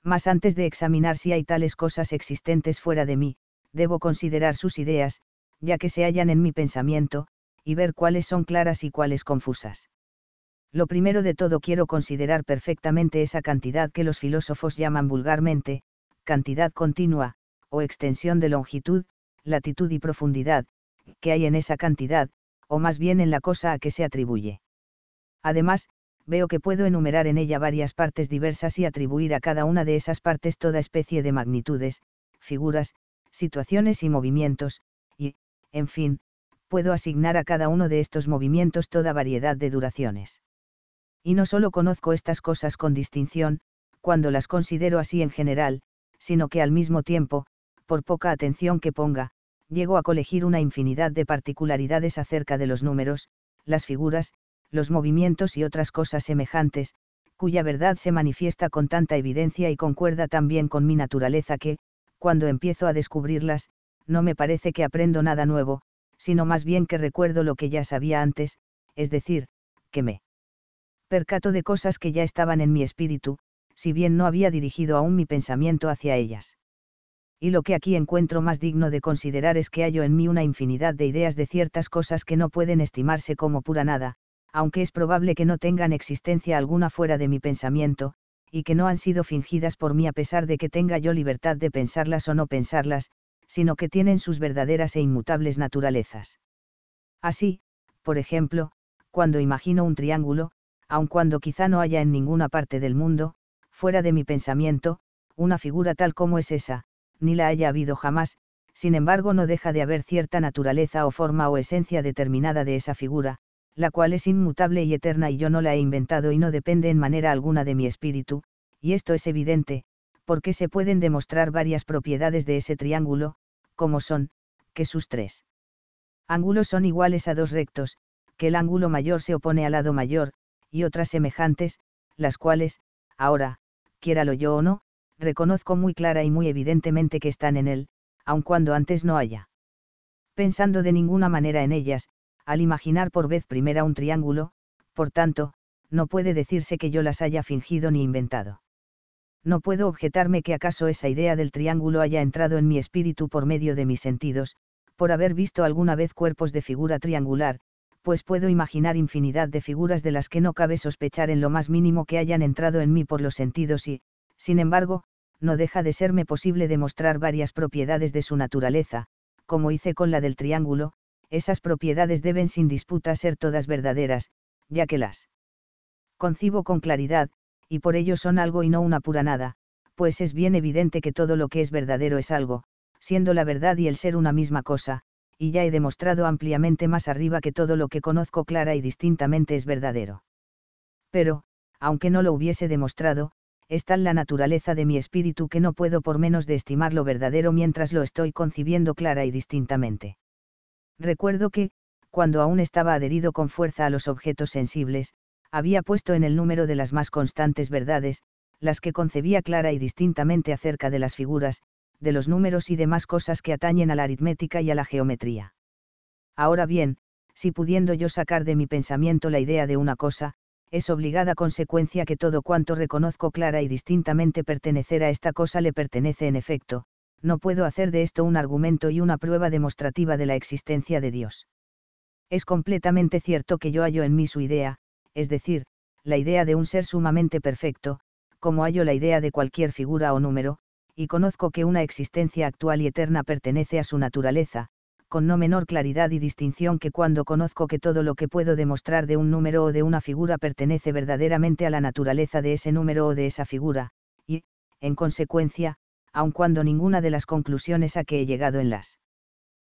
Mas antes de examinar si hay tales cosas existentes fuera de mí, debo considerar sus ideas, ya que se hallan en mi pensamiento, y ver cuáles son claras y cuáles confusas. Lo primero de todo quiero considerar perfectamente esa cantidad que los filósofos llaman vulgarmente, cantidad continua, o extensión de longitud, latitud y profundidad, que hay en esa cantidad, o más bien en la cosa a que se atribuye. Además, veo que puedo enumerar en ella varias partes diversas y atribuir a cada una de esas partes toda especie de magnitudes, figuras, situaciones y movimientos, y, en fin, puedo asignar a cada uno de estos movimientos toda variedad de duraciones. Y no solo conozco estas cosas con distinción, cuando las considero así en general, sino que al mismo tiempo, por poca atención que ponga, llego a colegir una infinidad de particularidades acerca de los números, las figuras, los movimientos y otras cosas semejantes, cuya verdad se manifiesta con tanta evidencia y concuerda también con mi naturaleza que, cuando empiezo a descubrirlas, no me parece que aprendo nada nuevo, sino más bien que recuerdo lo que ya sabía antes, es decir, que me percato de cosas que ya estaban en mi espíritu, si bien no había dirigido aún mi pensamiento hacia ellas. Y lo que aquí encuentro más digno de considerar es que hallo en mí una infinidad de ideas de ciertas cosas que no pueden estimarse como pura nada, aunque es probable que no tengan existencia alguna fuera de mi pensamiento, y que no han sido fingidas por mí a pesar de que tenga yo libertad de pensarlas o no pensarlas, sino que tienen sus verdaderas e inmutables naturalezas. Así, por ejemplo, cuando imagino un triángulo, aun cuando quizá no haya en ninguna parte del mundo, fuera de mi pensamiento, una figura tal como es esa, ni la haya habido jamás, sin embargo no deja de haber cierta naturaleza o forma o esencia determinada de esa figura, la cual es inmutable y eterna y yo no la he inventado y no depende en manera alguna de mi espíritu, y esto es evidente, porque se pueden demostrar varias propiedades de ese triángulo, como son, que sus tres ángulos son iguales a dos rectos, que el ángulo mayor se opone al lado mayor, y otras semejantes, las cuales, ahora, quiéralo yo o no, reconozco muy clara y muy evidentemente que están en él, aun cuando antes no haya pensando de ninguna manera en ellas, al imaginar por vez primera un triángulo, por tanto, no puede decirse que yo las haya fingido ni inventado. No puedo objetarme que acaso esa idea del triángulo haya entrado en mi espíritu por medio de mis sentidos, por haber visto alguna vez cuerpos de figura triangular, pues puedo imaginar infinidad de figuras de las que no cabe sospechar en lo más mínimo que hayan entrado en mí por los sentidos y, sin embargo, no deja de serme posible demostrar varias propiedades de su naturaleza, como hice con la del triángulo, esas propiedades deben sin disputa ser todas verdaderas, ya que las concibo con claridad, y por ello son algo y no una pura nada, pues es bien evidente que todo lo que es verdadero es algo, siendo la verdad y el ser una misma cosa, y ya he demostrado ampliamente más arriba que todo lo que conozco clara y distintamente es verdadero. Pero, aunque no lo hubiese demostrado, es tal la naturaleza de mi espíritu que no puedo por menos de estimar lo verdadero mientras lo estoy concibiendo clara y distintamente. Recuerdo que, cuando aún estaba adherido con fuerza a los objetos sensibles, había puesto en el número de las más constantes verdades, las que concebía clara y distintamente acerca de las figuras, de los números y demás cosas que atañen a la aritmética y a la geometría. Ahora bien, si pudiendo yo sacar de mi pensamiento la idea de una cosa, es obligada consecuencia que todo cuanto reconozco clara y distintamente pertenecer a esta cosa le pertenece en efecto, no puedo hacer de esto un argumento y una prueba demostrativa de la existencia de Dios. Es completamente cierto que yo hallo en mí su idea, es decir, la idea de un ser sumamente perfecto, como hallo la idea de cualquier figura o número, y conozco que una existencia actual y eterna pertenece a su naturaleza, con no menor claridad y distinción que cuando conozco que todo lo que puedo demostrar de un número o de una figura pertenece verdaderamente a la naturaleza de ese número o de esa figura, y, en consecuencia, aun cuando ninguna de las conclusiones a que he llegado en las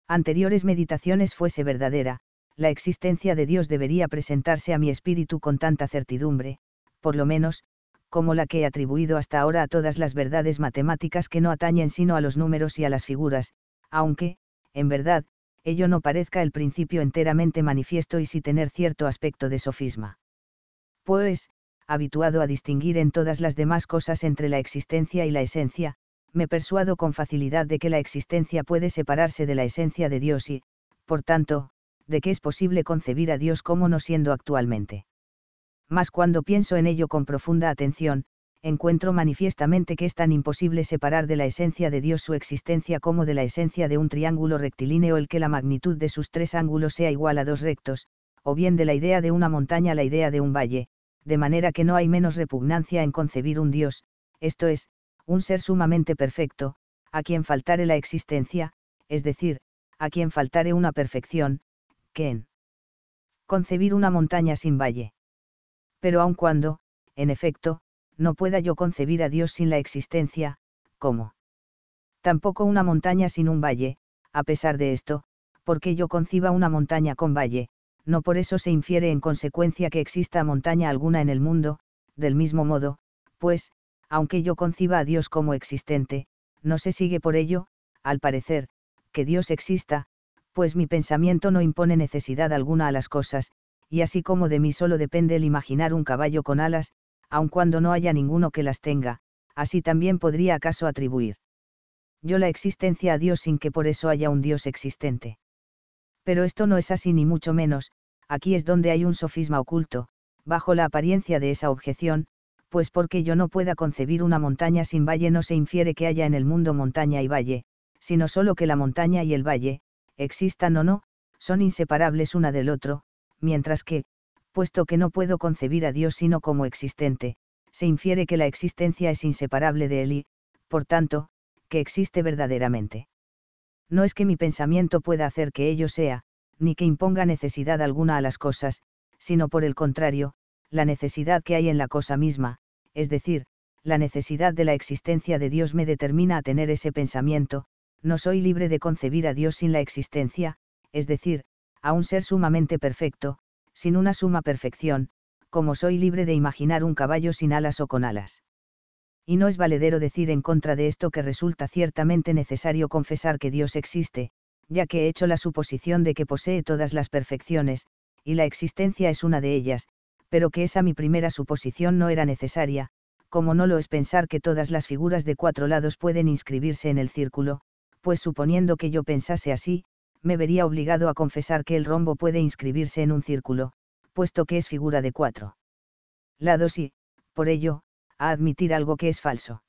anteriores meditaciones fuese verdadera, la existencia de Dios debería presentarse a mi espíritu con tanta certidumbre, por lo menos, como la que he atribuido hasta ahora a todas las verdades matemáticas que no atañen sino a los números y a las figuras, aunque, en verdad, ello no parezca el principio enteramente manifiesto y si tener cierto aspecto de sofisma. Pues, habituado a distinguir en todas las demás cosas entre la existencia y la esencia, me persuado con facilidad de que la existencia puede separarse de la esencia de Dios y, por tanto, de que es posible concebir a Dios como no siendo actualmente. Mas cuando pienso en ello con profunda atención, encuentro manifiestamente que es tan imposible separar de la esencia de Dios su existencia como de la esencia de un triángulo rectilíneo el que la magnitud de sus tres ángulos sea igual a dos rectos, o bien de la idea de una montaña la idea de un valle, de manera que no hay menos repugnancia en concebir un Dios, esto es, un ser sumamente perfecto, a quien faltare la existencia, es decir, a quien faltare una perfección, que en concebir una montaña sin valle. Pero aun cuando, en efecto, no pueda yo concebir a Dios sin la existencia, ¿cómo? tampoco una montaña sin un valle, a pesar de esto, porque yo conciba una montaña con valle, no por eso se infiere en consecuencia que exista montaña alguna en el mundo, del mismo modo, pues, aunque yo conciba a Dios como existente, no se sigue por ello, al parecer, que Dios exista, pues mi pensamiento no impone necesidad alguna a las cosas, y así como de mí solo depende el imaginar un caballo con alas, aun cuando no haya ninguno que las tenga, así también podría acaso atribuir yo la existencia a Dios sin que por eso haya un Dios existente. Pero esto no es así ni mucho menos, aquí es donde hay un sofisma oculto, bajo la apariencia de esa objeción, pues porque yo no pueda concebir una montaña sin valle no se infiere que haya en el mundo montaña y valle, sino solo que la montaña y el valle, existan o no, son inseparables una del otro, mientras que, puesto que no puedo concebir a Dios sino como existente, se infiere que la existencia es inseparable de Él y, por tanto, que existe verdaderamente. No es que mi pensamiento pueda hacer que ello sea, ni que imponga necesidad alguna a las cosas, sino por el contrario, la necesidad que hay en la cosa misma, es decir, la necesidad de la existencia de Dios me determina a tener ese pensamiento, no soy libre de concebir a Dios sin la existencia, es decir, a un ser sumamente perfecto, sin una suma perfección, como soy libre de imaginar un caballo sin alas o con alas. Y no es valedero decir en contra de esto que resulta ciertamente necesario confesar que Dios existe, ya que he hecho la suposición de que posee todas las perfecciones, y la existencia es una de ellas, pero que esa mi primera suposición no era necesaria, como no lo es pensar que todas las figuras de cuatro lados pueden inscribirse en el círculo, pues suponiendo que yo pensase así, me vería obligado a confesar que el rombo puede inscribirse en un círculo, puesto que es figura de cuatro lados y, por ello, a admitir algo que es falso.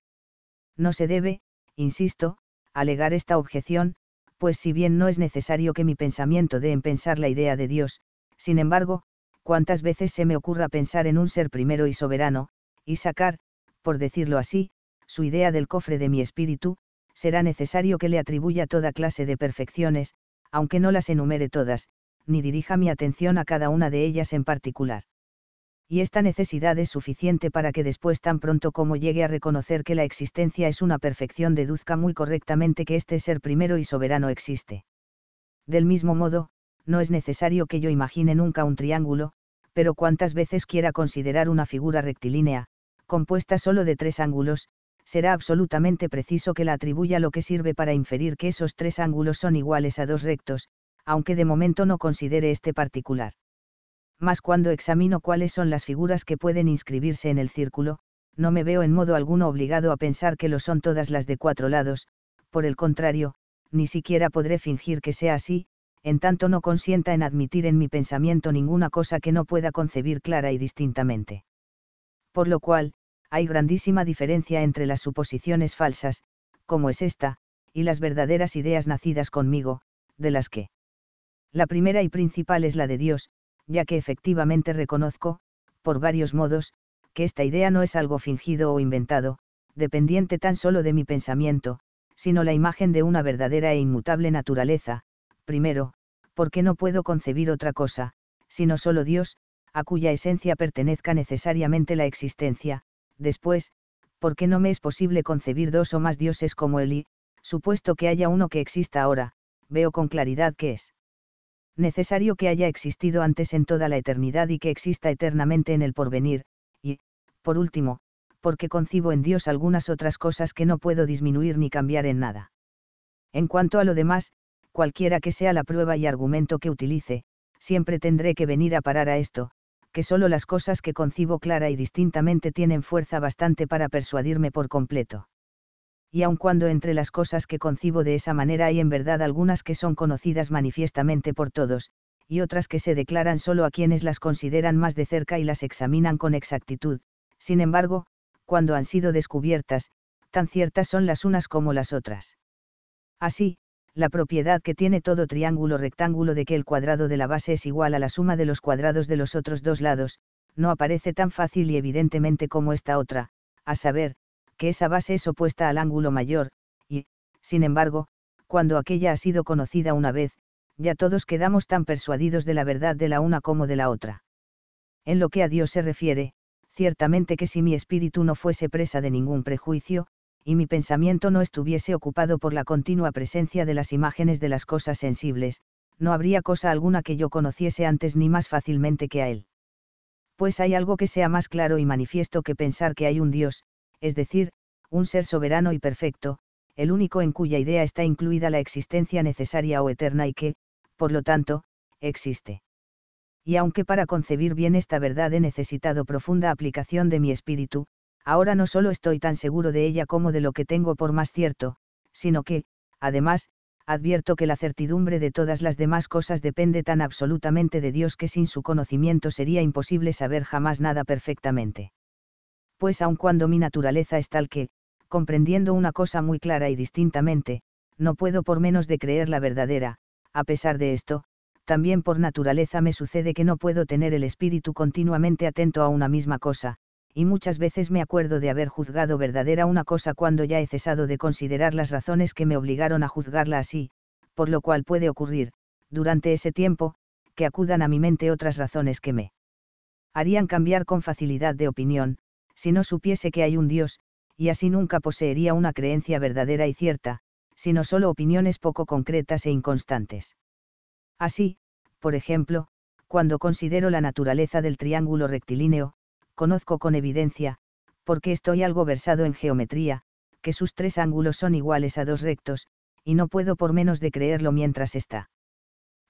No se debe, insisto, alegar esta objeción, pues si bien no es necesario que mi pensamiento dé en pensar la idea de Dios, sin embargo, cuantas veces se me ocurra pensar en un ser primero y soberano, y sacar, por decirlo así, su idea del cofre de mi espíritu, será necesario que le atribuya toda clase de perfecciones, aunque no las enumere todas, ni dirija mi atención a cada una de ellas en particular. Y esta necesidad es suficiente para que después tan pronto como llegue a reconocer que la existencia es una perfección deduzca muy correctamente que este ser primero y soberano existe. Del mismo modo, no es necesario que yo imagine nunca un triángulo, pero cuantas veces quiera considerar una figura rectilínea, compuesta solo de tres ángulos, será absolutamente preciso que la atribuya lo que sirve para inferir que esos tres ángulos son iguales a dos rectos, aunque de momento no considere este particular. Mas cuando examino cuáles son las figuras que pueden inscribirse en el círculo, no me veo en modo alguno obligado a pensar que lo son todas las de cuatro lados, por el contrario, ni siquiera podré fingir que sea así, en tanto no consienta en admitir en mi pensamiento ninguna cosa que no pueda concebir clara y distintamente. Por lo cual, hay grandísima diferencia entre las suposiciones falsas, como es esta, y las verdaderas ideas nacidas conmigo, de las que. La primera y principal es la de Dios, ya que efectivamente reconozco, por varios modos, que esta idea no es algo fingido o inventado, dependiente tan solo de mi pensamiento, sino la imagen de una verdadera e inmutable naturaleza, primero, porque no puedo concebir otra cosa, sino solo Dios, a cuya esencia pertenezca necesariamente la existencia, después, porque no me es posible concebir dos o más dioses como él y, supuesto que haya uno que exista ahora, veo con claridad que es necesario que haya existido antes en toda la eternidad y que exista eternamente en el porvenir, y, por último, porque concibo en Dios algunas otras cosas que no puedo disminuir ni cambiar en nada. En cuanto a lo demás, cualquiera que sea la prueba y argumento que utilice, siempre tendré que venir a parar a esto, que solo las cosas que concibo clara y distintamente tienen fuerza bastante para persuadirme por completo. Y aun cuando entre las cosas que concibo de esa manera hay en verdad algunas que son conocidas manifiestamente por todos, y otras que se declaran solo a quienes las consideran más de cerca y las examinan con exactitud, sin embargo, cuando han sido descubiertas, tan ciertas son las unas como las otras. Así, la propiedad que tiene todo triángulo rectángulo de que el cuadrado de la base es igual a la suma de los cuadrados de los otros dos lados, no aparece tan fácil y evidentemente como esta otra, a saber, que esa base es opuesta al ángulo mayor, y, sin embargo, cuando aquella ha sido conocida una vez, ya todos quedamos tan persuadidos de la verdad de la una como de la otra. En lo que a Dios se refiere, ciertamente que si mi espíritu no fuese presa de ningún prejuicio, y mi pensamiento no estuviese ocupado por la continua presencia de las imágenes de las cosas sensibles, no habría cosa alguna que yo conociese antes ni más fácilmente que a él. Pues hay algo que sea más claro y manifiesto que pensar que hay un Dios, es decir, un ser soberano y perfecto, el único en cuya idea está incluida la existencia necesaria o eterna y que, por lo tanto, existe. Y aunque para concebir bien esta verdad he necesitado profunda aplicación de mi espíritu, Ahora no solo estoy tan seguro de ella como de lo que tengo por más cierto, sino que, además, advierto que la certidumbre de todas las demás cosas depende tan absolutamente de Dios que sin su conocimiento sería imposible saber jamás nada perfectamente. Pues aun cuando mi naturaleza es tal que, comprendiendo una cosa muy clara y distintamente, no puedo por menos de creer la verdadera, a pesar de esto, también por naturaleza me sucede que no puedo tener el espíritu continuamente atento a una misma cosa, y muchas veces me acuerdo de haber juzgado verdadera una cosa cuando ya he cesado de considerar las razones que me obligaron a juzgarla así, por lo cual puede ocurrir, durante ese tiempo, que acudan a mi mente otras razones que me harían cambiar con facilidad de opinión, si no supiese que hay un Dios, y así nunca poseería una creencia verdadera y cierta, sino solo opiniones poco concretas e inconstantes. Así, por ejemplo, cuando considero la naturaleza del triángulo rectilíneo, conozco con evidencia, porque estoy algo versado en geometría, que sus tres ángulos son iguales a dos rectos, y no puedo por menos de creerlo mientras está.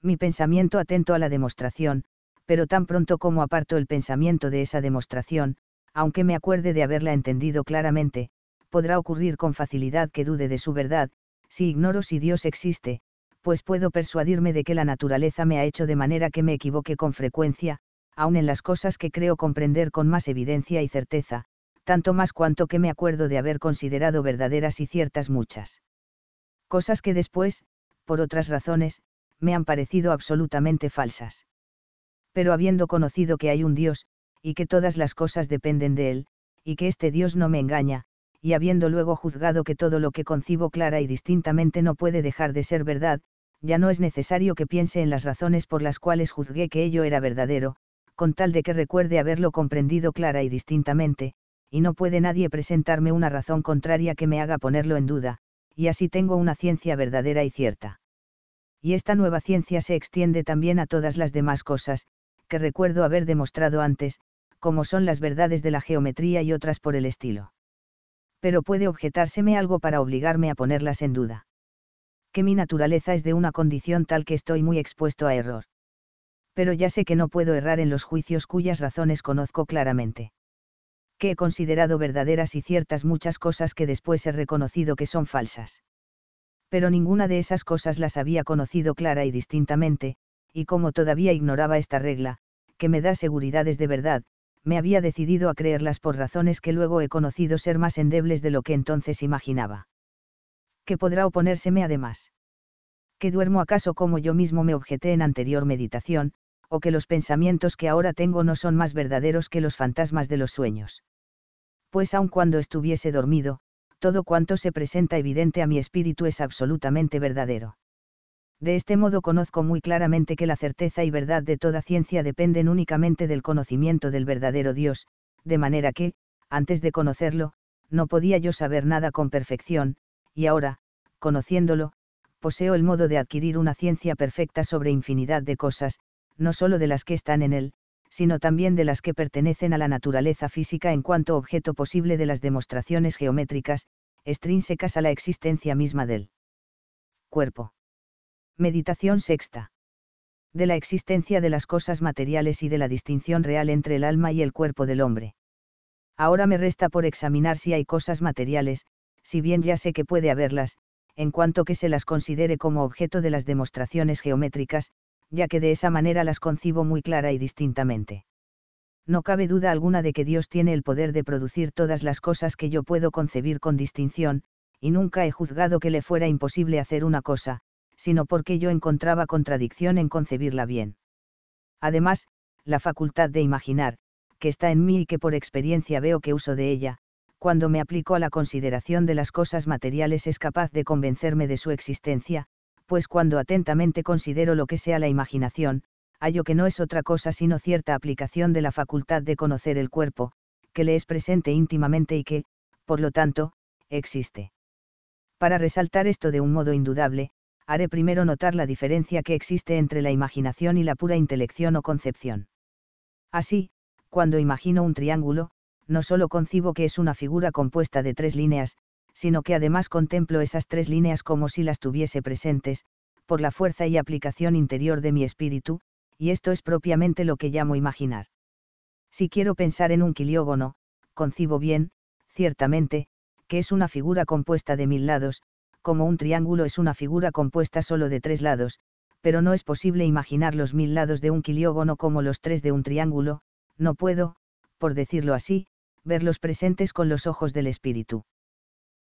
Mi pensamiento atento a la demostración, pero tan pronto como aparto el pensamiento de esa demostración, aunque me acuerde de haberla entendido claramente, podrá ocurrir con facilidad que dude de su verdad, si ignoro si Dios existe, pues puedo persuadirme de que la naturaleza me ha hecho de manera que me equivoque con frecuencia, aun en las cosas que creo comprender con más evidencia y certeza, tanto más cuanto que me acuerdo de haber considerado verdaderas y ciertas muchas. Cosas que después, por otras razones, me han parecido absolutamente falsas. Pero habiendo conocido que hay un Dios, y que todas las cosas dependen de Él, y que este Dios no me engaña, y habiendo luego juzgado que todo lo que concibo clara y distintamente no puede dejar de ser verdad, ya no es necesario que piense en las razones por las cuales juzgué que ello era verdadero, con tal de que recuerde haberlo comprendido clara y distintamente, y no puede nadie presentarme una razón contraria que me haga ponerlo en duda, y así tengo una ciencia verdadera y cierta. Y esta nueva ciencia se extiende también a todas las demás cosas, que recuerdo haber demostrado antes, como son las verdades de la geometría y otras por el estilo. Pero puede objetárseme algo para obligarme a ponerlas en duda. Que mi naturaleza es de una condición tal que estoy muy expuesto a error pero ya sé que no puedo errar en los juicios cuyas razones conozco claramente. Que he considerado verdaderas y ciertas muchas cosas que después he reconocido que son falsas. Pero ninguna de esas cosas las había conocido clara y distintamente, y como todavía ignoraba esta regla, que me da seguridades de verdad, me había decidido a creerlas por razones que luego he conocido ser más endebles de lo que entonces imaginaba. ¿Qué podrá oponérseme además? ¿Que duermo acaso como yo mismo me objeté en anterior meditación, o que los pensamientos que ahora tengo no son más verdaderos que los fantasmas de los sueños. Pues aun cuando estuviese dormido, todo cuanto se presenta evidente a mi espíritu es absolutamente verdadero. De este modo conozco muy claramente que la certeza y verdad de toda ciencia dependen únicamente del conocimiento del verdadero Dios, de manera que, antes de conocerlo, no podía yo saber nada con perfección, y ahora, conociéndolo, poseo el modo de adquirir una ciencia perfecta sobre infinidad de cosas, no solo de las que están en él, sino también de las que pertenecen a la naturaleza física en cuanto objeto posible de las demostraciones geométricas, extrínsecas a la existencia misma del cuerpo. Meditación sexta. De la existencia de las cosas materiales y de la distinción real entre el alma y el cuerpo del hombre. Ahora me resta por examinar si hay cosas materiales, si bien ya sé que puede haberlas, en cuanto que se las considere como objeto de las demostraciones geométricas, ya que de esa manera las concibo muy clara y distintamente. No cabe duda alguna de que Dios tiene el poder de producir todas las cosas que yo puedo concebir con distinción, y nunca he juzgado que le fuera imposible hacer una cosa, sino porque yo encontraba contradicción en concebirla bien. Además, la facultad de imaginar, que está en mí y que por experiencia veo que uso de ella, cuando me aplico a la consideración de las cosas materiales es capaz de convencerme de su existencia, pues cuando atentamente considero lo que sea la imaginación, hallo que no es otra cosa sino cierta aplicación de la facultad de conocer el cuerpo, que le es presente íntimamente y que, por lo tanto, existe. Para resaltar esto de un modo indudable, haré primero notar la diferencia que existe entre la imaginación y la pura intelección o concepción. Así, cuando imagino un triángulo, no solo concibo que es una figura compuesta de tres líneas, sino que además contemplo esas tres líneas como si las tuviese presentes, por la fuerza y aplicación interior de mi espíritu, y esto es propiamente lo que llamo imaginar. Si quiero pensar en un quiliógono, concibo bien, ciertamente, que es una figura compuesta de mil lados, como un triángulo es una figura compuesta solo de tres lados, pero no es posible imaginar los mil lados de un quiliógono como los tres de un triángulo, no puedo, por decirlo así, verlos presentes con los ojos del espíritu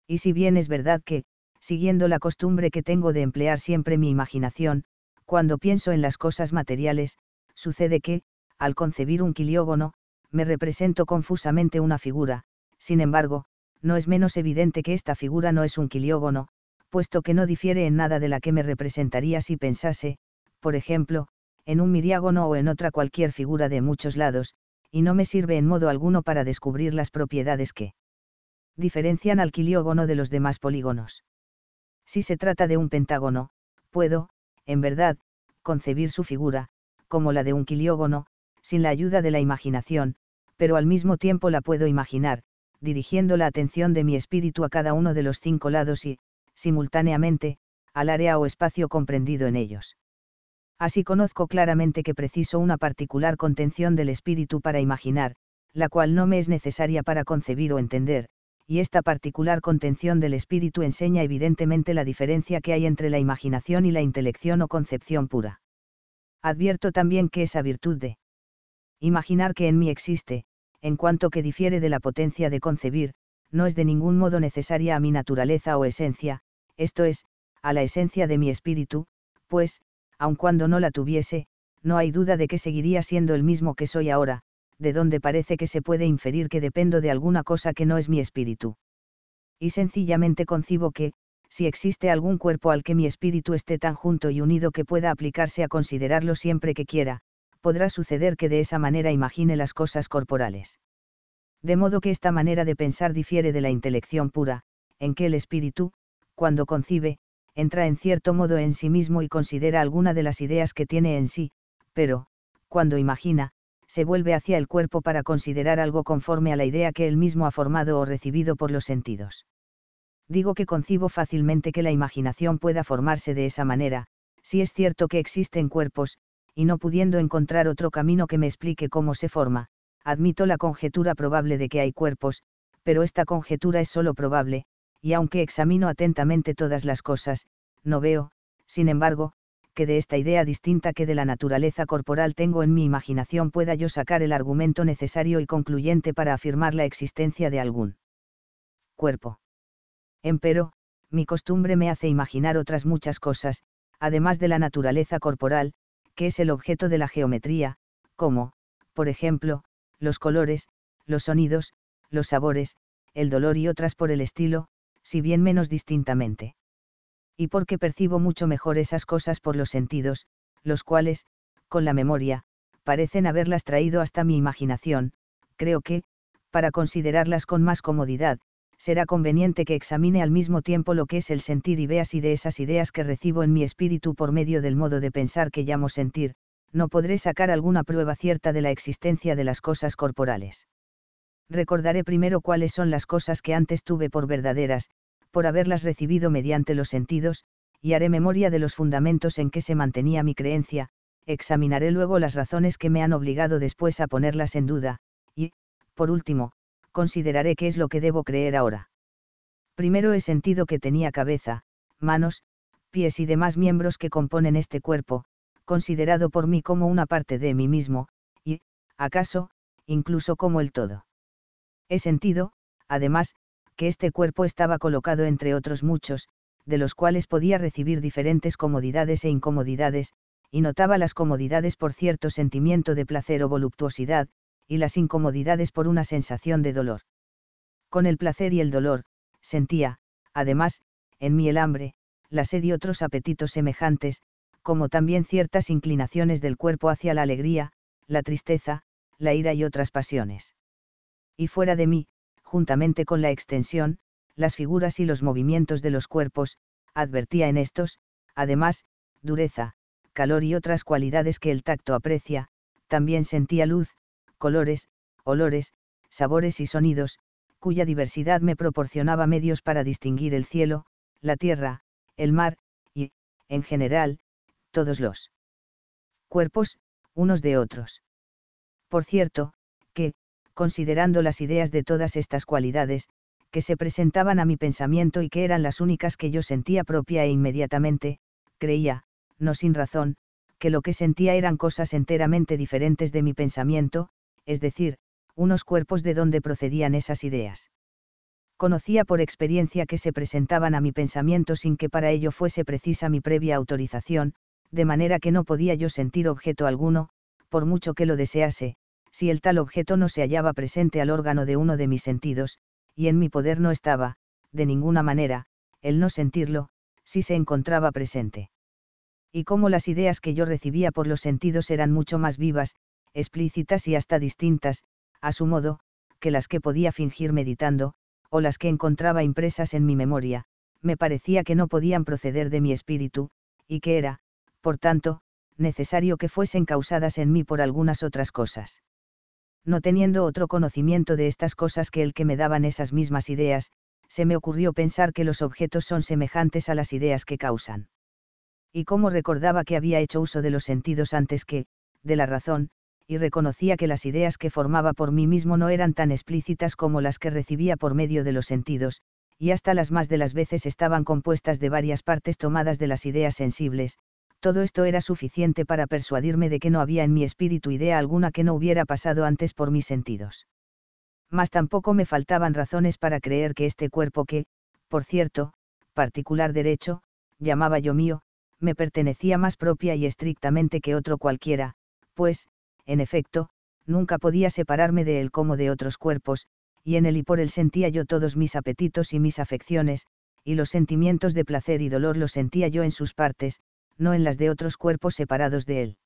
y si bien es verdad que, siguiendo la costumbre que tengo de emplear siempre mi imaginación, cuando pienso en las cosas materiales, sucede que, al concebir un quiliógono, me represento confusamente una figura, sin embargo, no es menos evidente que esta figura no es un quiliógono, puesto que no difiere en nada de la que me representaría si pensase, por ejemplo, en un miriágono o en otra cualquier figura de muchos lados, y no me sirve en modo alguno para descubrir las propiedades que diferencian al quiliógono de los demás polígonos. Si se trata de un pentágono, puedo, en verdad, concebir su figura, como la de un quiliógono, sin la ayuda de la imaginación, pero al mismo tiempo la puedo imaginar, dirigiendo la atención de mi espíritu a cada uno de los cinco lados y, simultáneamente, al área o espacio comprendido en ellos. Así conozco claramente que preciso una particular contención del espíritu para imaginar, la cual no me es necesaria para concebir o entender, y esta particular contención del espíritu enseña evidentemente la diferencia que hay entre la imaginación y la intelección o concepción pura. Advierto también que esa virtud de imaginar que en mí existe, en cuanto que difiere de la potencia de concebir, no es de ningún modo necesaria a mi naturaleza o esencia, esto es, a la esencia de mi espíritu, pues, aun cuando no la tuviese, no hay duda de que seguiría siendo el mismo que soy ahora, de donde parece que se puede inferir que dependo de alguna cosa que no es mi espíritu. Y sencillamente concibo que, si existe algún cuerpo al que mi espíritu esté tan junto y unido que pueda aplicarse a considerarlo siempre que quiera, podrá suceder que de esa manera imagine las cosas corporales. De modo que esta manera de pensar difiere de la intelección pura, en que el espíritu, cuando concibe, entra en cierto modo en sí mismo y considera alguna de las ideas que tiene en sí, pero, cuando imagina, se vuelve hacia el cuerpo para considerar algo conforme a la idea que él mismo ha formado o recibido por los sentidos. Digo que concibo fácilmente que la imaginación pueda formarse de esa manera, si es cierto que existen cuerpos, y no pudiendo encontrar otro camino que me explique cómo se forma, admito la conjetura probable de que hay cuerpos, pero esta conjetura es solo probable, y aunque examino atentamente todas las cosas, no veo, sin embargo, que de esta idea distinta que de la naturaleza corporal tengo en mi imaginación pueda yo sacar el argumento necesario y concluyente para afirmar la existencia de algún cuerpo. Empero, mi costumbre me hace imaginar otras muchas cosas, además de la naturaleza corporal, que es el objeto de la geometría, como, por ejemplo, los colores, los sonidos, los sabores, el dolor y otras por el estilo, si bien menos distintamente y porque percibo mucho mejor esas cosas por los sentidos, los cuales, con la memoria, parecen haberlas traído hasta mi imaginación, creo que, para considerarlas con más comodidad, será conveniente que examine al mismo tiempo lo que es el sentir y vea si de esas ideas que recibo en mi espíritu por medio del modo de pensar que llamo sentir, no podré sacar alguna prueba cierta de la existencia de las cosas corporales. Recordaré primero cuáles son las cosas que antes tuve por verdaderas, por haberlas recibido mediante los sentidos, y haré memoria de los fundamentos en que se mantenía mi creencia, examinaré luego las razones que me han obligado después a ponerlas en duda, y, por último, consideraré qué es lo que debo creer ahora. Primero he sentido que tenía cabeza, manos, pies y demás miembros que componen este cuerpo, considerado por mí como una parte de mí mismo, y, acaso, incluso como el todo. He sentido, además, que este cuerpo estaba colocado entre otros muchos, de los cuales podía recibir diferentes comodidades e incomodidades, y notaba las comodidades por cierto sentimiento de placer o voluptuosidad, y las incomodidades por una sensación de dolor. Con el placer y el dolor, sentía, además, en mí el hambre, la sed y otros apetitos semejantes, como también ciertas inclinaciones del cuerpo hacia la alegría, la tristeza, la ira y otras pasiones. Y fuera de mí, juntamente con la extensión, las figuras y los movimientos de los cuerpos, advertía en estos, además, dureza, calor y otras cualidades que el tacto aprecia, también sentía luz, colores, olores, sabores y sonidos, cuya diversidad me proporcionaba medios para distinguir el cielo, la tierra, el mar, y, en general, todos los cuerpos, unos de otros. Por cierto, que, considerando las ideas de todas estas cualidades, que se presentaban a mi pensamiento y que eran las únicas que yo sentía propia e inmediatamente, creía, no sin razón, que lo que sentía eran cosas enteramente diferentes de mi pensamiento, es decir, unos cuerpos de donde procedían esas ideas. Conocía por experiencia que se presentaban a mi pensamiento sin que para ello fuese precisa mi previa autorización, de manera que no podía yo sentir objeto alguno, por mucho que lo desease, si el tal objeto no se hallaba presente al órgano de uno de mis sentidos, y en mi poder no estaba, de ninguna manera, el no sentirlo, si se encontraba presente. Y como las ideas que yo recibía por los sentidos eran mucho más vivas, explícitas y hasta distintas, a su modo, que las que podía fingir meditando, o las que encontraba impresas en mi memoria, me parecía que no podían proceder de mi espíritu, y que era, por tanto, necesario que fuesen causadas en mí por algunas otras cosas no teniendo otro conocimiento de estas cosas que el que me daban esas mismas ideas, se me ocurrió pensar que los objetos son semejantes a las ideas que causan. Y como recordaba que había hecho uso de los sentidos antes que, de la razón, y reconocía que las ideas que formaba por mí mismo no eran tan explícitas como las que recibía por medio de los sentidos, y hasta las más de las veces estaban compuestas de varias partes tomadas de las ideas sensibles, todo esto era suficiente para persuadirme de que no había en mi espíritu idea alguna que no hubiera pasado antes por mis sentidos. Mas tampoco me faltaban razones para creer que este cuerpo que, por cierto, particular derecho, llamaba yo mío, me pertenecía más propia y estrictamente que otro cualquiera, pues, en efecto, nunca podía separarme de él como de otros cuerpos, y en él y por él sentía yo todos mis apetitos y mis afecciones, y los sentimientos de placer y dolor los sentía yo en sus partes, no en las de otros cuerpos separados de él.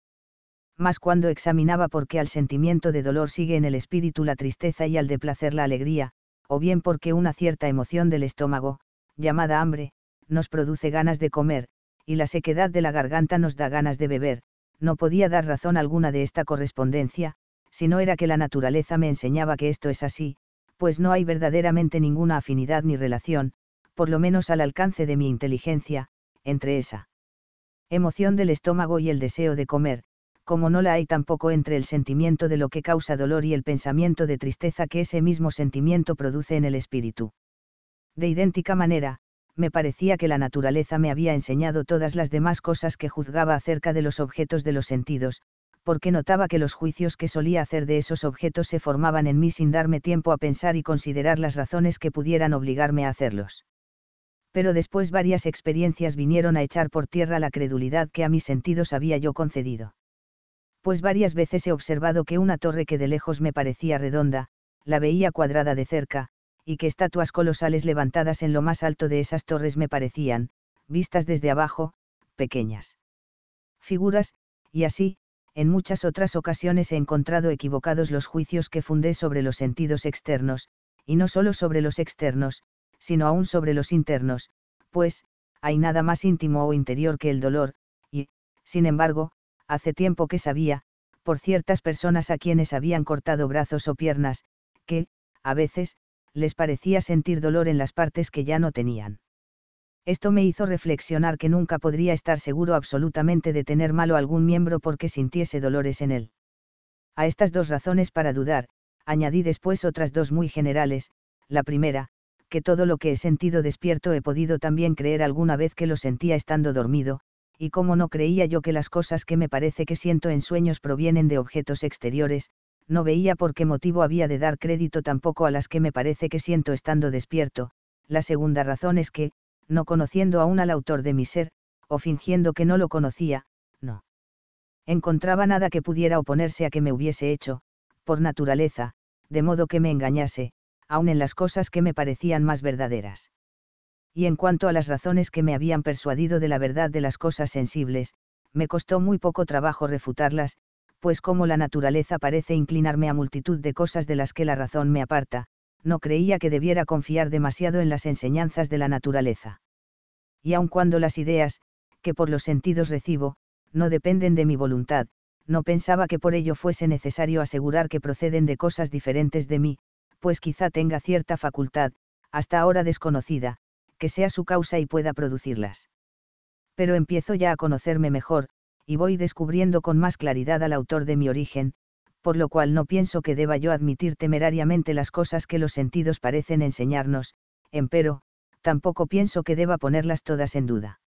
Mas cuando examinaba por qué al sentimiento de dolor sigue en el espíritu la tristeza y al de placer la alegría, o bien porque una cierta emoción del estómago, llamada hambre, nos produce ganas de comer, y la sequedad de la garganta nos da ganas de beber, no podía dar razón alguna de esta correspondencia, sino era que la naturaleza me enseñaba que esto es así, pues no hay verdaderamente ninguna afinidad ni relación, por lo menos al alcance de mi inteligencia, entre esa emoción del estómago y el deseo de comer, como no la hay tampoco entre el sentimiento de lo que causa dolor y el pensamiento de tristeza que ese mismo sentimiento produce en el espíritu. De idéntica manera, me parecía que la naturaleza me había enseñado todas las demás cosas que juzgaba acerca de los objetos de los sentidos, porque notaba que los juicios que solía hacer de esos objetos se formaban en mí sin darme tiempo a pensar y considerar las razones que pudieran obligarme a hacerlos pero después varias experiencias vinieron a echar por tierra la credulidad que a mis sentidos había yo concedido. Pues varias veces he observado que una torre que de lejos me parecía redonda, la veía cuadrada de cerca, y que estatuas colosales levantadas en lo más alto de esas torres me parecían, vistas desde abajo, pequeñas. Figuras, y así, en muchas otras ocasiones he encontrado equivocados los juicios que fundé sobre los sentidos externos, y no solo sobre los externos, sino aún sobre los internos, pues, hay nada más íntimo o interior que el dolor, y, sin embargo, hace tiempo que sabía, por ciertas personas a quienes habían cortado brazos o piernas, que, a veces, les parecía sentir dolor en las partes que ya no tenían. Esto me hizo reflexionar que nunca podría estar seguro absolutamente de tener malo algún miembro porque sintiese dolores en él. A estas dos razones para dudar, añadí después otras dos muy generales, la primera, que todo lo que he sentido despierto he podido también creer alguna vez que lo sentía estando dormido, y como no creía yo que las cosas que me parece que siento en sueños provienen de objetos exteriores, no veía por qué motivo había de dar crédito tampoco a las que me parece que siento estando despierto, la segunda razón es que, no conociendo aún al autor de mi ser, o fingiendo que no lo conocía, no encontraba nada que pudiera oponerse a que me hubiese hecho, por naturaleza, de modo que me engañase, aun en las cosas que me parecían más verdaderas. Y en cuanto a las razones que me habían persuadido de la verdad de las cosas sensibles, me costó muy poco trabajo refutarlas, pues como la naturaleza parece inclinarme a multitud de cosas de las que la razón me aparta, no creía que debiera confiar demasiado en las enseñanzas de la naturaleza. Y aun cuando las ideas, que por los sentidos recibo, no dependen de mi voluntad, no pensaba que por ello fuese necesario asegurar que proceden de cosas diferentes de mí, pues quizá tenga cierta facultad, hasta ahora desconocida, que sea su causa y pueda producirlas. Pero empiezo ya a conocerme mejor, y voy descubriendo con más claridad al autor de mi origen, por lo cual no pienso que deba yo admitir temerariamente las cosas que los sentidos parecen enseñarnos, empero, tampoco pienso que deba ponerlas todas en duda.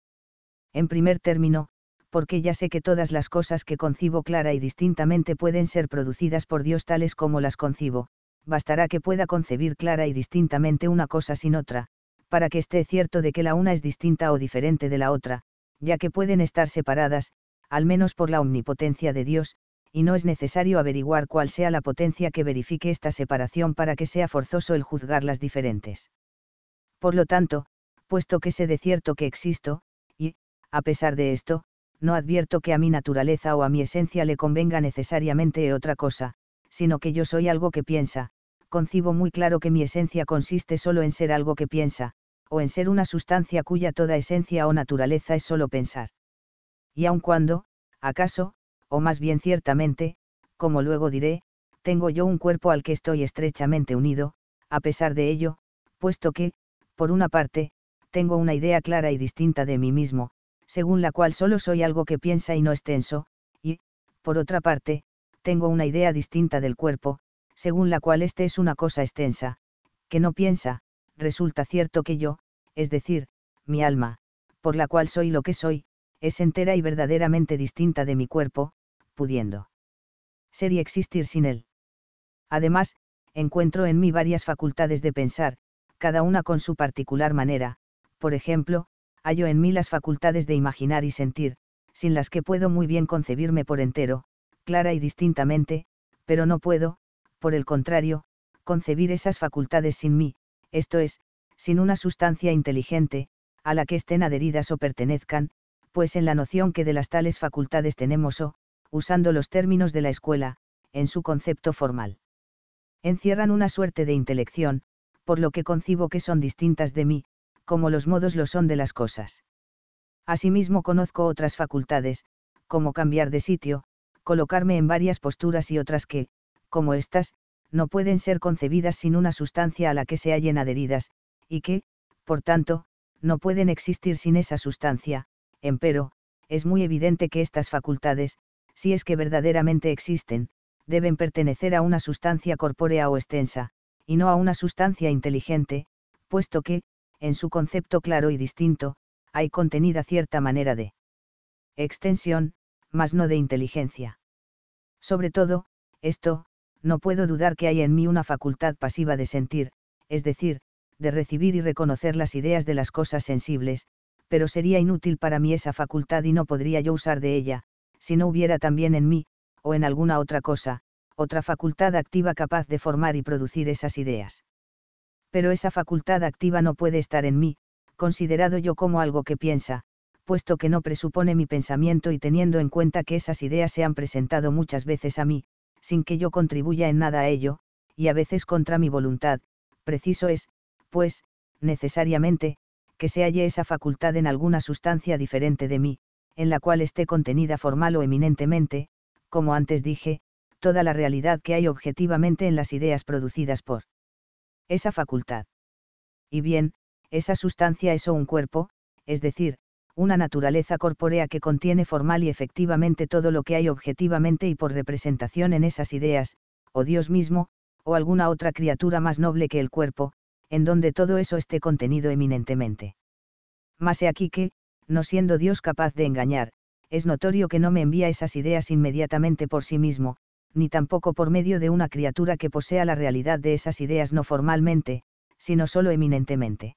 En primer término, porque ya sé que todas las cosas que concibo clara y distintamente pueden ser producidas por Dios tales como las concibo, bastará que pueda concebir clara y distintamente una cosa sin otra, para que esté cierto de que la una es distinta o diferente de la otra, ya que pueden estar separadas, al menos por la omnipotencia de Dios, y no es necesario averiguar cuál sea la potencia que verifique esta separación para que sea forzoso el juzgarlas diferentes. Por lo tanto, puesto que sé de cierto que existo, y, a pesar de esto, no advierto que a mi naturaleza o a mi esencia le convenga necesariamente otra cosa, sino que yo soy algo que piensa, concibo muy claro que mi esencia consiste solo en ser algo que piensa, o en ser una sustancia cuya toda esencia o naturaleza es solo pensar. Y aun cuando, acaso, o más bien ciertamente, como luego diré, tengo yo un cuerpo al que estoy estrechamente unido, a pesar de ello, puesto que, por una parte, tengo una idea clara y distinta de mí mismo, según la cual solo soy algo que piensa y no extenso, y, por otra parte, tengo una idea distinta del cuerpo, según la cual este es una cosa extensa, que no piensa, resulta cierto que yo, es decir, mi alma, por la cual soy lo que soy, es entera y verdaderamente distinta de mi cuerpo, pudiendo ser y existir sin él. Además, encuentro en mí varias facultades de pensar, cada una con su particular manera, por ejemplo, hallo en mí las facultades de imaginar y sentir, sin las que puedo muy bien concebirme por entero, clara y distintamente, pero no puedo, por el contrario, concebir esas facultades sin mí, esto es, sin una sustancia inteligente, a la que estén adheridas o pertenezcan, pues en la noción que de las tales facultades tenemos o, usando los términos de la escuela, en su concepto formal. Encierran una suerte de intelección, por lo que concibo que son distintas de mí, como los modos lo son de las cosas. Asimismo conozco otras facultades, como cambiar de sitio, colocarme en varias posturas y otras que, como estas, no pueden ser concebidas sin una sustancia a la que se hallen adheridas, y que, por tanto, no pueden existir sin esa sustancia, empero, es muy evidente que estas facultades, si es que verdaderamente existen, deben pertenecer a una sustancia corpórea o extensa, y no a una sustancia inteligente, puesto que, en su concepto claro y distinto, hay contenida cierta manera de extensión, mas no de inteligencia. Sobre todo, esto, no puedo dudar que hay en mí una facultad pasiva de sentir, es decir, de recibir y reconocer las ideas de las cosas sensibles, pero sería inútil para mí esa facultad y no podría yo usar de ella, si no hubiera también en mí, o en alguna otra cosa, otra facultad activa capaz de formar y producir esas ideas. Pero esa facultad activa no puede estar en mí, considerado yo como algo que piensa, puesto que no presupone mi pensamiento y teniendo en cuenta que esas ideas se han presentado muchas veces a mí, sin que yo contribuya en nada a ello, y a veces contra mi voluntad, preciso es, pues, necesariamente, que se halle esa facultad en alguna sustancia diferente de mí, en la cual esté contenida formal o eminentemente, como antes dije, toda la realidad que hay objetivamente en las ideas producidas por esa facultad. Y bien, esa sustancia es o un cuerpo, es decir, una naturaleza corpórea que contiene formal y efectivamente todo lo que hay objetivamente y por representación en esas ideas, o Dios mismo, o alguna otra criatura más noble que el cuerpo, en donde todo eso esté contenido eminentemente. Mas he aquí que, no siendo Dios capaz de engañar, es notorio que no me envía esas ideas inmediatamente por sí mismo, ni tampoco por medio de una criatura que posea la realidad de esas ideas no formalmente, sino solo eminentemente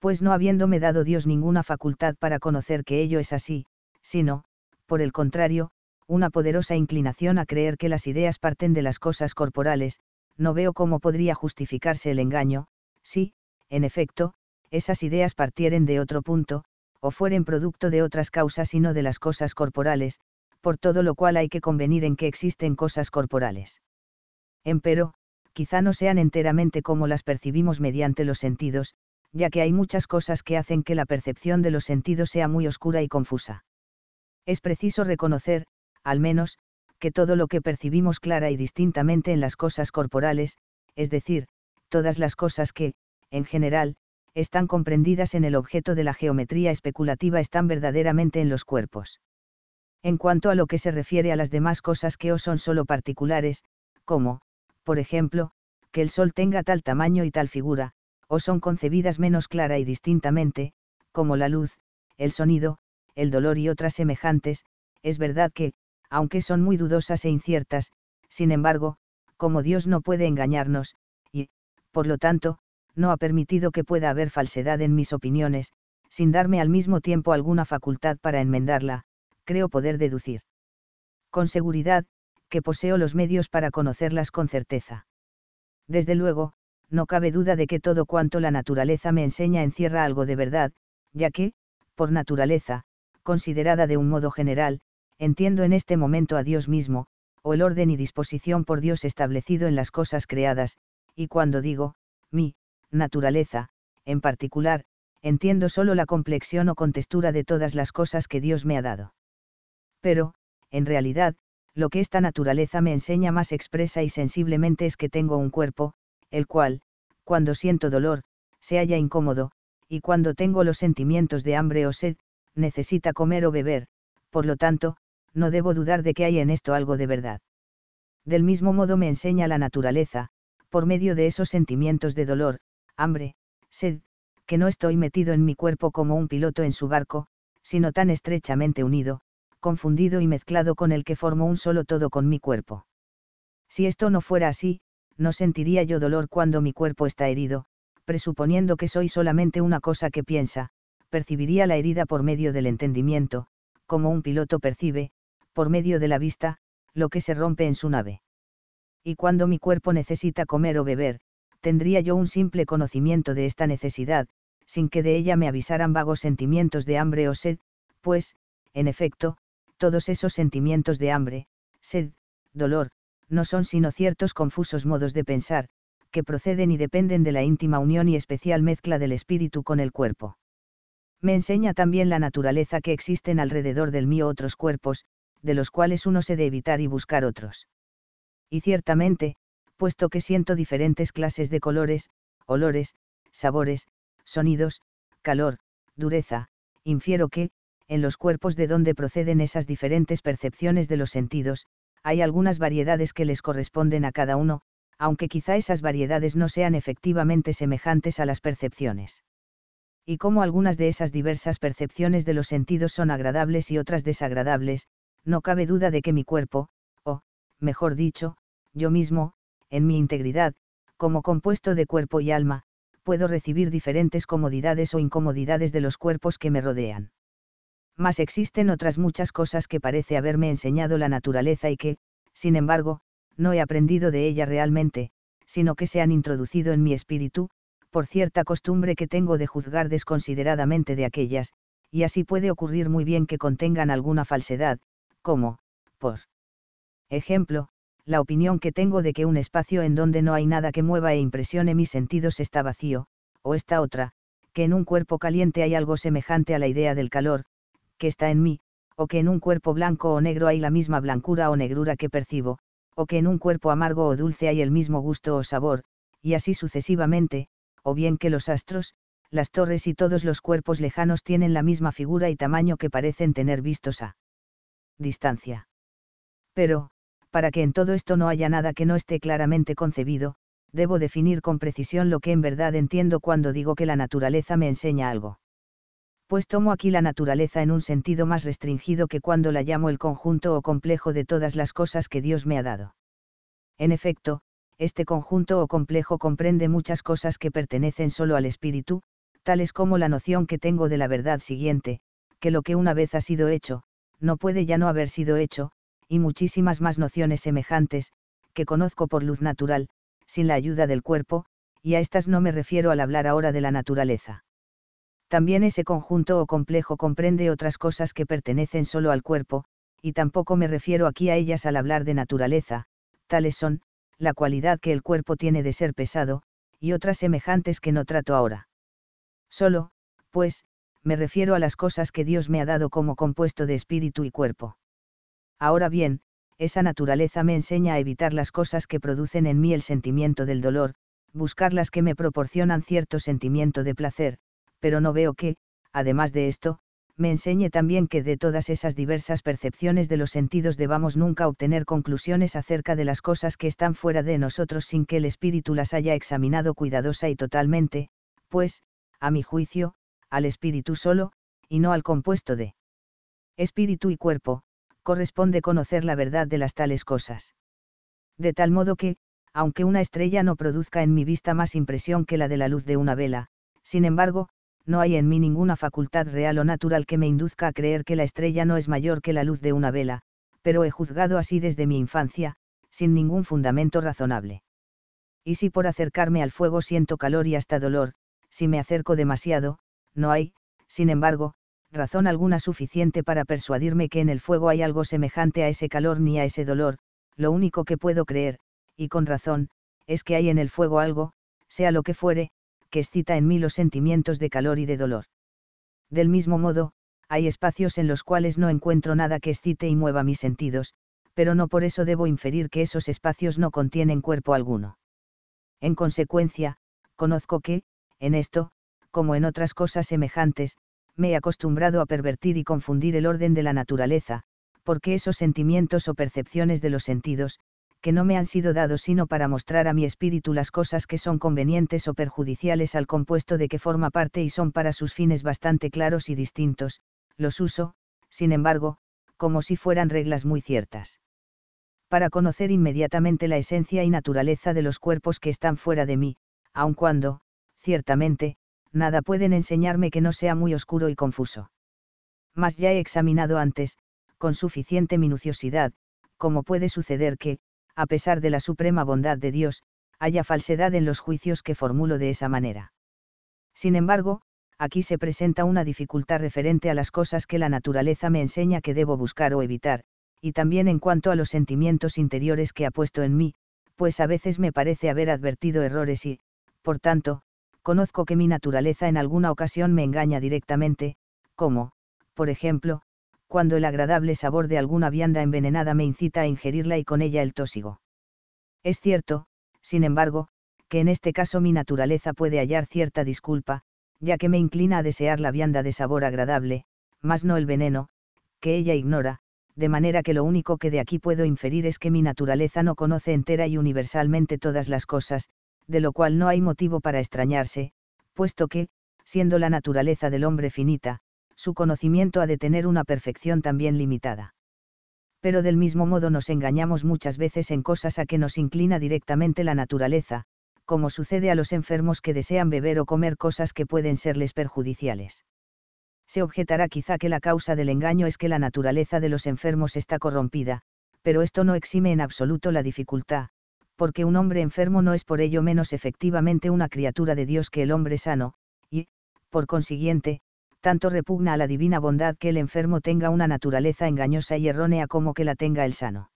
pues no habiéndome dado Dios ninguna facultad para conocer que ello es así, sino, por el contrario, una poderosa inclinación a creer que las ideas parten de las cosas corporales, no veo cómo podría justificarse el engaño, si, en efecto, esas ideas partieren de otro punto, o fueren producto de otras causas y no de las cosas corporales, por todo lo cual hay que convenir en que existen cosas corporales. Empero, quizá no sean enteramente como las percibimos mediante los sentidos, ya que hay muchas cosas que hacen que la percepción de los sentidos sea muy oscura y confusa. Es preciso reconocer, al menos, que todo lo que percibimos clara y distintamente en las cosas corporales, es decir, todas las cosas que, en general, están comprendidas en el objeto de la geometría especulativa están verdaderamente en los cuerpos. En cuanto a lo que se refiere a las demás cosas que o son solo particulares, como, por ejemplo, que el Sol tenga tal tamaño y tal figura, o son concebidas menos clara y distintamente, como la luz, el sonido, el dolor y otras semejantes, es verdad que, aunque son muy dudosas e inciertas, sin embargo, como Dios no puede engañarnos, y, por lo tanto, no ha permitido que pueda haber falsedad en mis opiniones, sin darme al mismo tiempo alguna facultad para enmendarla, creo poder deducir. Con seguridad, que poseo los medios para conocerlas con certeza. Desde luego, no cabe duda de que todo cuanto la naturaleza me enseña encierra algo de verdad, ya que, por naturaleza, considerada de un modo general, entiendo en este momento a Dios mismo, o el orden y disposición por Dios establecido en las cosas creadas, y cuando digo, mi, naturaleza, en particular, entiendo solo la complexión o contextura de todas las cosas que Dios me ha dado. Pero, en realidad, lo que esta naturaleza me enseña más expresa y sensiblemente es que tengo un cuerpo, el cual, cuando siento dolor, se halla incómodo, y cuando tengo los sentimientos de hambre o sed, necesita comer o beber, por lo tanto, no debo dudar de que hay en esto algo de verdad. Del mismo modo me enseña la naturaleza, por medio de esos sentimientos de dolor, hambre, sed, que no estoy metido en mi cuerpo como un piloto en su barco, sino tan estrechamente unido, confundido y mezclado con el que formo un solo todo con mi cuerpo. Si esto no fuera así, no sentiría yo dolor cuando mi cuerpo está herido, presuponiendo que soy solamente una cosa que piensa, percibiría la herida por medio del entendimiento, como un piloto percibe, por medio de la vista, lo que se rompe en su nave. Y cuando mi cuerpo necesita comer o beber, tendría yo un simple conocimiento de esta necesidad, sin que de ella me avisaran vagos sentimientos de hambre o sed, pues, en efecto, todos esos sentimientos de hambre, sed, dolor, no son sino ciertos confusos modos de pensar, que proceden y dependen de la íntima unión y especial mezcla del espíritu con el cuerpo. Me enseña también la naturaleza que existen alrededor del mío otros cuerpos, de los cuales uno se de evitar y buscar otros. Y ciertamente, puesto que siento diferentes clases de colores, olores, sabores, sonidos, calor, dureza, infiero que, en los cuerpos de donde proceden esas diferentes percepciones de los sentidos, hay algunas variedades que les corresponden a cada uno, aunque quizá esas variedades no sean efectivamente semejantes a las percepciones. Y como algunas de esas diversas percepciones de los sentidos son agradables y otras desagradables, no cabe duda de que mi cuerpo, o, mejor dicho, yo mismo, en mi integridad, como compuesto de cuerpo y alma, puedo recibir diferentes comodidades o incomodidades de los cuerpos que me rodean mas existen otras muchas cosas que parece haberme enseñado la naturaleza y que, sin embargo, no he aprendido de ella realmente, sino que se han introducido en mi espíritu, por cierta costumbre que tengo de juzgar desconsideradamente de aquellas, y así puede ocurrir muy bien que contengan alguna falsedad, como, por ejemplo, la opinión que tengo de que un espacio en donde no hay nada que mueva e impresione mis sentidos está vacío, o esta otra, que en un cuerpo caliente hay algo semejante a la idea del calor, que está en mí, o que en un cuerpo blanco o negro hay la misma blancura o negrura que percibo, o que en un cuerpo amargo o dulce hay el mismo gusto o sabor, y así sucesivamente, o bien que los astros, las torres y todos los cuerpos lejanos tienen la misma figura y tamaño que parecen tener vistos a distancia. Pero, para que en todo esto no haya nada que no esté claramente concebido, debo definir con precisión lo que en verdad entiendo cuando digo que la naturaleza me enseña algo pues tomo aquí la naturaleza en un sentido más restringido que cuando la llamo el conjunto o complejo de todas las cosas que Dios me ha dado. En efecto, este conjunto o complejo comprende muchas cosas que pertenecen solo al espíritu, tales como la noción que tengo de la verdad siguiente, que lo que una vez ha sido hecho, no puede ya no haber sido hecho, y muchísimas más nociones semejantes, que conozco por luz natural, sin la ayuda del cuerpo, y a estas no me refiero al hablar ahora de la naturaleza también ese conjunto o complejo comprende otras cosas que pertenecen solo al cuerpo, y tampoco me refiero aquí a ellas al hablar de naturaleza, tales son, la cualidad que el cuerpo tiene de ser pesado, y otras semejantes que no trato ahora. Solo, pues, me refiero a las cosas que Dios me ha dado como compuesto de espíritu y cuerpo. Ahora bien, esa naturaleza me enseña a evitar las cosas que producen en mí el sentimiento del dolor, buscar las que me proporcionan cierto sentimiento de placer, pero no veo que, además de esto, me enseñe también que de todas esas diversas percepciones de los sentidos debamos nunca obtener conclusiones acerca de las cosas que están fuera de nosotros sin que el espíritu las haya examinado cuidadosa y totalmente, pues, a mi juicio, al espíritu solo, y no al compuesto de espíritu y cuerpo, corresponde conocer la verdad de las tales cosas. De tal modo que, aunque una estrella no produzca en mi vista más impresión que la de la luz de una vela, sin embargo, no hay en mí ninguna facultad real o natural que me induzca a creer que la estrella no es mayor que la luz de una vela, pero he juzgado así desde mi infancia, sin ningún fundamento razonable. Y si por acercarme al fuego siento calor y hasta dolor, si me acerco demasiado, no hay, sin embargo, razón alguna suficiente para persuadirme que en el fuego hay algo semejante a ese calor ni a ese dolor, lo único que puedo creer, y con razón, es que hay en el fuego algo, sea lo que fuere, que excita en mí los sentimientos de calor y de dolor. Del mismo modo, hay espacios en los cuales no encuentro nada que excite y mueva mis sentidos, pero no por eso debo inferir que esos espacios no contienen cuerpo alguno. En consecuencia, conozco que, en esto, como en otras cosas semejantes, me he acostumbrado a pervertir y confundir el orden de la naturaleza, porque esos sentimientos o percepciones de los sentidos, que no me han sido dados sino para mostrar a mi espíritu las cosas que son convenientes o perjudiciales al compuesto de que forma parte y son para sus fines bastante claros y distintos, los uso, sin embargo, como si fueran reglas muy ciertas. Para conocer inmediatamente la esencia y naturaleza de los cuerpos que están fuera de mí, aun cuando, ciertamente, nada pueden enseñarme que no sea muy oscuro y confuso. Mas ya he examinado antes, con suficiente minuciosidad, cómo puede suceder que, a pesar de la suprema bondad de Dios, haya falsedad en los juicios que formulo de esa manera. Sin embargo, aquí se presenta una dificultad referente a las cosas que la naturaleza me enseña que debo buscar o evitar, y también en cuanto a los sentimientos interiores que ha puesto en mí, pues a veces me parece haber advertido errores y, por tanto, conozco que mi naturaleza en alguna ocasión me engaña directamente, como, por ejemplo, cuando el agradable sabor de alguna vianda envenenada me incita a ingerirla y con ella el tósigo. Es cierto, sin embargo, que en este caso mi naturaleza puede hallar cierta disculpa, ya que me inclina a desear la vianda de sabor agradable, más no el veneno, que ella ignora, de manera que lo único que de aquí puedo inferir es que mi naturaleza no conoce entera y universalmente todas las cosas, de lo cual no hay motivo para extrañarse, puesto que, siendo la naturaleza del hombre finita, su conocimiento ha de tener una perfección también limitada. Pero del mismo modo nos engañamos muchas veces en cosas a que nos inclina directamente la naturaleza, como sucede a los enfermos que desean beber o comer cosas que pueden serles perjudiciales. Se objetará quizá que la causa del engaño es que la naturaleza de los enfermos está corrompida, pero esto no exime en absoluto la dificultad, porque un hombre enfermo no es por ello menos efectivamente una criatura de Dios que el hombre sano, y, por consiguiente, tanto repugna a la divina bondad que el enfermo tenga una naturaleza engañosa y errónea como que la tenga el sano.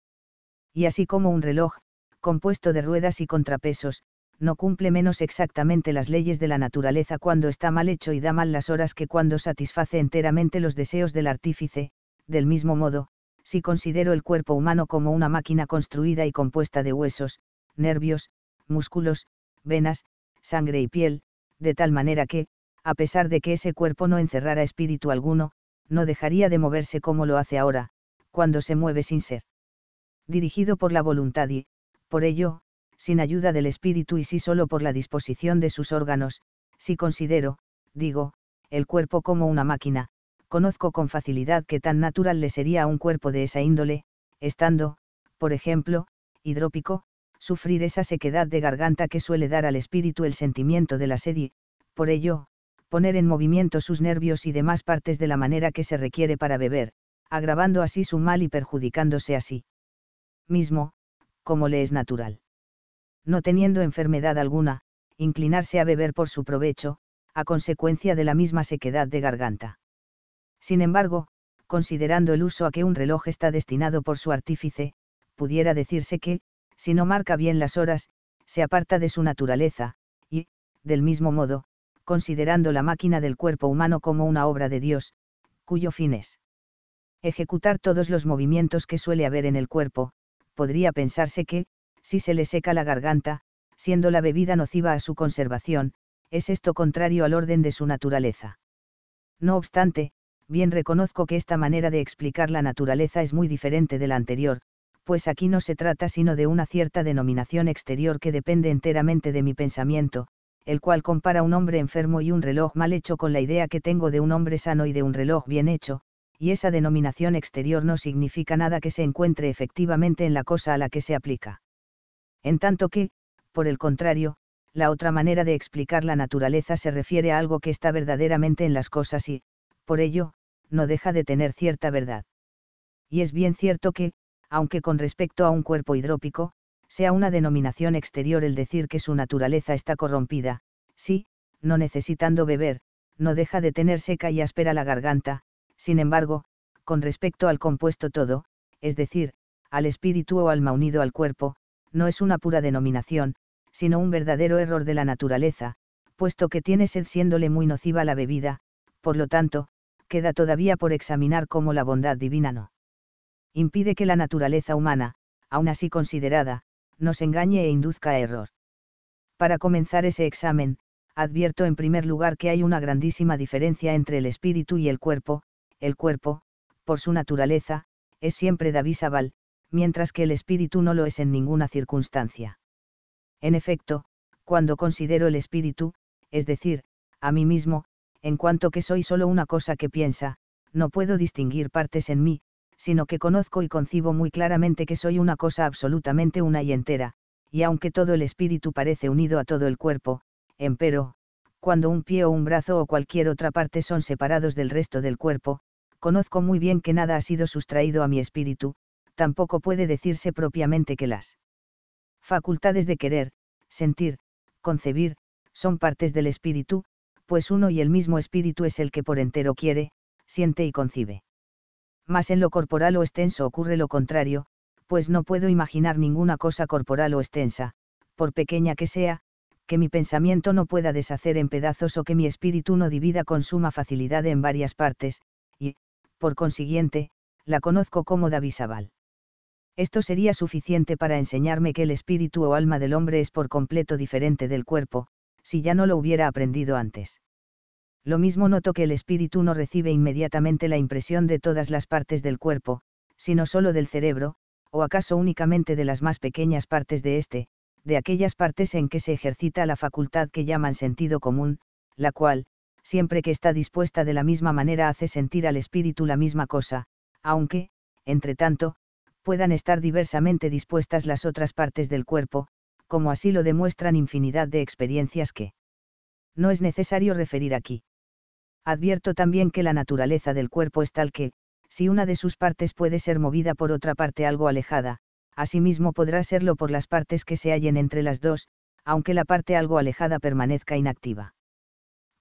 Y así como un reloj, compuesto de ruedas y contrapesos, no cumple menos exactamente las leyes de la naturaleza cuando está mal hecho y da mal las horas que cuando satisface enteramente los deseos del artífice, del mismo modo, si considero el cuerpo humano como una máquina construida y compuesta de huesos, nervios, músculos, venas, sangre y piel, de tal manera que, a pesar de que ese cuerpo no encerrara espíritu alguno, no dejaría de moverse como lo hace ahora, cuando se mueve sin ser. Dirigido por la voluntad y, por ello, sin ayuda del espíritu y sí solo por la disposición de sus órganos, si considero, digo, el cuerpo como una máquina, conozco con facilidad que tan natural le sería a un cuerpo de esa índole, estando, por ejemplo, hidrópico, sufrir esa sequedad de garganta que suele dar al espíritu el sentimiento de la sed y, por ello, poner en movimiento sus nervios y demás partes de la manera que se requiere para beber, agravando así su mal y perjudicándose así mismo, como le es natural. No teniendo enfermedad alguna, inclinarse a beber por su provecho, a consecuencia de la misma sequedad de garganta. Sin embargo, considerando el uso a que un reloj está destinado por su artífice, pudiera decirse que, si no marca bien las horas, se aparta de su naturaleza, y, del mismo modo, considerando la máquina del cuerpo humano como una obra de Dios, cuyo fin es ejecutar todos los movimientos que suele haber en el cuerpo, podría pensarse que, si se le seca la garganta, siendo la bebida nociva a su conservación, es esto contrario al orden de su naturaleza. No obstante, bien reconozco que esta manera de explicar la naturaleza es muy diferente de la anterior, pues aquí no se trata sino de una cierta denominación exterior que depende enteramente de mi pensamiento, el cual compara un hombre enfermo y un reloj mal hecho con la idea que tengo de un hombre sano y de un reloj bien hecho, y esa denominación exterior no significa nada que se encuentre efectivamente en la cosa a la que se aplica. En tanto que, por el contrario, la otra manera de explicar la naturaleza se refiere a algo que está verdaderamente en las cosas y, por ello, no deja de tener cierta verdad. Y es bien cierto que, aunque con respecto a un cuerpo hidrópico, sea una denominación exterior el decir que su naturaleza está corrompida, si, no necesitando beber, no deja de tener seca y áspera la garganta, sin embargo, con respecto al compuesto todo, es decir, al espíritu o alma unido al cuerpo, no es una pura denominación, sino un verdadero error de la naturaleza, puesto que tiene sed siéndole muy nociva la bebida, por lo tanto, queda todavía por examinar cómo la bondad divina no impide que la naturaleza humana, aun así considerada, nos engañe e induzca a error. Para comenzar ese examen, advierto en primer lugar que hay una grandísima diferencia entre el espíritu y el cuerpo, el cuerpo, por su naturaleza, es siempre davisabal, mientras que el espíritu no lo es en ninguna circunstancia. En efecto, cuando considero el espíritu, es decir, a mí mismo, en cuanto que soy solo una cosa que piensa, no puedo distinguir partes en mí, sino que conozco y concibo muy claramente que soy una cosa absolutamente una y entera, y aunque todo el espíritu parece unido a todo el cuerpo, empero, cuando un pie o un brazo o cualquier otra parte son separados del resto del cuerpo, conozco muy bien que nada ha sido sustraído a mi espíritu, tampoco puede decirse propiamente que las facultades de querer, sentir, concebir, son partes del espíritu, pues uno y el mismo espíritu es el que por entero quiere, siente y concibe mas en lo corporal o extenso ocurre lo contrario, pues no puedo imaginar ninguna cosa corporal o extensa, por pequeña que sea, que mi pensamiento no pueda deshacer en pedazos o que mi espíritu no divida con suma facilidad en varias partes, y, por consiguiente, la conozco como Sabal. Esto sería suficiente para enseñarme que el espíritu o alma del hombre es por completo diferente del cuerpo, si ya no lo hubiera aprendido antes. Lo mismo noto que el espíritu no recibe inmediatamente la impresión de todas las partes del cuerpo, sino solo del cerebro, o acaso únicamente de las más pequeñas partes de éste, de aquellas partes en que se ejercita la facultad que llaman sentido común, la cual, siempre que está dispuesta de la misma manera hace sentir al espíritu la misma cosa, aunque, entre tanto, puedan estar diversamente dispuestas las otras partes del cuerpo, como así lo demuestran infinidad de experiencias que no es necesario referir aquí advierto también que la naturaleza del cuerpo es tal que, si una de sus partes puede ser movida por otra parte algo alejada, asimismo podrá serlo por las partes que se hallen entre las dos, aunque la parte algo alejada permanezca inactiva.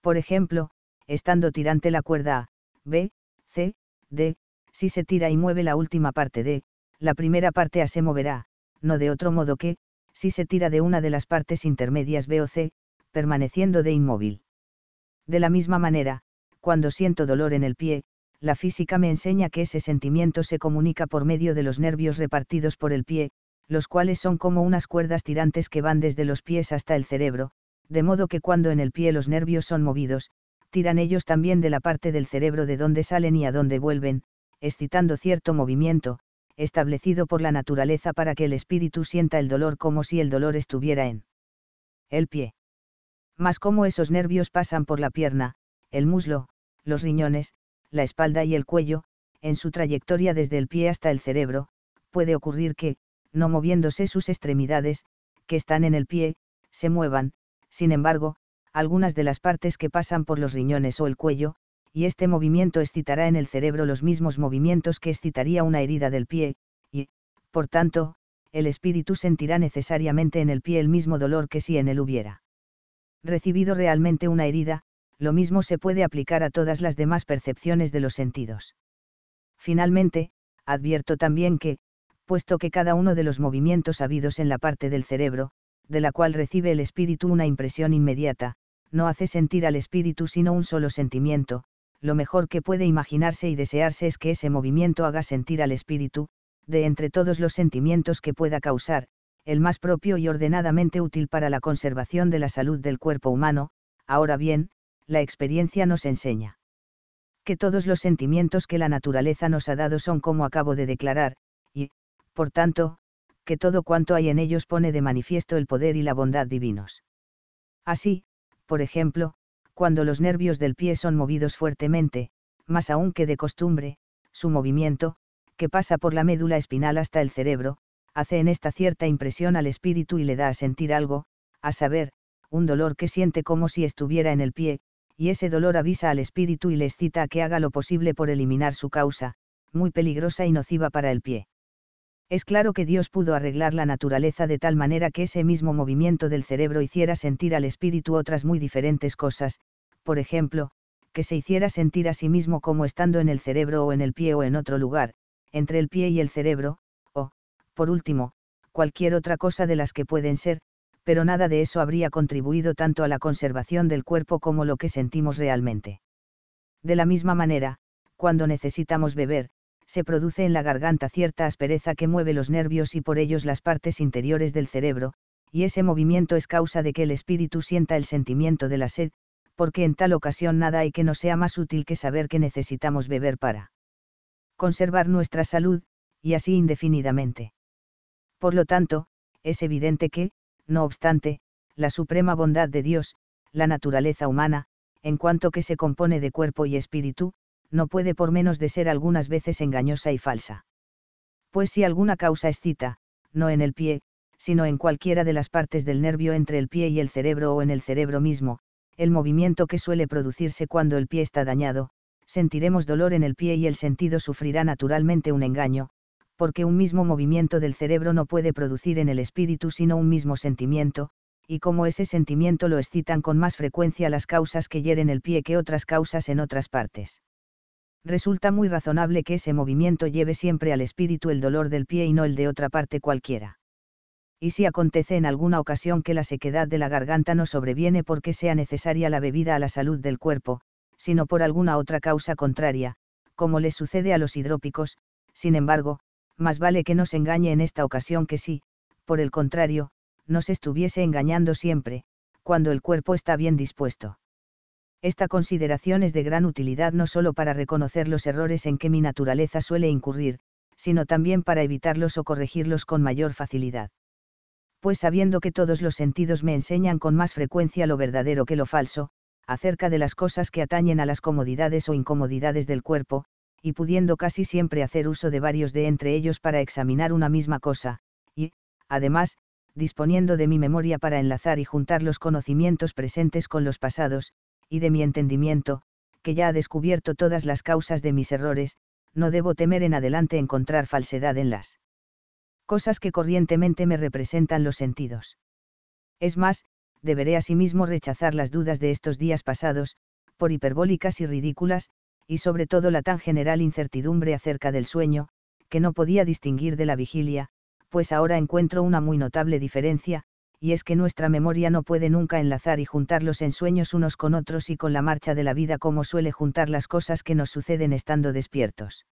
Por ejemplo, estando tirante la cuerda A, B, C, D, si se tira y mueve la última parte D, la primera parte A se moverá, no de otro modo que, si se tira de una de las partes intermedias B o C, permaneciendo de inmóvil. De la misma manera, cuando siento dolor en el pie, la física me enseña que ese sentimiento se comunica por medio de los nervios repartidos por el pie, los cuales son como unas cuerdas tirantes que van desde los pies hasta el cerebro, de modo que cuando en el pie los nervios son movidos, tiran ellos también de la parte del cerebro de donde salen y a donde vuelven, excitando cierto movimiento, establecido por la naturaleza para que el espíritu sienta el dolor como si el dolor estuviera en el pie. Mas como esos nervios pasan por la pierna, el muslo, los riñones, la espalda y el cuello, en su trayectoria desde el pie hasta el cerebro, puede ocurrir que, no moviéndose sus extremidades, que están en el pie, se muevan, sin embargo, algunas de las partes que pasan por los riñones o el cuello, y este movimiento excitará en el cerebro los mismos movimientos que excitaría una herida del pie, y, por tanto, el espíritu sentirá necesariamente en el pie el mismo dolor que si en él hubiera recibido realmente una herida, lo mismo se puede aplicar a todas las demás percepciones de los sentidos. Finalmente, advierto también que, puesto que cada uno de los movimientos habidos en la parte del cerebro, de la cual recibe el espíritu una impresión inmediata, no hace sentir al espíritu sino un solo sentimiento, lo mejor que puede imaginarse y desearse es que ese movimiento haga sentir al espíritu, de entre todos los sentimientos que pueda causar, el más propio y ordenadamente útil para la conservación de la salud del cuerpo humano, ahora bien, la experiencia nos enseña. Que todos los sentimientos que la naturaleza nos ha dado son como acabo de declarar, y, por tanto, que todo cuanto hay en ellos pone de manifiesto el poder y la bondad divinos. Así, por ejemplo, cuando los nervios del pie son movidos fuertemente, más aún que de costumbre, su movimiento, que pasa por la médula espinal hasta el cerebro, hace en esta cierta impresión al espíritu y le da a sentir algo, a saber, un dolor que siente como si estuviera en el pie, y ese dolor avisa al espíritu y le excita a que haga lo posible por eliminar su causa, muy peligrosa y nociva para el pie. Es claro que Dios pudo arreglar la naturaleza de tal manera que ese mismo movimiento del cerebro hiciera sentir al espíritu otras muy diferentes cosas, por ejemplo, que se hiciera sentir a sí mismo como estando en el cerebro o en el pie o en otro lugar, entre el pie y el cerebro, o, por último, cualquier otra cosa de las que pueden ser, pero nada de eso habría contribuido tanto a la conservación del cuerpo como lo que sentimos realmente. De la misma manera, cuando necesitamos beber, se produce en la garganta cierta aspereza que mueve los nervios y por ellos las partes interiores del cerebro, y ese movimiento es causa de que el espíritu sienta el sentimiento de la sed, porque en tal ocasión nada hay que no sea más útil que saber que necesitamos beber para conservar nuestra salud, y así indefinidamente. Por lo tanto, es evidente que, no obstante, la suprema bondad de Dios, la naturaleza humana, en cuanto que se compone de cuerpo y espíritu, no puede por menos de ser algunas veces engañosa y falsa. Pues si alguna causa excita, no en el pie, sino en cualquiera de las partes del nervio entre el pie y el cerebro o en el cerebro mismo, el movimiento que suele producirse cuando el pie está dañado, sentiremos dolor en el pie y el sentido sufrirá naturalmente un engaño, porque un mismo movimiento del cerebro no puede producir en el espíritu sino un mismo sentimiento, y como ese sentimiento lo excitan con más frecuencia las causas que hieren el pie que otras causas en otras partes. Resulta muy razonable que ese movimiento lleve siempre al espíritu el dolor del pie y no el de otra parte cualquiera. Y si acontece en alguna ocasión que la sequedad de la garganta no sobreviene porque sea necesaria la bebida a la salud del cuerpo, sino por alguna otra causa contraria, como le sucede a los hidrópicos, sin embargo, más vale que nos engañe en esta ocasión que si, por el contrario, nos estuviese engañando siempre, cuando el cuerpo está bien dispuesto. Esta consideración es de gran utilidad no solo para reconocer los errores en que mi naturaleza suele incurrir, sino también para evitarlos o corregirlos con mayor facilidad. Pues sabiendo que todos los sentidos me enseñan con más frecuencia lo verdadero que lo falso, acerca de las cosas que atañen a las comodidades o incomodidades del cuerpo, y pudiendo casi siempre hacer uso de varios de entre ellos para examinar una misma cosa, y, además, disponiendo de mi memoria para enlazar y juntar los conocimientos presentes con los pasados, y de mi entendimiento, que ya ha descubierto todas las causas de mis errores, no debo temer en adelante encontrar falsedad en las cosas que corrientemente me representan los sentidos. Es más, deberé asimismo rechazar las dudas de estos días pasados, por hiperbólicas y ridículas, y sobre todo la tan general incertidumbre acerca del sueño, que no podía distinguir de la vigilia, pues ahora encuentro una muy notable diferencia, y es que nuestra memoria no puede nunca enlazar y juntar los ensueños unos con otros y con la marcha de la vida como suele juntar las cosas que nos suceden estando despiertos.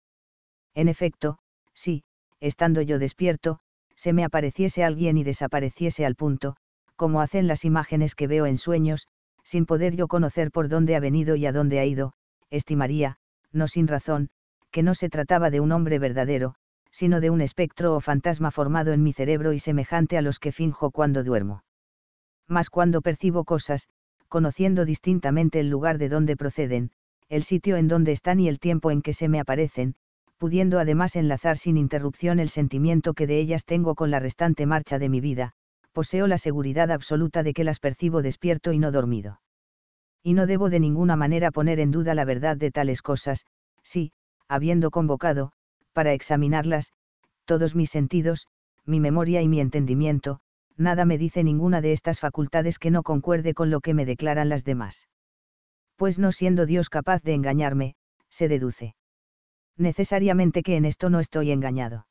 En efecto, si, estando yo despierto, se me apareciese alguien y desapareciese al punto, como hacen las imágenes que veo en sueños, sin poder yo conocer por dónde ha venido y a dónde ha ido, estimaría, no sin razón, que no se trataba de un hombre verdadero, sino de un espectro o fantasma formado en mi cerebro y semejante a los que finjo cuando duermo. Mas cuando percibo cosas, conociendo distintamente el lugar de donde proceden, el sitio en donde están y el tiempo en que se me aparecen, pudiendo además enlazar sin interrupción el sentimiento que de ellas tengo con la restante marcha de mi vida, poseo la seguridad absoluta de que las percibo despierto y no dormido y no debo de ninguna manera poner en duda la verdad de tales cosas, si, habiendo convocado, para examinarlas, todos mis sentidos, mi memoria y mi entendimiento, nada me dice ninguna de estas facultades que no concuerde con lo que me declaran las demás. Pues no siendo Dios capaz de engañarme, se deduce. Necesariamente que en esto no estoy engañado.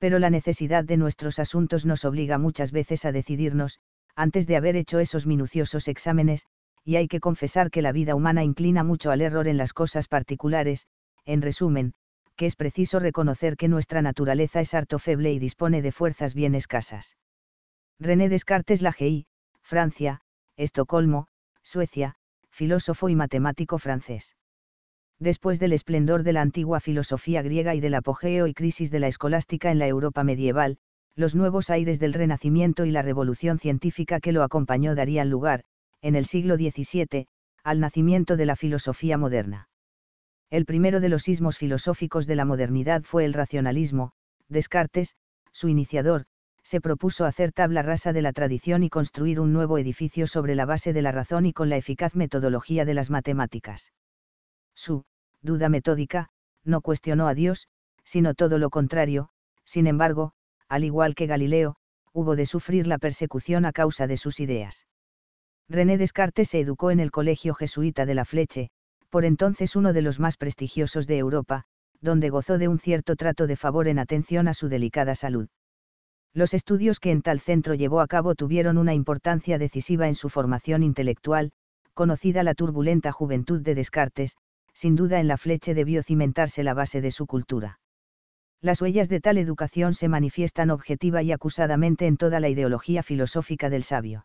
Pero la necesidad de nuestros asuntos nos obliga muchas veces a decidirnos, antes de haber hecho esos minuciosos exámenes, y hay que confesar que la vida humana inclina mucho al error en las cosas particulares, en resumen, que es preciso reconocer que nuestra naturaleza es harto feble y dispone de fuerzas bien escasas. René Descartes Lagey, Francia, Estocolmo, Suecia, filósofo y matemático francés. Después del esplendor de la antigua filosofía griega y del apogeo y crisis de la escolástica en la Europa medieval, los nuevos aires del Renacimiento y la revolución científica que lo acompañó darían lugar, en el siglo XVII, al nacimiento de la filosofía moderna. El primero de los sismos filosóficos de la modernidad fue el racionalismo, Descartes, su iniciador, se propuso hacer tabla rasa de la tradición y construir un nuevo edificio sobre la base de la razón y con la eficaz metodología de las matemáticas. Su duda metódica no cuestionó a Dios, sino todo lo contrario, sin embargo, al igual que Galileo, hubo de sufrir la persecución a causa de sus ideas. René Descartes se educó en el Colegio Jesuita de la Fleche, por entonces uno de los más prestigiosos de Europa, donde gozó de un cierto trato de favor en atención a su delicada salud. Los estudios que en tal centro llevó a cabo tuvieron una importancia decisiva en su formación intelectual, conocida la turbulenta juventud de Descartes, sin duda en la fleche debió cimentarse la base de su cultura. Las huellas de tal educación se manifiestan objetiva y acusadamente en toda la ideología filosófica del sabio.